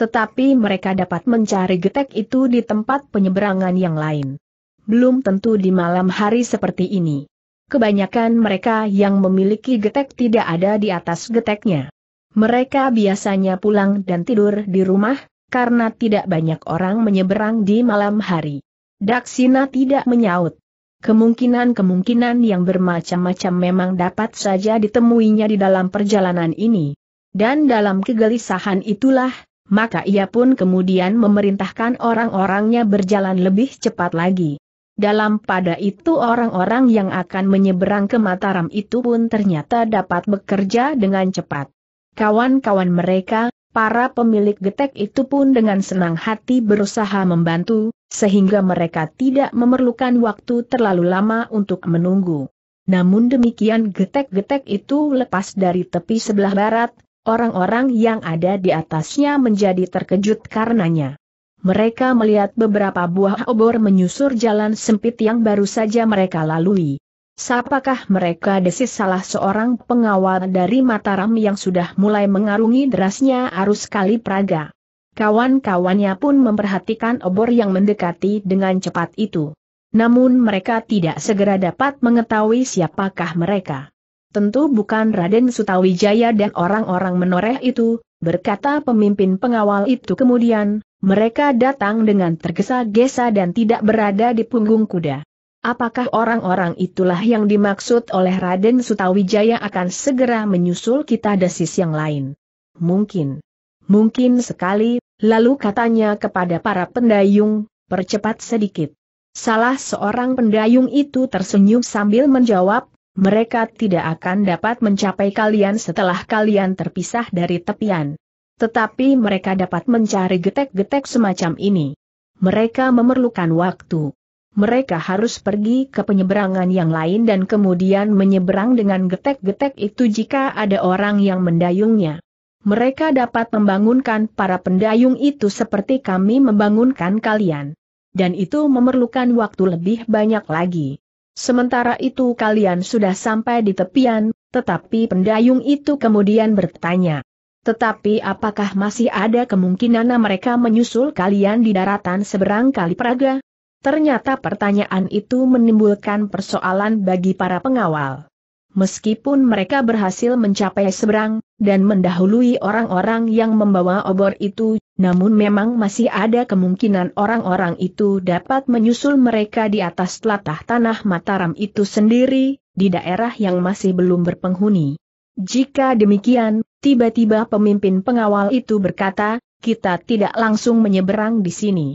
Tetapi mereka dapat mencari getek itu di tempat penyeberangan yang lain. Belum tentu di malam hari seperti ini. Kebanyakan mereka yang memiliki getek tidak ada di atas geteknya. Mereka biasanya pulang dan tidur di rumah, karena tidak banyak orang menyeberang di malam hari. Daksina tidak menyaut. Kemungkinan-kemungkinan yang bermacam-macam memang dapat saja ditemuinya di dalam perjalanan ini. Dan dalam kegelisahan itulah, maka ia pun kemudian memerintahkan orang-orangnya berjalan lebih cepat lagi. Dalam pada itu orang-orang yang akan menyeberang ke Mataram itu pun ternyata dapat bekerja dengan cepat. Kawan-kawan mereka, para pemilik getek itu pun dengan senang hati berusaha membantu, sehingga mereka tidak memerlukan waktu terlalu lama untuk menunggu. Namun demikian getek-getek itu lepas dari tepi sebelah barat, Orang-orang yang ada di atasnya menjadi terkejut karenanya. Mereka melihat beberapa buah obor menyusur jalan sempit yang baru saja mereka lalui. Siapakah mereka desis salah seorang pengawal dari Mataram yang sudah mulai mengarungi derasnya arus kali Praga. Kawan-kawannya pun memperhatikan obor yang mendekati dengan cepat itu. Namun mereka tidak segera dapat mengetahui siapakah mereka tentu bukan Raden Sutawijaya dan orang-orang menoreh itu, berkata pemimpin pengawal itu kemudian, mereka datang dengan tergesa-gesa dan tidak berada di punggung kuda. Apakah orang-orang itulah yang dimaksud oleh Raden Sutawijaya akan segera menyusul kita desis yang lain? Mungkin. Mungkin sekali, lalu katanya kepada para pendayung, percepat sedikit. Salah seorang pendayung itu tersenyum sambil menjawab, mereka tidak akan dapat mencapai kalian setelah kalian terpisah dari tepian. Tetapi mereka dapat mencari getek-getek semacam ini. Mereka memerlukan waktu. Mereka harus pergi ke penyeberangan yang lain dan kemudian menyeberang dengan getek-getek itu jika ada orang yang mendayungnya. Mereka dapat membangunkan para pendayung itu seperti kami membangunkan kalian. Dan itu memerlukan waktu lebih banyak lagi. Sementara itu kalian sudah sampai di tepian, tetapi pendayung itu kemudian bertanya. Tetapi apakah masih ada kemungkinan mereka menyusul kalian di daratan seberang kali Praga? Ternyata pertanyaan itu menimbulkan persoalan bagi para pengawal. Meskipun mereka berhasil mencapai seberang, dan mendahului orang-orang yang membawa obor itu, namun memang masih ada kemungkinan orang-orang itu dapat menyusul mereka di atas telatah tanah Mataram itu sendiri, di daerah yang masih belum berpenghuni. Jika demikian, tiba-tiba pemimpin pengawal itu berkata, kita tidak langsung menyeberang di sini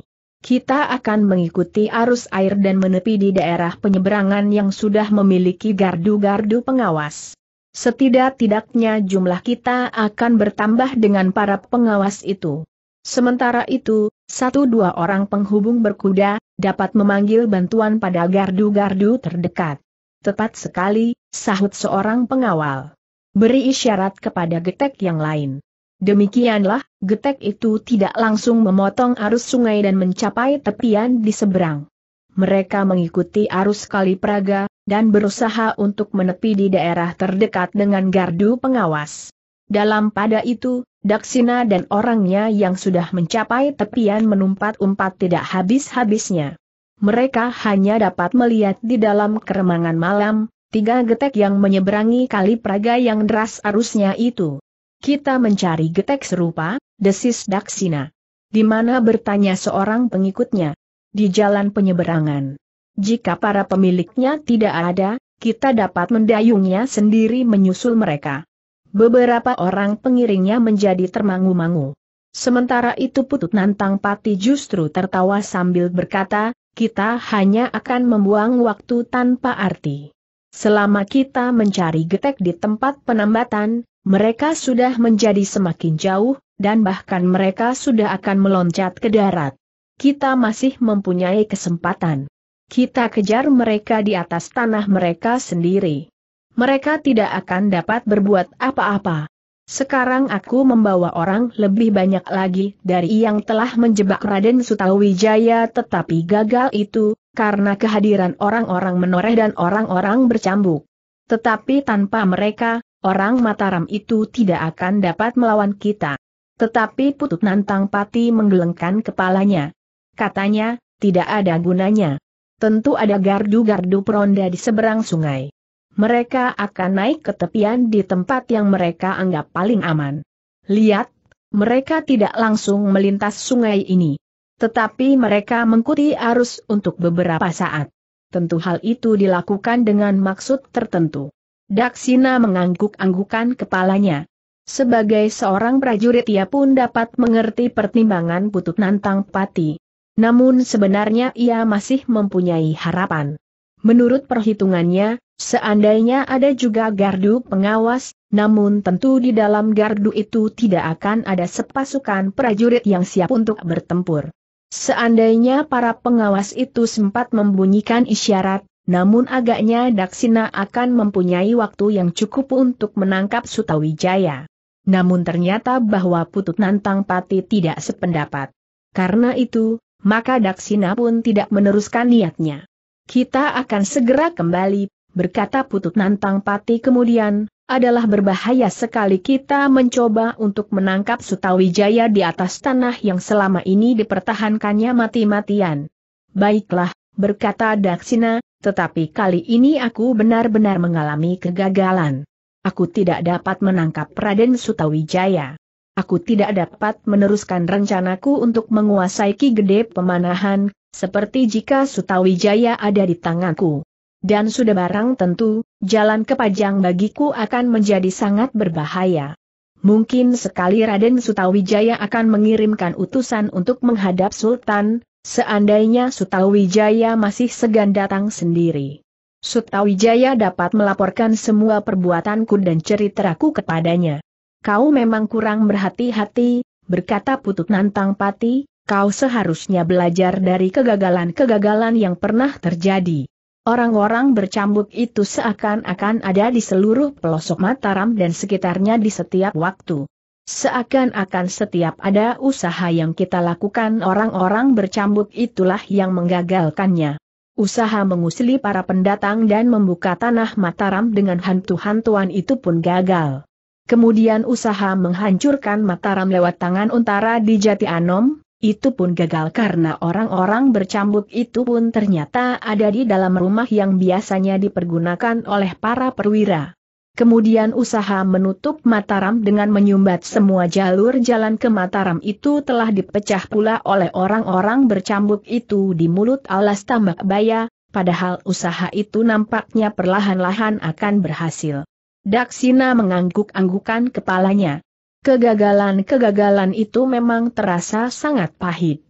kita akan mengikuti arus air dan menepi di daerah penyeberangan yang sudah memiliki gardu-gardu pengawas. Setidak-tidaknya jumlah kita akan bertambah dengan para pengawas itu. Sementara itu, satu dua orang penghubung berkuda dapat memanggil bantuan pada gardu-gardu terdekat. Tepat sekali, sahut seorang pengawal. Beri isyarat kepada getek yang lain. Demikianlah, getek itu tidak langsung memotong arus sungai dan mencapai tepian di seberang. Mereka mengikuti arus kali Praga, dan berusaha untuk menepi di daerah terdekat dengan gardu pengawas. Dalam pada itu, Daksina dan orangnya yang sudah mencapai tepian menumpat-umpat tidak habis-habisnya. Mereka hanya dapat melihat di dalam keremangan malam, tiga getek yang menyeberangi kali Praga yang deras arusnya itu. Kita mencari getek serupa, desis Daksina. Di mana bertanya seorang pengikutnya? Di jalan penyeberangan. Jika para pemiliknya tidak ada, kita dapat mendayungnya sendiri menyusul mereka. Beberapa orang pengiringnya menjadi termangu-mangu. Sementara itu Putut Nantang Pati justru tertawa sambil berkata, kita hanya akan membuang waktu tanpa arti. Selama kita mencari getek di tempat penambatan, mereka sudah menjadi semakin jauh, dan bahkan mereka sudah akan meloncat ke darat. Kita masih mempunyai kesempatan. Kita kejar mereka di atas tanah mereka sendiri. Mereka tidak akan dapat berbuat apa-apa. Sekarang aku membawa orang lebih banyak lagi dari yang telah menjebak Raden Sutawijaya tetapi gagal itu, karena kehadiran orang-orang menoreh dan orang-orang bercambuk. Tetapi tanpa mereka, orang Mataram itu tidak akan dapat melawan kita. Tetapi Putut Nantang Pati menggelengkan kepalanya. Katanya, tidak ada gunanya. Tentu ada gardu-gardu peronda di seberang sungai. Mereka akan naik ke tepian di tempat yang mereka anggap paling aman. Lihat, mereka tidak langsung melintas sungai ini. Tetapi mereka mengikuti arus untuk beberapa saat. Tentu hal itu dilakukan dengan maksud tertentu. Daksina mengangguk-anggukan kepalanya. Sebagai seorang prajurit ia pun dapat mengerti pertimbangan Putut Nantang Pati. Namun sebenarnya ia masih mempunyai harapan. Menurut perhitungannya, seandainya ada juga gardu pengawas, namun tentu di dalam gardu itu tidak akan ada sepasukan prajurit yang siap untuk bertempur. Seandainya para pengawas itu sempat membunyikan isyarat, namun agaknya Daksina akan mempunyai waktu yang cukup untuk menangkap Sutawijaya. Namun ternyata bahwa Putut Nantang Pati tidak sependapat. Karena itu, maka Daksina pun tidak meneruskan niatnya. Kita akan segera kembali, berkata Putut Nantang Pati kemudian, adalah berbahaya sekali kita mencoba untuk menangkap Sutawijaya di atas tanah yang selama ini dipertahankannya mati-matian. Baiklah, berkata Daksina, tetapi kali ini aku benar-benar mengalami kegagalan. Aku tidak dapat menangkap Raden Sutawijaya. Aku tidak dapat meneruskan rencanaku untuk menguasai Ki Gede Pemanahan, seperti jika Sutawijaya ada di tanganku. Dan sudah barang tentu, jalan ke Pajang bagiku akan menjadi sangat berbahaya. Mungkin sekali Raden Sutawijaya akan mengirimkan utusan untuk menghadap Sultan, Seandainya Sutawijaya masih segan datang sendiri. Sutawijaya dapat melaporkan semua perbuatanku dan ceritaku kepadanya. Kau memang kurang berhati-hati, berkata Putut Nantang Pati, kau seharusnya belajar dari kegagalan-kegagalan yang pernah terjadi. Orang-orang bercambuk itu seakan-akan ada di seluruh pelosok Mataram dan sekitarnya di setiap waktu. Seakan-akan setiap ada usaha yang kita lakukan orang-orang bercambuk itulah yang menggagalkannya. Usaha mengusili para pendatang dan membuka tanah Mataram dengan hantu-hantuan itu pun gagal. Kemudian usaha menghancurkan Mataram lewat tangan untara di Jati Anom, itu pun gagal karena orang-orang bercambuk itu pun ternyata ada di dalam rumah yang biasanya dipergunakan oleh para perwira. Kemudian usaha menutup Mataram dengan menyumbat semua jalur jalan ke Mataram itu telah dipecah pula oleh orang-orang bercambuk itu di mulut alas tambak baya, padahal usaha itu nampaknya perlahan-lahan akan berhasil. Daksina mengangguk-anggukan kepalanya. Kegagalan-kegagalan itu memang terasa sangat pahit.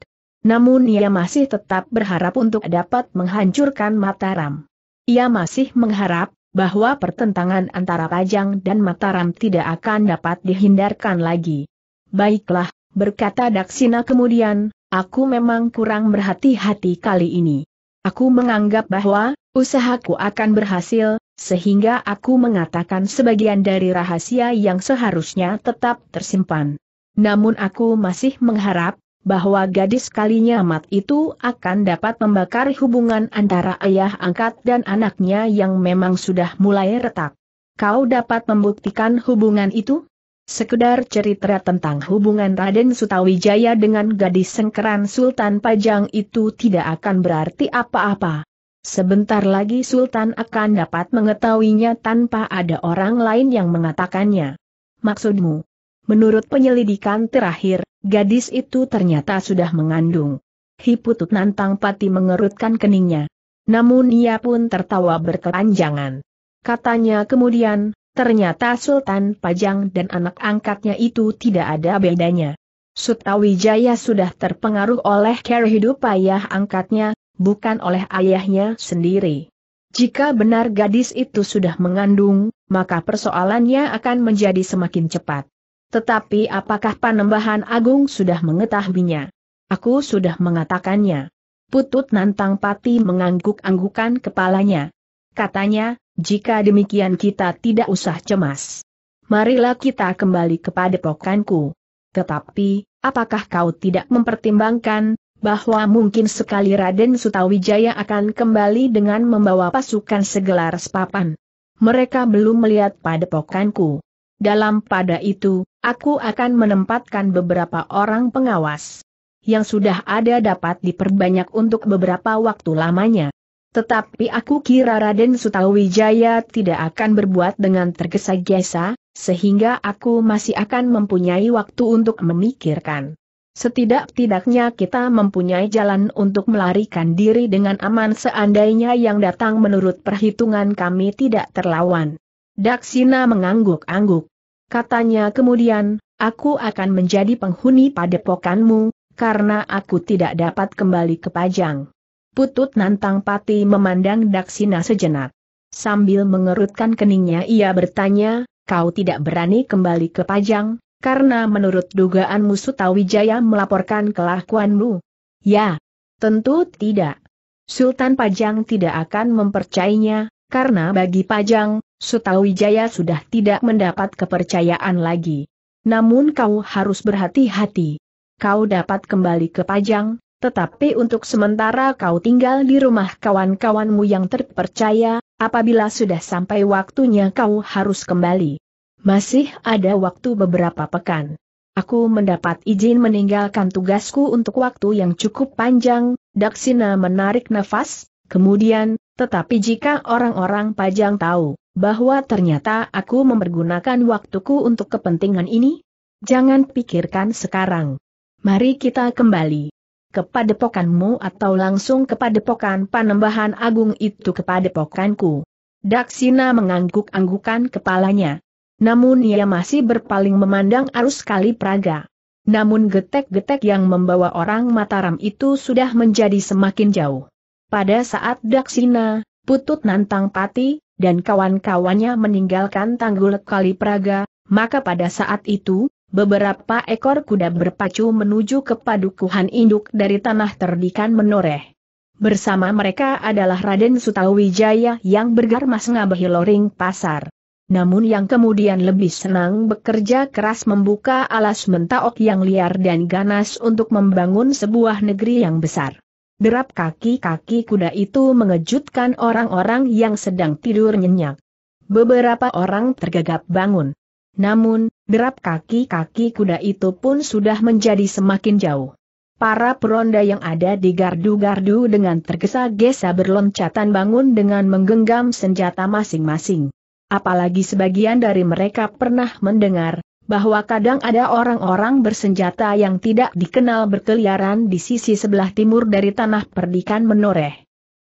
Namun ia masih tetap berharap untuk dapat menghancurkan Mataram. Ia masih mengharap bahwa pertentangan antara Pajang dan Mataram tidak akan dapat dihindarkan lagi. Baiklah, berkata Daksina kemudian, aku memang kurang berhati-hati kali ini. Aku menganggap bahwa, usahaku akan berhasil, sehingga aku mengatakan sebagian dari rahasia yang seharusnya tetap tersimpan. Namun aku masih mengharap, bahwa gadis kalinya amat itu akan dapat membakar hubungan antara ayah angkat dan anaknya yang memang sudah mulai retak. Kau dapat membuktikan hubungan itu? Sekedar cerita tentang hubungan Raden Sutawijaya dengan gadis sengkeran Sultan Pajang itu tidak akan berarti apa-apa. Sebentar lagi Sultan akan dapat mengetahuinya tanpa ada orang lain yang mengatakannya. Maksudmu? Menurut penyelidikan terakhir, Gadis itu ternyata sudah mengandung. Hiputut nantang pati mengerutkan keningnya. Namun ia pun tertawa berkepanjangan. Katanya kemudian, ternyata Sultan Pajang dan anak angkatnya itu tidak ada bedanya. Sutawijaya sudah terpengaruh oleh care hidup ayah angkatnya, bukan oleh ayahnya sendiri. Jika benar gadis itu sudah mengandung, maka persoalannya akan menjadi semakin cepat. Tetapi apakah Panembahan Agung sudah mengetahuinya? Aku sudah mengatakannya. Putut Nantang Pati mengangguk-anggukan kepalanya. Katanya, jika demikian kita tidak usah cemas. Marilah kita kembali kepada pokanku. Tetapi, apakah kau tidak mempertimbangkan, bahwa mungkin sekali Raden Sutawijaya akan kembali dengan membawa pasukan segelar sepapan. Mereka belum melihat padepokanku. Dalam pada itu, aku akan menempatkan beberapa orang pengawas yang sudah ada dapat diperbanyak untuk beberapa waktu lamanya. Tetapi aku kira Raden Sutawijaya tidak akan berbuat dengan tergesa-gesa, sehingga aku masih akan mempunyai waktu untuk memikirkan. Setidak-tidaknya kita mempunyai jalan untuk melarikan diri dengan aman seandainya yang datang menurut perhitungan kami tidak terlawan. Daksina mengangguk-angguk. Katanya kemudian, aku akan menjadi penghuni padepokanmu, karena aku tidak dapat kembali ke Pajang. Putut Nantang Pati memandang Daksina sejenak. Sambil mengerutkan keningnya ia bertanya, kau tidak berani kembali ke Pajang, karena menurut dugaan dugaanmu Sutawijaya melaporkan kelakuanmu. Ya, tentu tidak. Sultan Pajang tidak akan mempercayainya, karena bagi Pajang, Sutawijaya sudah tidak mendapat kepercayaan lagi. Namun kau harus berhati-hati. Kau dapat kembali ke Pajang, tetapi untuk sementara kau tinggal di rumah kawan-kawanmu yang terpercaya, apabila sudah sampai waktunya kau harus kembali. Masih ada waktu beberapa pekan. Aku mendapat izin meninggalkan tugasku untuk waktu yang cukup panjang, Daksina menarik nafas, Kemudian, tetapi jika orang-orang pajang tahu bahwa ternyata aku mempergunakan waktuku untuk kepentingan ini, jangan pikirkan sekarang. Mari kita kembali kepada pokanmu atau langsung kepada pokan panembahan agung itu kepada pokanku. Daksina mengangguk-anggukan kepalanya. Namun ia masih berpaling memandang arus kali Praga. Namun getek-getek yang membawa orang Mataram itu sudah menjadi semakin jauh. Pada saat Daksina, Putut Nantang Pati, dan kawan-kawannya meninggalkan tanggul Kali Praga, maka pada saat itu, beberapa ekor kuda berpacu menuju ke padukuhan induk dari tanah terdikan menoreh. Bersama mereka adalah Raden Sutawijaya yang bergarmas ngabahi loring pasar. Namun yang kemudian lebih senang bekerja keras membuka alas mentaok yang liar dan ganas untuk membangun sebuah negeri yang besar. Derap kaki-kaki kuda itu mengejutkan orang-orang yang sedang tidur nyenyak. Beberapa orang tergagap bangun. Namun, derap kaki-kaki kuda itu pun sudah menjadi semakin jauh. Para peronda yang ada di gardu-gardu dengan tergesa-gesa berloncatan bangun dengan menggenggam senjata masing-masing. Apalagi sebagian dari mereka pernah mendengar, bahwa kadang ada orang-orang bersenjata yang tidak dikenal berkeliaran di sisi sebelah timur dari tanah perdikan menoreh.